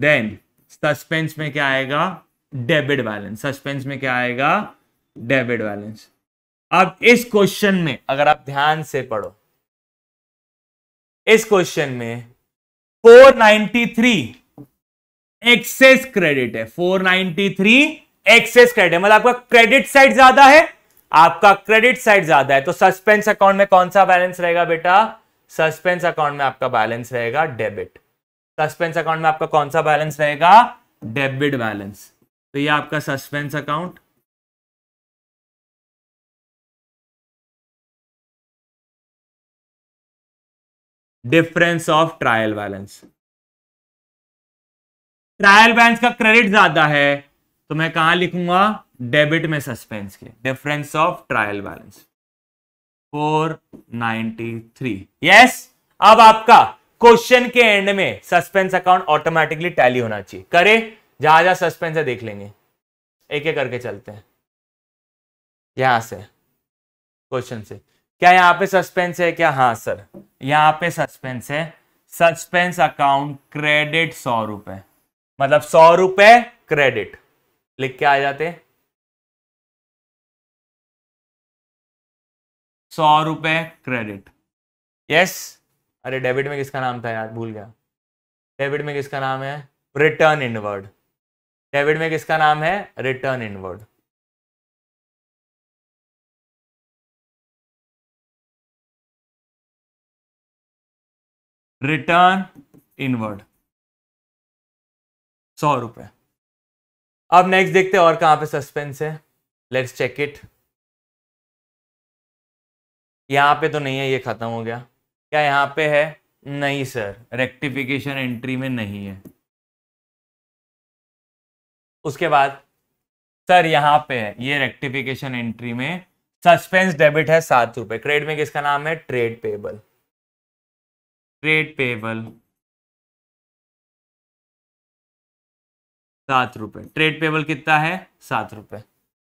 देन सस्पेंस में क्या आएगा डेबिट बैलेंस सस्पेंस में क्या आएगा डेबिट बैलेंस अब इस क्वेश्चन में अगर आप ध्यान से पढ़ो इस क्वेश्चन में 493 एक्सेस क्रेडिट है 493 एक्सेस क्रेडिट मतलब आपका क्रेडिट साइड ज्यादा है आपका क्रेडिट साइड ज्यादा है तो सस्पेंस अकाउंट में कौन सा बैलेंस रहेगा बेटा सस्पेंस अकाउंट में आपका बैलेंस रहेगा डेबिट सस्पेंस अकाउंट में आपका कौन सा बैलेंस रहेगा डेबिट बैलेंस तो ये आपका suspense account difference of trial balance trial balance का क्रेडिट ज्यादा है तो मैं कहां लिखूंगा डेबिट में सस्पेंस के difference of trial balance four three yes अब आपका क्वेश्चन के एंड में सस्पेंस अकाउंट ऑटोमेटिकली टैली होना चाहिए करे जहां जहां सस्पेंस है देख लेंगे एक एक करके चलते हैं यहां से क्वेश्चन से क्या यहां पे सस्पेंस है क्या हाँ सर यहां पे सस्पेंस है सस्पेंस अकाउंट क्रेडिट सौ रुपए मतलब सौ रुपए क्रेडिट लिख के आ जाते सौ रुपए क्रेडिट यस अरे डेबिट में किसका नाम था यार भूल गया डेबिट में किसका नाम है रिटर्न इनवर्ड डेबिट में किसका नाम है रिटर्न इनवर्ड रिटर्न इनवर्ड सौ रुपए अब नेक्स्ट देखते हैं और कहां पे सस्पेंस है लेट्स चेक इट यहाँ पे तो नहीं है ये ख़त्म हो गया क्या यहाँ पे है नहीं सर रेक्टिफिकेशन एंट्री में नहीं है उसके बाद सर यहाँ पे है ये रेक्टिफिकेशन एंट्री में सस्पेंस डेबिट है सात रुपए क्रेडिट में किसका नाम है ट्रेड पेबल ट्रेड पेबल सात रुपए ट्रेड पेबल कितना है सात रुपए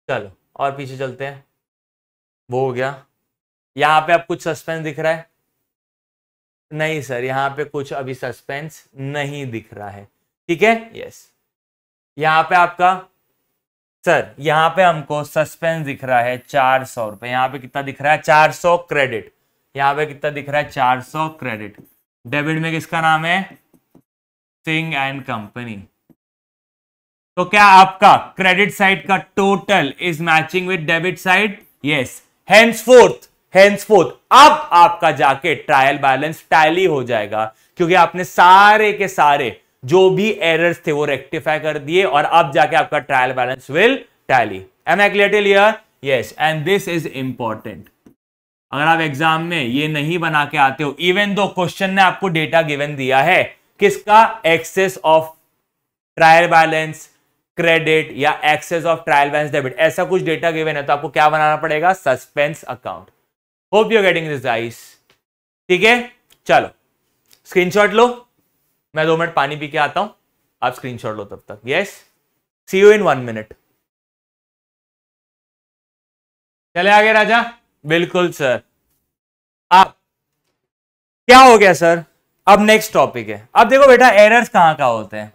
चलो और पीछे चलते हैं वो हो गया यहां पे आप कुछ सस्पेंस दिख रहा है नहीं सर यहां पे कुछ अभी सस्पेंस नहीं दिख रहा है ठीक है यस यहाँ पे आपका सर यहां पे हमको सस्पेंस दिख रहा है चार सौ रुपए यहां पे कितना दिख रहा है चार सौ क्रेडिट यहां पे कितना दिख रहा है चार सौ क्रेडिट डेबिट में किसका नाम है सिंग एंड कंपनी तो क्या आपका क्रेडिट साइड का total is matching with debit side yes henceforth henceforth अब आपका जाके ट्रायल बैलेंस टैली हो जाएगा क्योंकि आपने सारे के सारे जो भी एरर्स थे वो रेक्टिफाई कर दिए और अब जाके आपका trial balance will tally am I clear till yes and this is important अगर आप एग्जाम में ये नहीं बना के आते हो इवन दो क्वेश्चन ने आपको डेटा गिवन दिया है किसका excess of trial balance credit या excess of trial balance debit ऐसा कुछ डेटा गिवन है तो आपको क्या बनाना पड़ेगा suspense account hope you getting this guys ठीक है चलो स्क्रीनशॉट लो मैं दो मिनट पानी पी के आता हूं आप स्क्रीनशॉट लो तब तक yes see you in one minute चले आगे राजा बिल्कुल सर आप क्या हो गया सर अब नेक्स्ट टॉपिक है अब देखो बेटा एरर्स कहाँ कहाँ होते हैं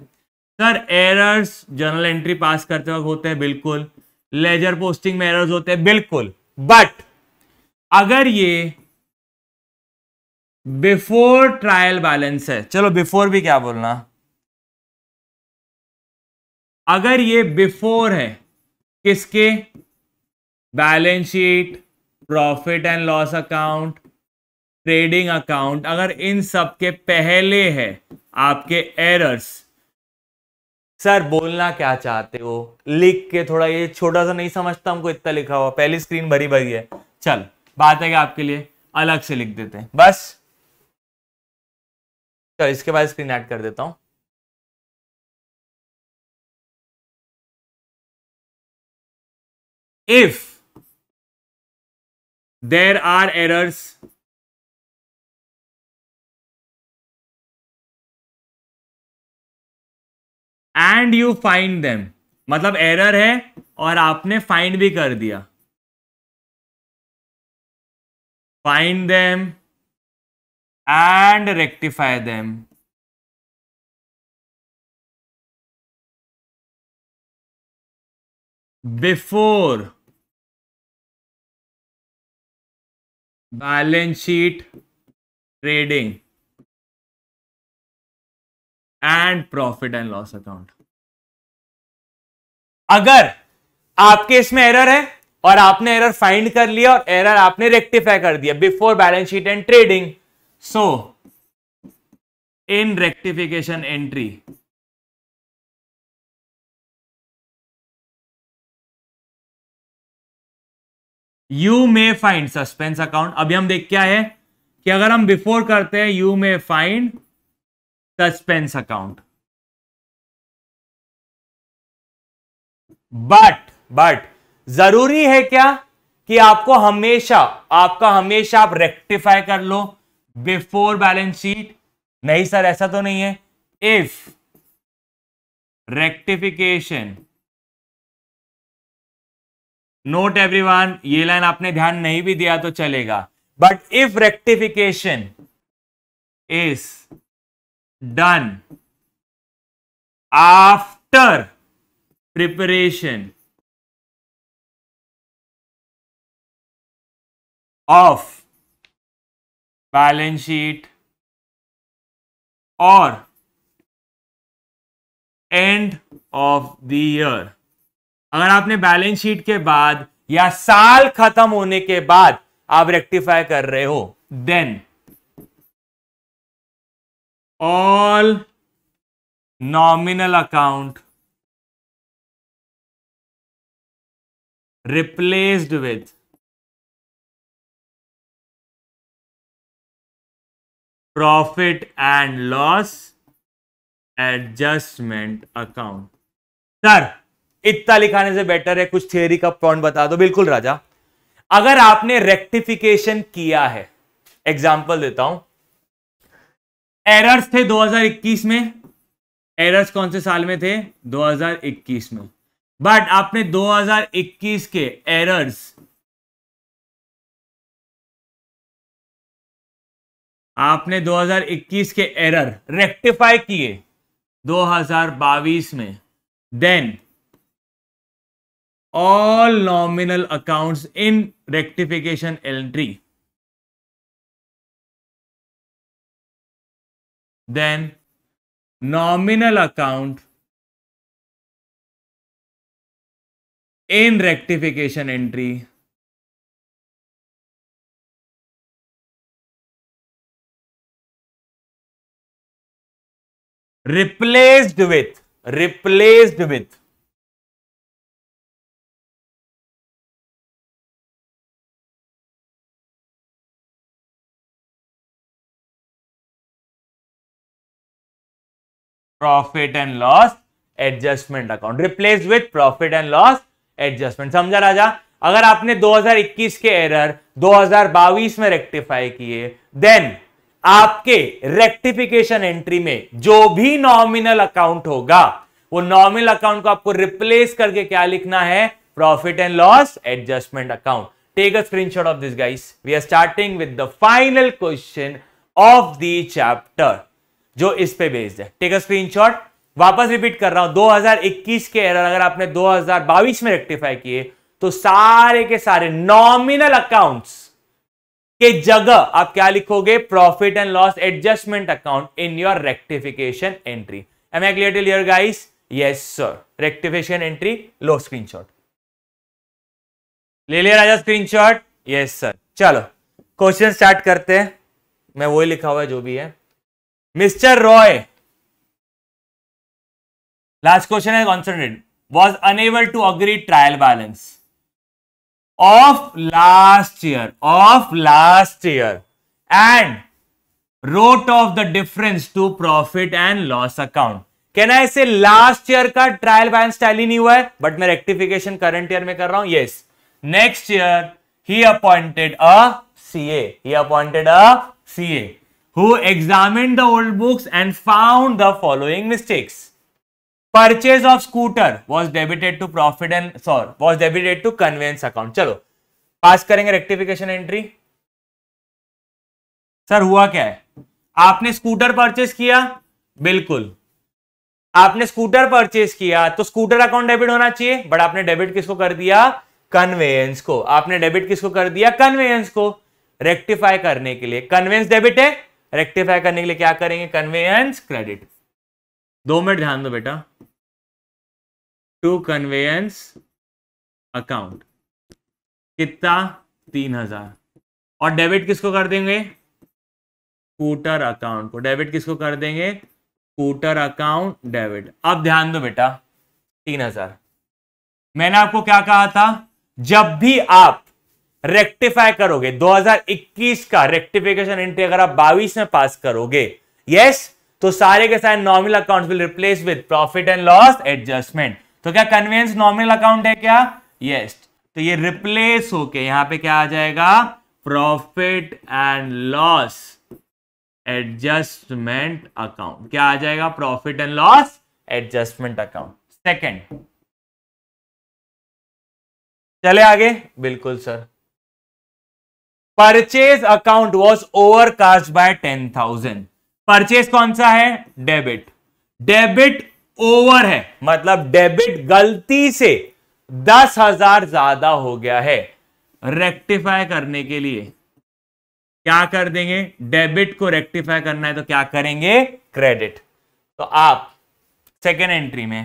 sir errors journal entry pass करते वक्त होते हैं बिल्कुल लेजर पोस्टिंग में एरर्स होते हैं बिल्कुल बट अगर ये बिफोर ट्रायल बैलेंस है चलो बिफोर भी क्या बोलना अगर ये बिफोर है किसके balance sheet profit and loss account trading account अगर इन सब के पहले है आपके एरर्स सर बोलना क्या चाहते हो लिख के थोड़ा ये छोटा सा नहीं समझता हमको इतना लिखा हुआ पहली स्क्रीन भरी भरी है चल बात है कि आपके लिए अलग से लिख देते हैं बस तो इसके बाद स्क्रीन ऐड कर देता हूं if there are errors and you find them मतलब एरर है और आपने फाइंड भी कर दिया find them and rectify them. Before balance sheet trading and profit and loss account अगर आपके इसमें एरर है और आपने एरर फाइंड कर लिया और एरर आपने रेक्टिफाई कर दिया before balance sheet and trading so in rectification entry you may find suspense account अभी हम देख क्या है कि अगर हम बिफोर करते हैं you may find suspense account but but जरूरी है क्या कि आपको हमेशा आपका हमेशा आप रेक्टिफाई कर लो बिफोर बैलेंस शीट नहीं सर ऐसा तो नहीं है इफ रेक्टिफिकेशन नोट एवरीवन ये लाइन आपने ध्यान नहीं भी दिया तो चलेगा but if rectification is done after preparation of balance sheet और एंड ऑफ द ईयर अगर आपने बैलेंस शीट के बाद या साल खत्म होने के बाद आप रेक्टिफाई कर रहे हो then all nominal account replaced with profit and loss adjustment account sir इतना लिखाने से बेटर है कुछ थियोरी का पॉइंट बता दो बिल्कुल राजा अगर आपने रेक्टिफिकेशन किया है एग्जाम्पल देता हूं एरर्स थे 2021 में एरर्स कौन से साल में थे 2021 में बट आपने 2021 के एरर्स आपने 2021 के एरर रेक्टिफाई किए 2022 में then all nominal accounts in rectification entry then nominal account in rectification entry replaced with replaced with profit and loss adjustment account replace with profit and loss adjustment समझा राजा अगर आपने 2021 के error 2022 में rectify किए then आपके rectification entry में जो भी नॉमिनल अकाउंट होगा वो नॉमिनल अकाउंट को आपको रिप्लेस करके क्या लिखना है profit and loss adjustment account take a screenshot of this guys we are starting with the final question of the chapter जो इस पे बेस्ड है टेक अ स्क्रीनशॉट वापस रिपीट कर रहा हूं 2021 के एरर अगर आपने 2022 में रेक्टिफाई किए तो सारे के सारे नॉमिनल अकाउंट्स के जगह आप क्या लिखोगे profit and loss adjustment account in your rectification entry am I clear clear guys yes sir rectification entry लो स्क्रीनशॉट ले लिया राजा स्क्रीनशॉट यस सर चलो क्वेश्चन स्टार्ट करते हैं मैं वही लिखा हुआ है जो भी है मिस्टर रॉय लास्ट क्वेश्चन है concentrate was unable to agree trial balance of last year of last year and wrote off the difference to profit and loss account can I say last year का trial balance tally नहीं हुआ है but मैं rectification current year में कर रहा हूं yes next year he appointed a CA he appointed a a who examine the old books and found the following mistakes purchase of scooter was debited to profit and sorry was debited to conveyance account चलो पास करेंगे rectification entry sir हुआ क्या है आपने scooter purchase किया बिल्कुल आपने स्कूटर परचेज किया तो स्कूटर अकाउंट डेबिट होना चाहिए बट आपने डेबिट किसको कर दिया कन्वेयंस को आपने डेबिट किसको कर दिया कन्वेयंस को रेक्टिफाई करने के लिए कन्वेंस डेबिट है रेक्टिफाई करने के लिए क्या करेंगे कन्वेयंस क्रेडिट दो मिनट ध्यान दो बेटा टू कन्वेयंस अकाउंट कितना तीन हजार और डेबिट किसको कर देंगे कूटर अकाउंट को डेबिट किसको कर देंगे कूटर अकाउंट डेबिट अब ध्यान दो बेटा तीन हजार मैंने आपको क्या कहा था जब भी आप रेक्टिफाई करोगे 2021 का रेक्टिफिकेशन एंट्री अगर आप 22 में पास करोगे यस तो सारे के सारे normal account will replace with profit and loss adjustment तो क्या कन्वेंस नॉर्मल अकाउंट है क्या यस yes. तो ये रिप्लेस होके यहां पे क्या आ जाएगा profit and loss adjustment account क्या आ जाएगा profit and loss adjustment account second चले आगे बिल्कुल sir purchase account was overcast by ten thousand purchase कौन सा है डेबिट डेबिट ओवर है मतलब डेबिट गलती से दस हजार ज्यादा हो गया है रेक्टिफाई करने के लिए क्या कर देंगे डेबिट को रेक्टिफाई करना है तो क्या करेंगे क्रेडिट तो आप सेकेंड एंट्री में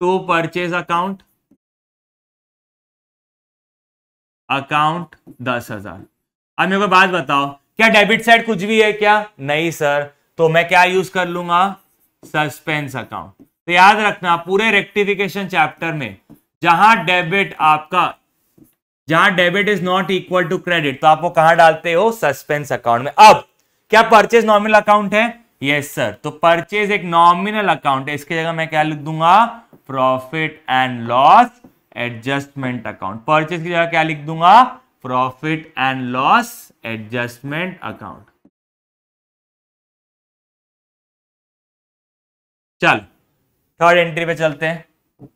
टू परचेज अकाउंट अकाउंट दस हजार अब मेरे को बात बताओ क्या डेबिट साइड कुछ भी है क्या नहीं सर तो मैं क्या यूज कर लूंगा सस्पेंस अकाउंट तो याद रखना पूरे रेक्टिफिकेशन चैप्टर में जहां डेबिट आपका जहां debit is not equal to credit तो आप वो कहां डालते हो सस्पेंस अकाउंट में अब क्या परचेज नॉमिनल अकाउंट है यस सर तो परचेज एक नॉमिनल अकाउंट है इसकी जगह मैं क्या लिख दूंगा profit and loss adjustment account purchase की जगह क्या लिख दूंगा profit and loss adjustment account चल थर्ड एंट्री पे चलते हैं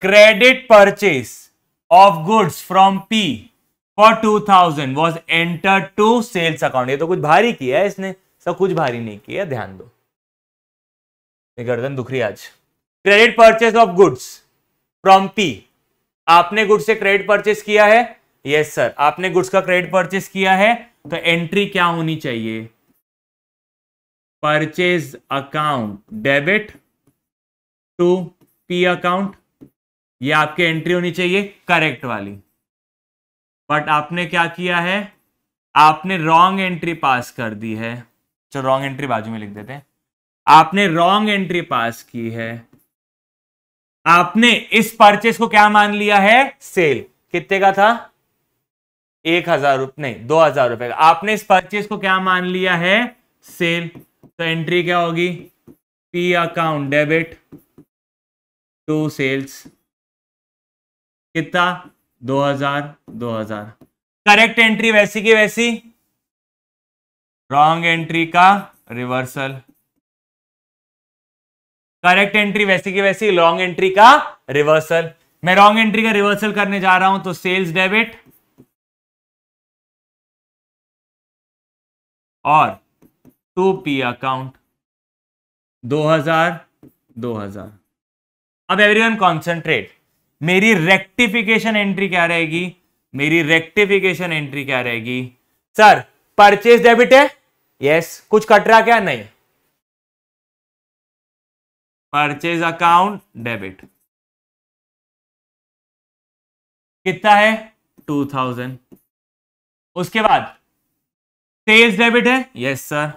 credit purchase of goods from P for two thousand was enter to sales account ये तो कुछ भारी किया है इसने सब कुछ भारी नहीं किया ध्यान दो गर्दन दुख रही आज credit purchase of goods from P आपने गुड्स से क्रेडिट परचेस किया है यस सर आपने गुड्स का क्रेडिट परचेस किया है तो एंट्री क्या होनी चाहिए purchase account debit to P account ये आपकी एंट्री होनी चाहिए करेक्ट वाली बट आपने क्या किया है आपने रॉन्ग एंट्री पास कर दी है चलो रॉन्ग एंट्री बाजू में लिख देते हैं आपने रॉन्ग एंट्री पास की है आपने इस परचेस को क्या मान लिया है सेल कितने का था एक हजार रुपये नहीं दो हजार रुपए का आपने इस परचेस को क्या मान लिया है सेल तो एंट्री क्या होगी P account debit to sales कितना दो हजार दो हजार करेक्ट एंट्री वैसी की वैसी रॉन्ग एंट्री का रिवर्सल करेक्ट एंट्री वैसी की वैसी लॉन्ग एंट्री का रिवर्सल मैं रॉन्ग एंट्री का रिवर्सल करने जा रहा हूं तो सेल्स डेबिट और टू पी अकाउंट दो हजार दो हजार अब एवरीवन कंसंट्रेट मेरी रेक्टिफिकेशन एंट्री क्या रहेगी मेरी रेक्टिफिकेशन एंट्री क्या रहेगी सर परचेज डेबिट है यस yes. कुछ कट रहा क्या नहीं परचेज अकाउंट डेबिट कितना है टू थाउजेंड उसके बाद सेल्स डेबिट है yes sir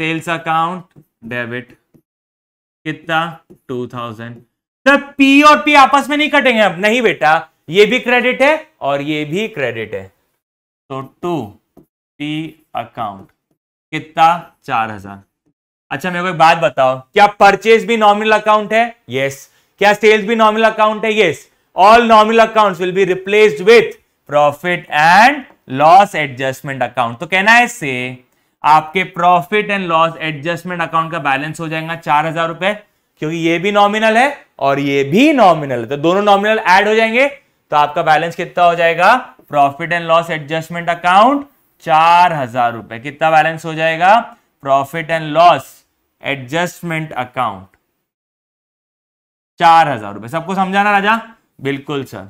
sales account debit कितना टू थाउजेंड सर पी और पी आपस में नहीं कटेंगे अब नहीं बेटा ये भी क्रेडिट है और ये भी क्रेडिट है तो टू पी अकाउंट कितना चार हजार अच्छा मेरे को एक बात बताओ क्या परचेज भी नॉमिनल अकाउंट है यस yes. क्या सेल्स भी नॉमिनल अकाउंट है yes all nominal account will be replaced with profit and loss adjustment account तो कहना है से आपके profit and loss adjustment account का बैलेंस हो जाएगा चार हजार रुपए क्योंकि ये भी नॉमिनल है और ये भी नॉमिनल है तो दोनों नॉमिनल एड हो जाएंगे तो आपका बैलेंस कितना हो जाएगा profit and loss adjustment account चार हजार रुपए कितना बैलेंस हो जाएगा profit and loss adjustment account चार हजार रुपए सबको समझाना राजा बिल्कुल सर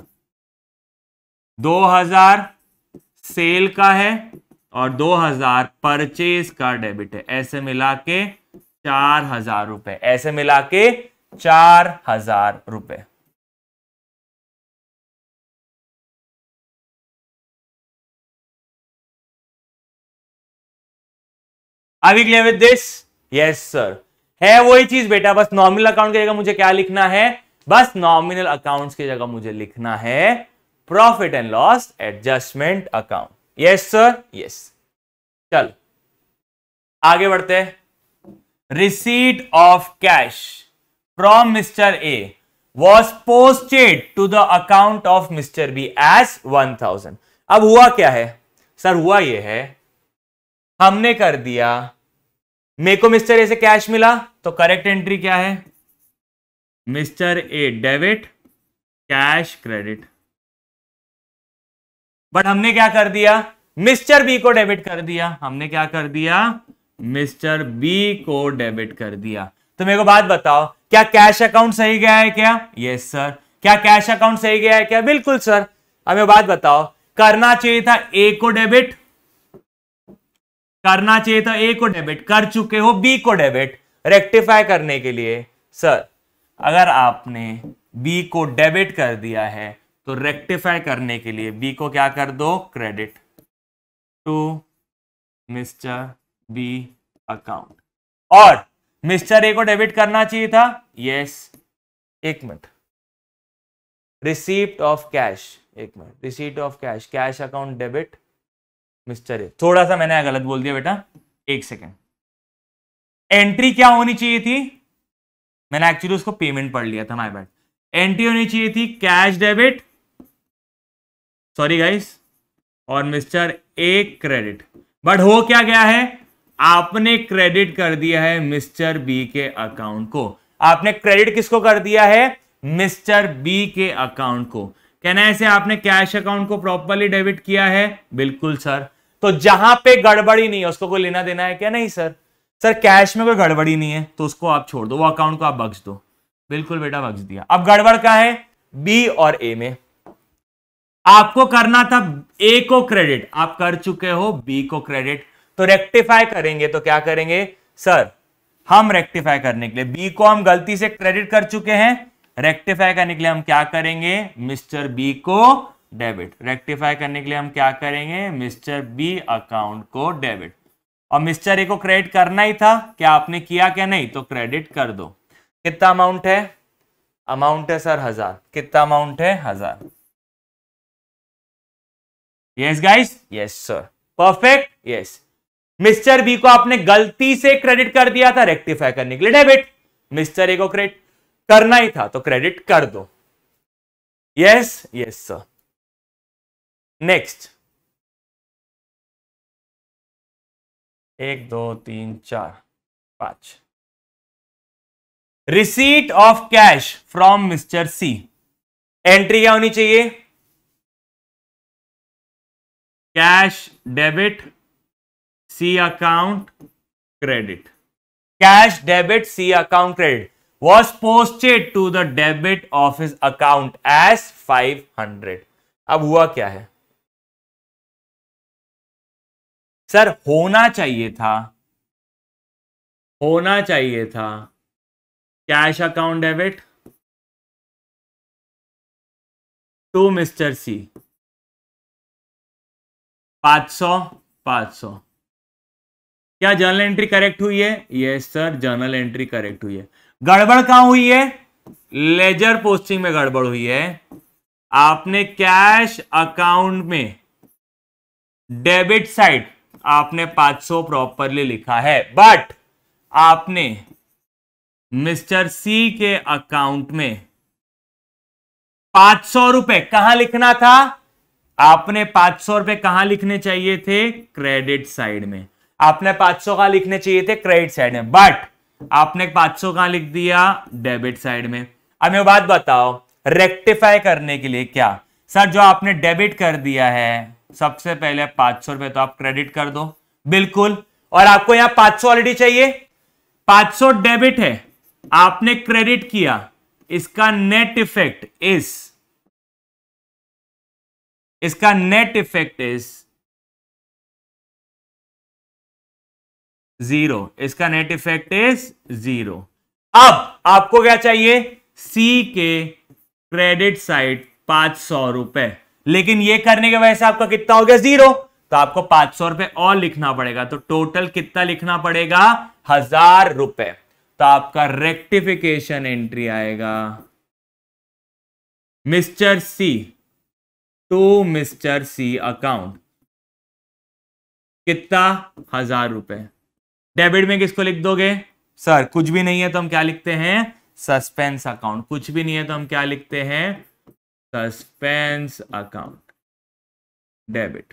दो हजार सेल का है और दो हजार परचेज का डेबिट है ऐसे मिला के चार हजार रुपए ऐसे मिला के चार हजार रुपए अभी clear with this yes sir है वही चीज बेटा बस नॉमिनल अकाउंट की जगह मुझे क्या लिखना है बस नॉमिनल अकाउंट्स की जगह मुझे लिखना है profit and loss adjustment account yes sir yes चल आगे बढ़ते हैं receipt of cash from mister A was posted to the account of mister B as one thousand अब हुआ क्या है सर हुआ यह है हमने कर दिया मेको मिस्टर ए से कैश मिला तो करेक्ट एंट्री क्या है mister A debit cash credit but हमने क्या कर दिया मिस्टर बी को डेबिट कर दिया हमने क्या कर दिया मिस्टर बी को डेबिट कर दिया तो मेरे को बात बताओ क्या कैश अकाउंट सही गया है क्या यस सर क्या कैश अकाउंट सही गया है क्या बिल्कुल सर अब मेरे बात बताओ करना चाहिए था ए को डेबिट करना चाहिए था ए को डेबिट कर चुके हो बी को डेबिट रेक्टिफाई करने के लिए सर अगर आपने बी को डेबिट कर दिया है तो रेक्टिफाई करने के लिए बी को क्या कर दो credit to mister B account और मिस्टर ए को डेबिट करना चाहिए था यस एक मिनट रिसीप्ट ऑफ कैश एक minute receipt of cash cash account debit mister थोड़ा सा मैंने गलत बोल दिया बेटा एक सेकेंड एंट्री क्या होनी चाहिए थी मैंने एक्चुअली उसको पेमेंट पढ़ लिया था माई बैड एंट्री होनी चाहिए थी कैश डेबिट सॉरी गाइस और मिस्टर ए क्रेडिट बट हो क्या गया है आपने क्रेडिट कर दिया है मिस्टर बी के अकाउंट को आपने क्रेडिट किसको कर दिया है मिस्टर बी के अकाउंट को कहना ऐसे आपने कैश अकाउंट को प्रॉपरली डेबिट किया है बिल्कुल सर तो जहां पे गड़बड़ी नहीं है उसको कोई लेना देना है क्या नहीं सर सर कैश में कोई गड़बड़ी नहीं है तो उसको आप छोड़ दो वो अकाउंट को आप बख्श दो बिल्कुल बेटा बख्श दिया अब गड़बड़ का है बी और ए में आपको करना था ए को क्रेडिट आप कर चुके हो बी को क्रेडिट तो रेक्टिफाई करेंगे तो क्या करेंगे सर हम रेक्टिफाई करने के लिए बी को हम गलती से क्रेडिट कर चुके हैं रेक्टिफाई करने के लिए हम क्या करेंगे मिस्टर बी को डेबिट रेक्टिफाई करने के लिए हम क्या करेंगे मिस्टर बी अकाउंट को डेबिट और मिस्टर ए को क्रेडिट करना ही था क्या आपने किया क्या नहीं तो क्रेडिट कर दो कितना अमाउंट है अमाउंट है सर हजार कितना अमाउंट है हजार yes guys yes sir perfect yes mister B को आपने गलती से क्रेडिट कर दिया था रेक्टिफाई करने के लिए डेबिट मिस्टर ए को क्रेडिट करना ही था तो क्रेडिट कर दो यस यस सर नेक्स्ट एक दो तीन चार पांच receipt of cash from mister C entry क्या होनी चाहिए cash debit C account credit cash debit C account credit was posted to the debit of his account as 500 अब हुआ क्या है सर होना चाहिए था होना चाहिए था cash account debit to mister C पांच सौ पांच सौ क्या जर्नल एंट्री करेक्ट हुई है yes sir journal entry correct हुई है गड़बड़ कहां हुई है लेजर पोस्टिंग में गड़बड़ हुई है आपने कैश अकाउंट में डेबिट साइड आपने 500 प्रॉपरली लिखा है बट आपने मिस्टर सी के अकाउंट में पांच सौ रुपए कहां लिखना था आपने पांच सौ रुपए कहां लिखने चाहिए थे क्रेडिट साइड में आपने पांच सौ कहां लिखने चाहिए थे क्रेडिट साइड में बट आपने पांच सौ कहां लिख दिया डेबिट साइड में अब मैं बात बताओ रेक्टिफाई करने के लिए क्या सर जो आपने डेबिट कर दिया है सबसे पहले पांच सौ रुपए तो आप क्रेडिट कर दो बिल्कुल और आपको यहां पांच सौ ऑलरेडी चाहिए पांच सौ डेबिट है आपने क्रेडिट किया इसका नेट इफेक्ट इस इसका नेट इफेक्ट इज जीरो इसका नेट इफेक्ट इज जीरो अब आपको क्या चाहिए सी के क्रेडिट साइड पांच सौ रुपए लेकिन ये करने की वजह से आपका कितना हो गया जीरो तो आपको पांच सौ रुपए और लिखना पड़ेगा तो टोटल कितना लिखना पड़ेगा हजार रुपए तो आपका रेक्टिफिकेशन एंट्री आएगा mister C to mister C account कितना हजार रुपए डेबिट में किसको लिख दोगे सर कुछ भी नहीं है तो हम क्या लिखते हैं सस्पेंस अकाउंट कुछ भी नहीं है तो हम क्या लिखते हैं सस्पेंस अकाउंट डेबिट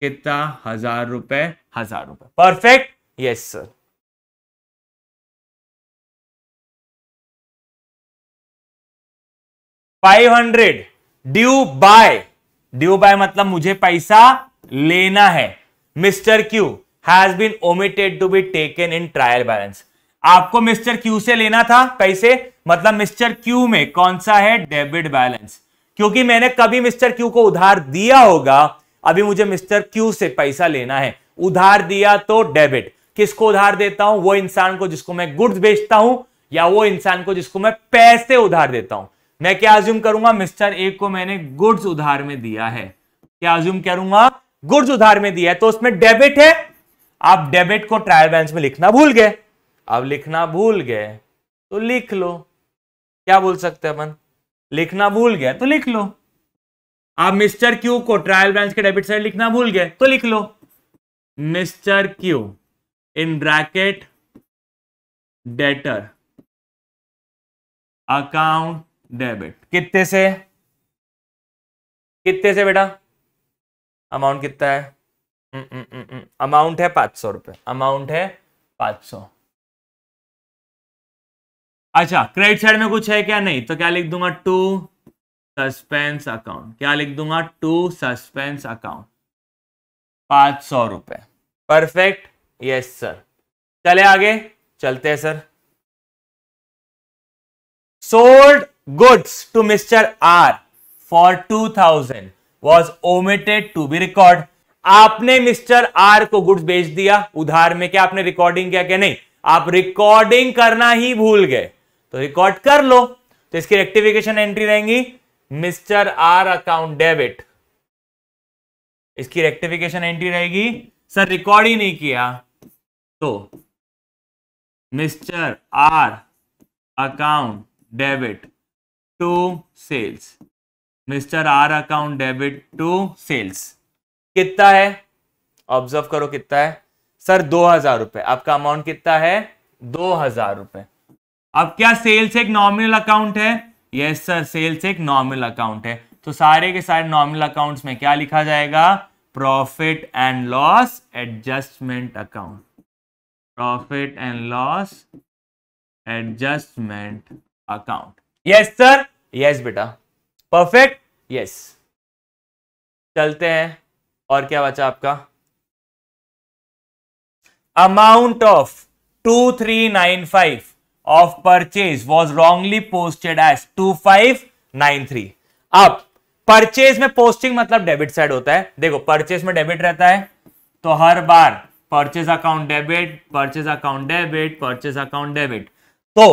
कितना हजार रुपए हजार रुपए perfect yes sir five hundred due by due by मतलब मुझे पैसा लेना है mister Q has been omitted to be taken in trial balance आपको मिस्टर क्यू से लेना था कैसे मतलब मिस्टर क्यू में कौन सा है डेबिट बैलेंस क्योंकि मैंने कभी मिस्टर क्यू को उधार दिया होगा अभी मुझे मिस्टर क्यू से पैसा लेना है उधार दिया तो डेबिट किसको उधार देता हूं वो इंसान को जिसको मैं गुड्स बेचता हूं या वो इंसान को जिसको मैं पैसे उधार देता हूं मैं क्या अज्यूम करूंगा मिस्टर ए को मैंने गुड्स उधार में दिया है क्या अज्यूम करूंगा गुड्स उधार में दिया है तो उसमें डेबिट है आप डेबिट को ट्रायल बैलेंस में लिखना भूल गए अब लिखना भूल गए तो लिख लो क्या बोल सकते हैं अपन लिखना भूल गए तो लिख लो आप मिस्टर क्यू को ट्रायल ब्रांच के डेबिट साइड लिखना भूल गए तो लिख लो mister Q in bracket debtor account debit कितने से कितने से बेटा अमाउंट कितना है हम्म, हम्म, हम्म, अमाउंट है पांच सौ रुपए अमाउंट है पांच सौ अच्छा क्रेडिट साइड में कुछ है क्या नहीं तो क्या लिख दूंगा टू सस्पेंस अकाउंट क्या लिख दूंगा टू सस्पेंस अकाउंट पांच सौ रुपए परफेक्ट यस सर चले आगे चलते हैं sir sold goods to mister R for two thousand was omitted to be record आपने मिस्टर आर को गुड्स बेच दिया उधार में क्या आपने रिकॉर्डिंग किया क्या नहीं आप रिकॉर्डिंग करना ही भूल गए तो रिकॉर्ड कर लो तो इसकी रेक्टिफिकेशन एंट्री रहेंगी मिस्टर आर अकाउंट डेबिट इसकी रेक्टिफिकेशन एंट्री रहेगी सर रिकॉर्ड ही नहीं किया तो mister R account debit to sales mister R account debit to sales कितना है ऑब्जर्व करो कितना है सर दो हजार रुपए आपका अमाउंट कितना है दो हजार रुपए अब क्या सेल्स एक नॉमिनल अकाउंट है यस सर सेल्स एक नॉमिनल अकाउंट है तो सारे के सारे नॉमिनल अकाउंट्स में क्या लिखा जाएगा profit and loss adjustment account profit and loss adjustment account yes sir yes बेटा परफेक्ट यस चलते हैं और क्या बचा आपका amount of two three nine five of purchase was wrongly posted as two five nine three अब purchase में posting मतलब डेबिट साइड होता है देखो परचेज में डेबिट रहता है तो हर बार purchase account debit purchase account debit purchase account debit तो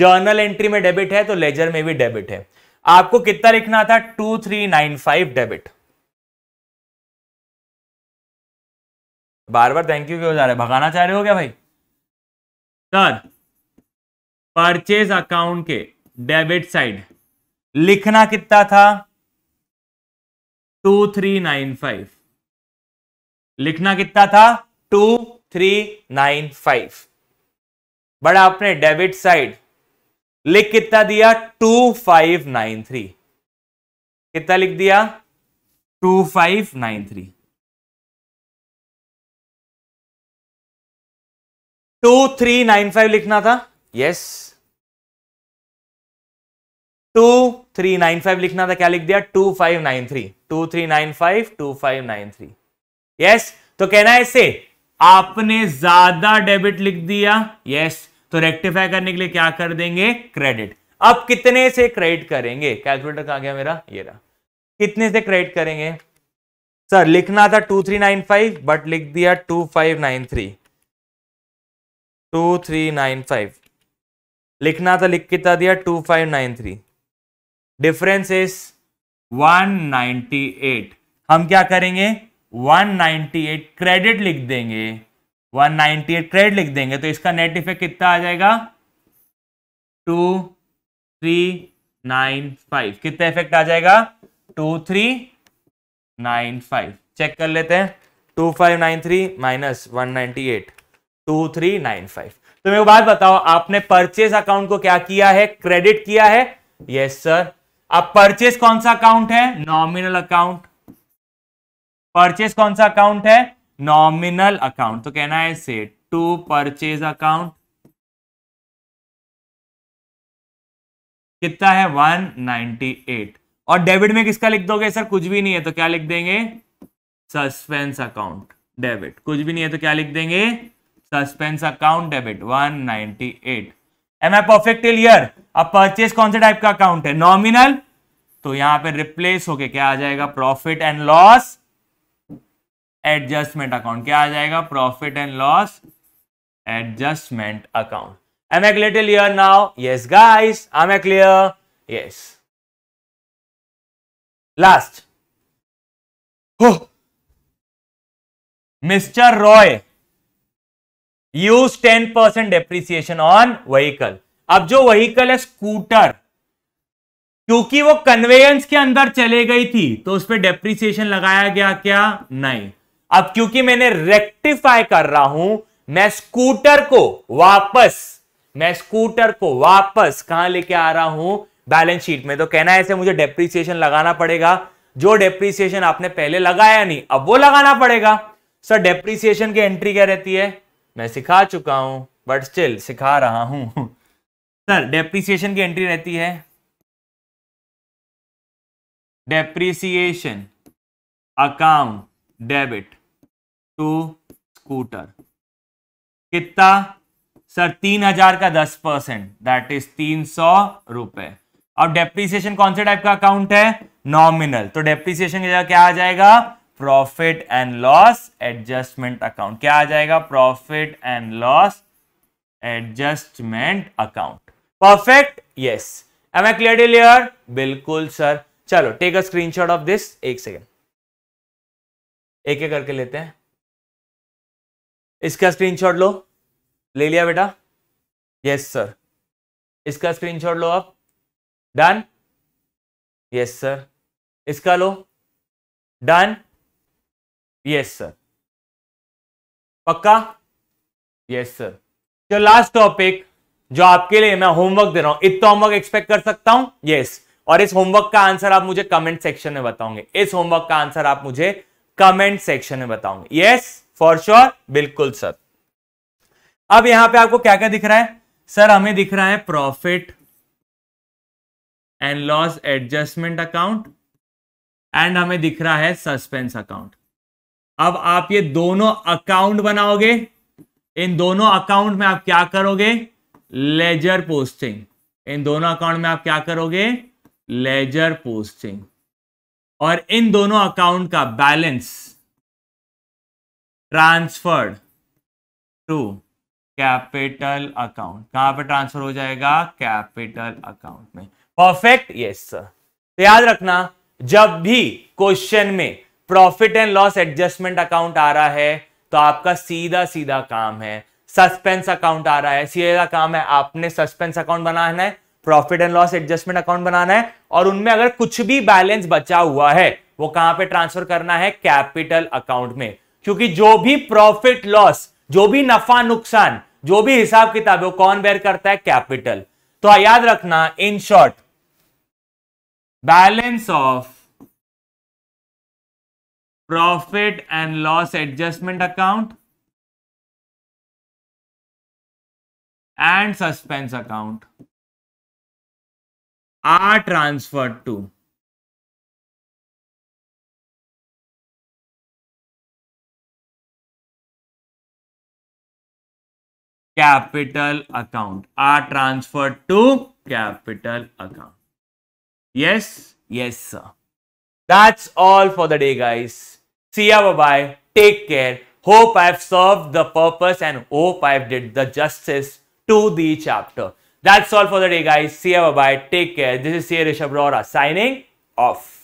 जर्नल एंट्री में डेबिट है तो लेजर में भी डेबिट है आपको कितना लिखना था two three nine five debit बार बार थैंक यू क्यों जा रहे भगाना चाह रहे हो क्या भाई सर परचेज अकाउंट के डेबिट साइड लिखना कितना था टू थ्री नाइन फाइव लिखना कितना था टू थ्री नाइन फाइव बड़ा आपने डेबिट साइड लिख कितना दिया टू फाइव नाइन थ्री कितना लिख दिया two five nine three two three nine five लिखना था yes two three nine five लिखना था क्या लिख दिया two five nine three two three nine five two five nine three yes तो कहना है इसे आपने ज्यादा डेबिट लिख दिया यस yes. तो रेक्टिफाई करने के लिए क्या कर देंगे क्रेडिट अब कितने से क्रेडिट करेंगे कैलकुलेटर कहा गया मेरा ये रहा कितने से क्रेडिट करेंगे सर लिखना था two three nine five but लिख दिया two five nine three two three nine five लिखना था लिख कितना दिया two five nine three difference is one ninety eight हम क्या करेंगे वन नाइनटी एट क्रेडिट लिख देंगे वन नाइनटी एट क्रेडिट लिख देंगे तो इसका नेट इफेक्ट कितना आ जाएगा टू थ्री नाइन फाइव कितना इफेक्ट आ जाएगा two three nine five check कर लेते हैं two five nine three minus one ninety eight two three nine five तो मेरे को बात बताओ आपने परचेज अकाउंट को क्या किया है क्रेडिट किया है यस सर अब परचेज कौन सा अकाउंट है नॉमिनल अकाउंट परचेज कौन सा अकाउंट है नॉमिनल अकाउंट तो कहना है से टू परचेज अकाउंट कितना है 198 और डेबिट में किसका लिख दोगे सर कुछ भी नहीं है तो क्या लिख देंगे सस्पेंस अकाउंट डेबिट कुछ भी नहीं है तो क्या लिख देंगे suspense account debit 198 am I perfect till अब परचेज कौन से टाइप का अकाउंट है नॉमिनल तो यहां पे रिप्लेस होके क्या आ जाएगा profit and loss adjustment account क्या आ जाएगा profit and loss adjustment account am i little clear now yes guys I am clear yes last mister Roy use ten percent depreciation on vehicle अब जो वहीकल है स्कूटर क्योंकि वो conveyance के अंदर चले गई थी तो उस पर डेप्रिसिएशन लगाया गया क्या नहीं अब क्योंकि मैंने रेक्टिफाई कर रहा हूं मैं स्कूटर को वापस मैं स्कूटर को वापस कहां लेके आ रहा हूं बैलेंस शीट में तो कहना ऐसे मुझे डेप्रिसिएशन लगाना पड़ेगा जो डेप्रिसिएशन आपने पहले लगाया नहीं अब वो लगाना पड़ेगा सर डेप्रिसिएशन की एंट्री क्या रहती है मैं सिखा चुका हूं बट स्टिल सिखा रहा हूं सर डेप्रिसिएशन की एंट्री रहती है depreciation account debit to scooter कितना सर तीन हजार का दस परसेंट दैट इज तीन सौ रुपए अब डेप्रिसिएशन कौन से टाइप का अकाउंट है नॉमिनल तो डेप्रिसिएशन की जगह क्या आ जाएगा profit and loss adjustment account क्या आ जाएगा profit and loss adjustment account perfect yes am I clear clear बिल्कुल सर चलो take a screenshot of this एक सेकेंड एक एक करके लेते हैं इसका स्क्रीनशॉट लो ले लिया बेटा यस सर इसका स्क्रीनशॉट लो आप डन यस सर इसका लो डन यस सर पक्का यस सर तो लास्ट टॉपिक जो आपके लिए मैं होमवर्क दे रहा हूं इतना होमवर्क एक्सपेक्ट कर सकता हूं यस yes. और इस होमवर्क का आंसर आप मुझे कमेंट सेक्शन में बताओगे इस होमवर्क का आंसर आप मुझे कमेंट सेक्शन में बताओगे यस फॉर श्योर बिल्कुल सर अब यहां पे आपको क्या क्या दिख रहा है सर हमें दिख रहा है profit and loss adjustment account and हमें दिख रहा है सस्पेंस अकाउंट अब आप ये दोनों अकाउंट बनाओगे इन दोनों अकाउंट में आप क्या करोगे लेजर पोस्टिंग इन दोनों अकाउंट में आप क्या करोगे लेजर पोस्टिंग और इन दोनों अकाउंट का balance transferred to capital account कहां पे ट्रांसफर हो जाएगा कैपिटल अकाउंट में परफेक्ट यस सर याद रखना जब भी क्वेश्चन में profit and loss adjustment account आ रहा है तो आपका सीधा सीधा काम है सस्पेंस अकाउंट आ रहा है सीधा काम है आपने सस्पेंस अकाउंट बनाना है profit and loss adjustment account बनाना है और उनमें अगर कुछ भी बैलेंस बचा हुआ है वो कहां पे ट्रांसफर करना है कैपिटल अकाउंट में क्योंकि जो भी प्रॉफिट लॉस जो भी नफा नुकसान जो भी हिसाब किताब है वो कौन बेर करता है कैपिटल तो याद रखना in short balance of profit and loss adjustment account and suspense account are transferred to capital account are transferred to capital account yes yes sir that's all for the day guys See ya, bye bye. Take care. Hope I've served the purpose and hope I've did the justice to the chapter. That's all for the day, guys. See ya, bye bye. Take care. This is C. Rishabh Rora signing off.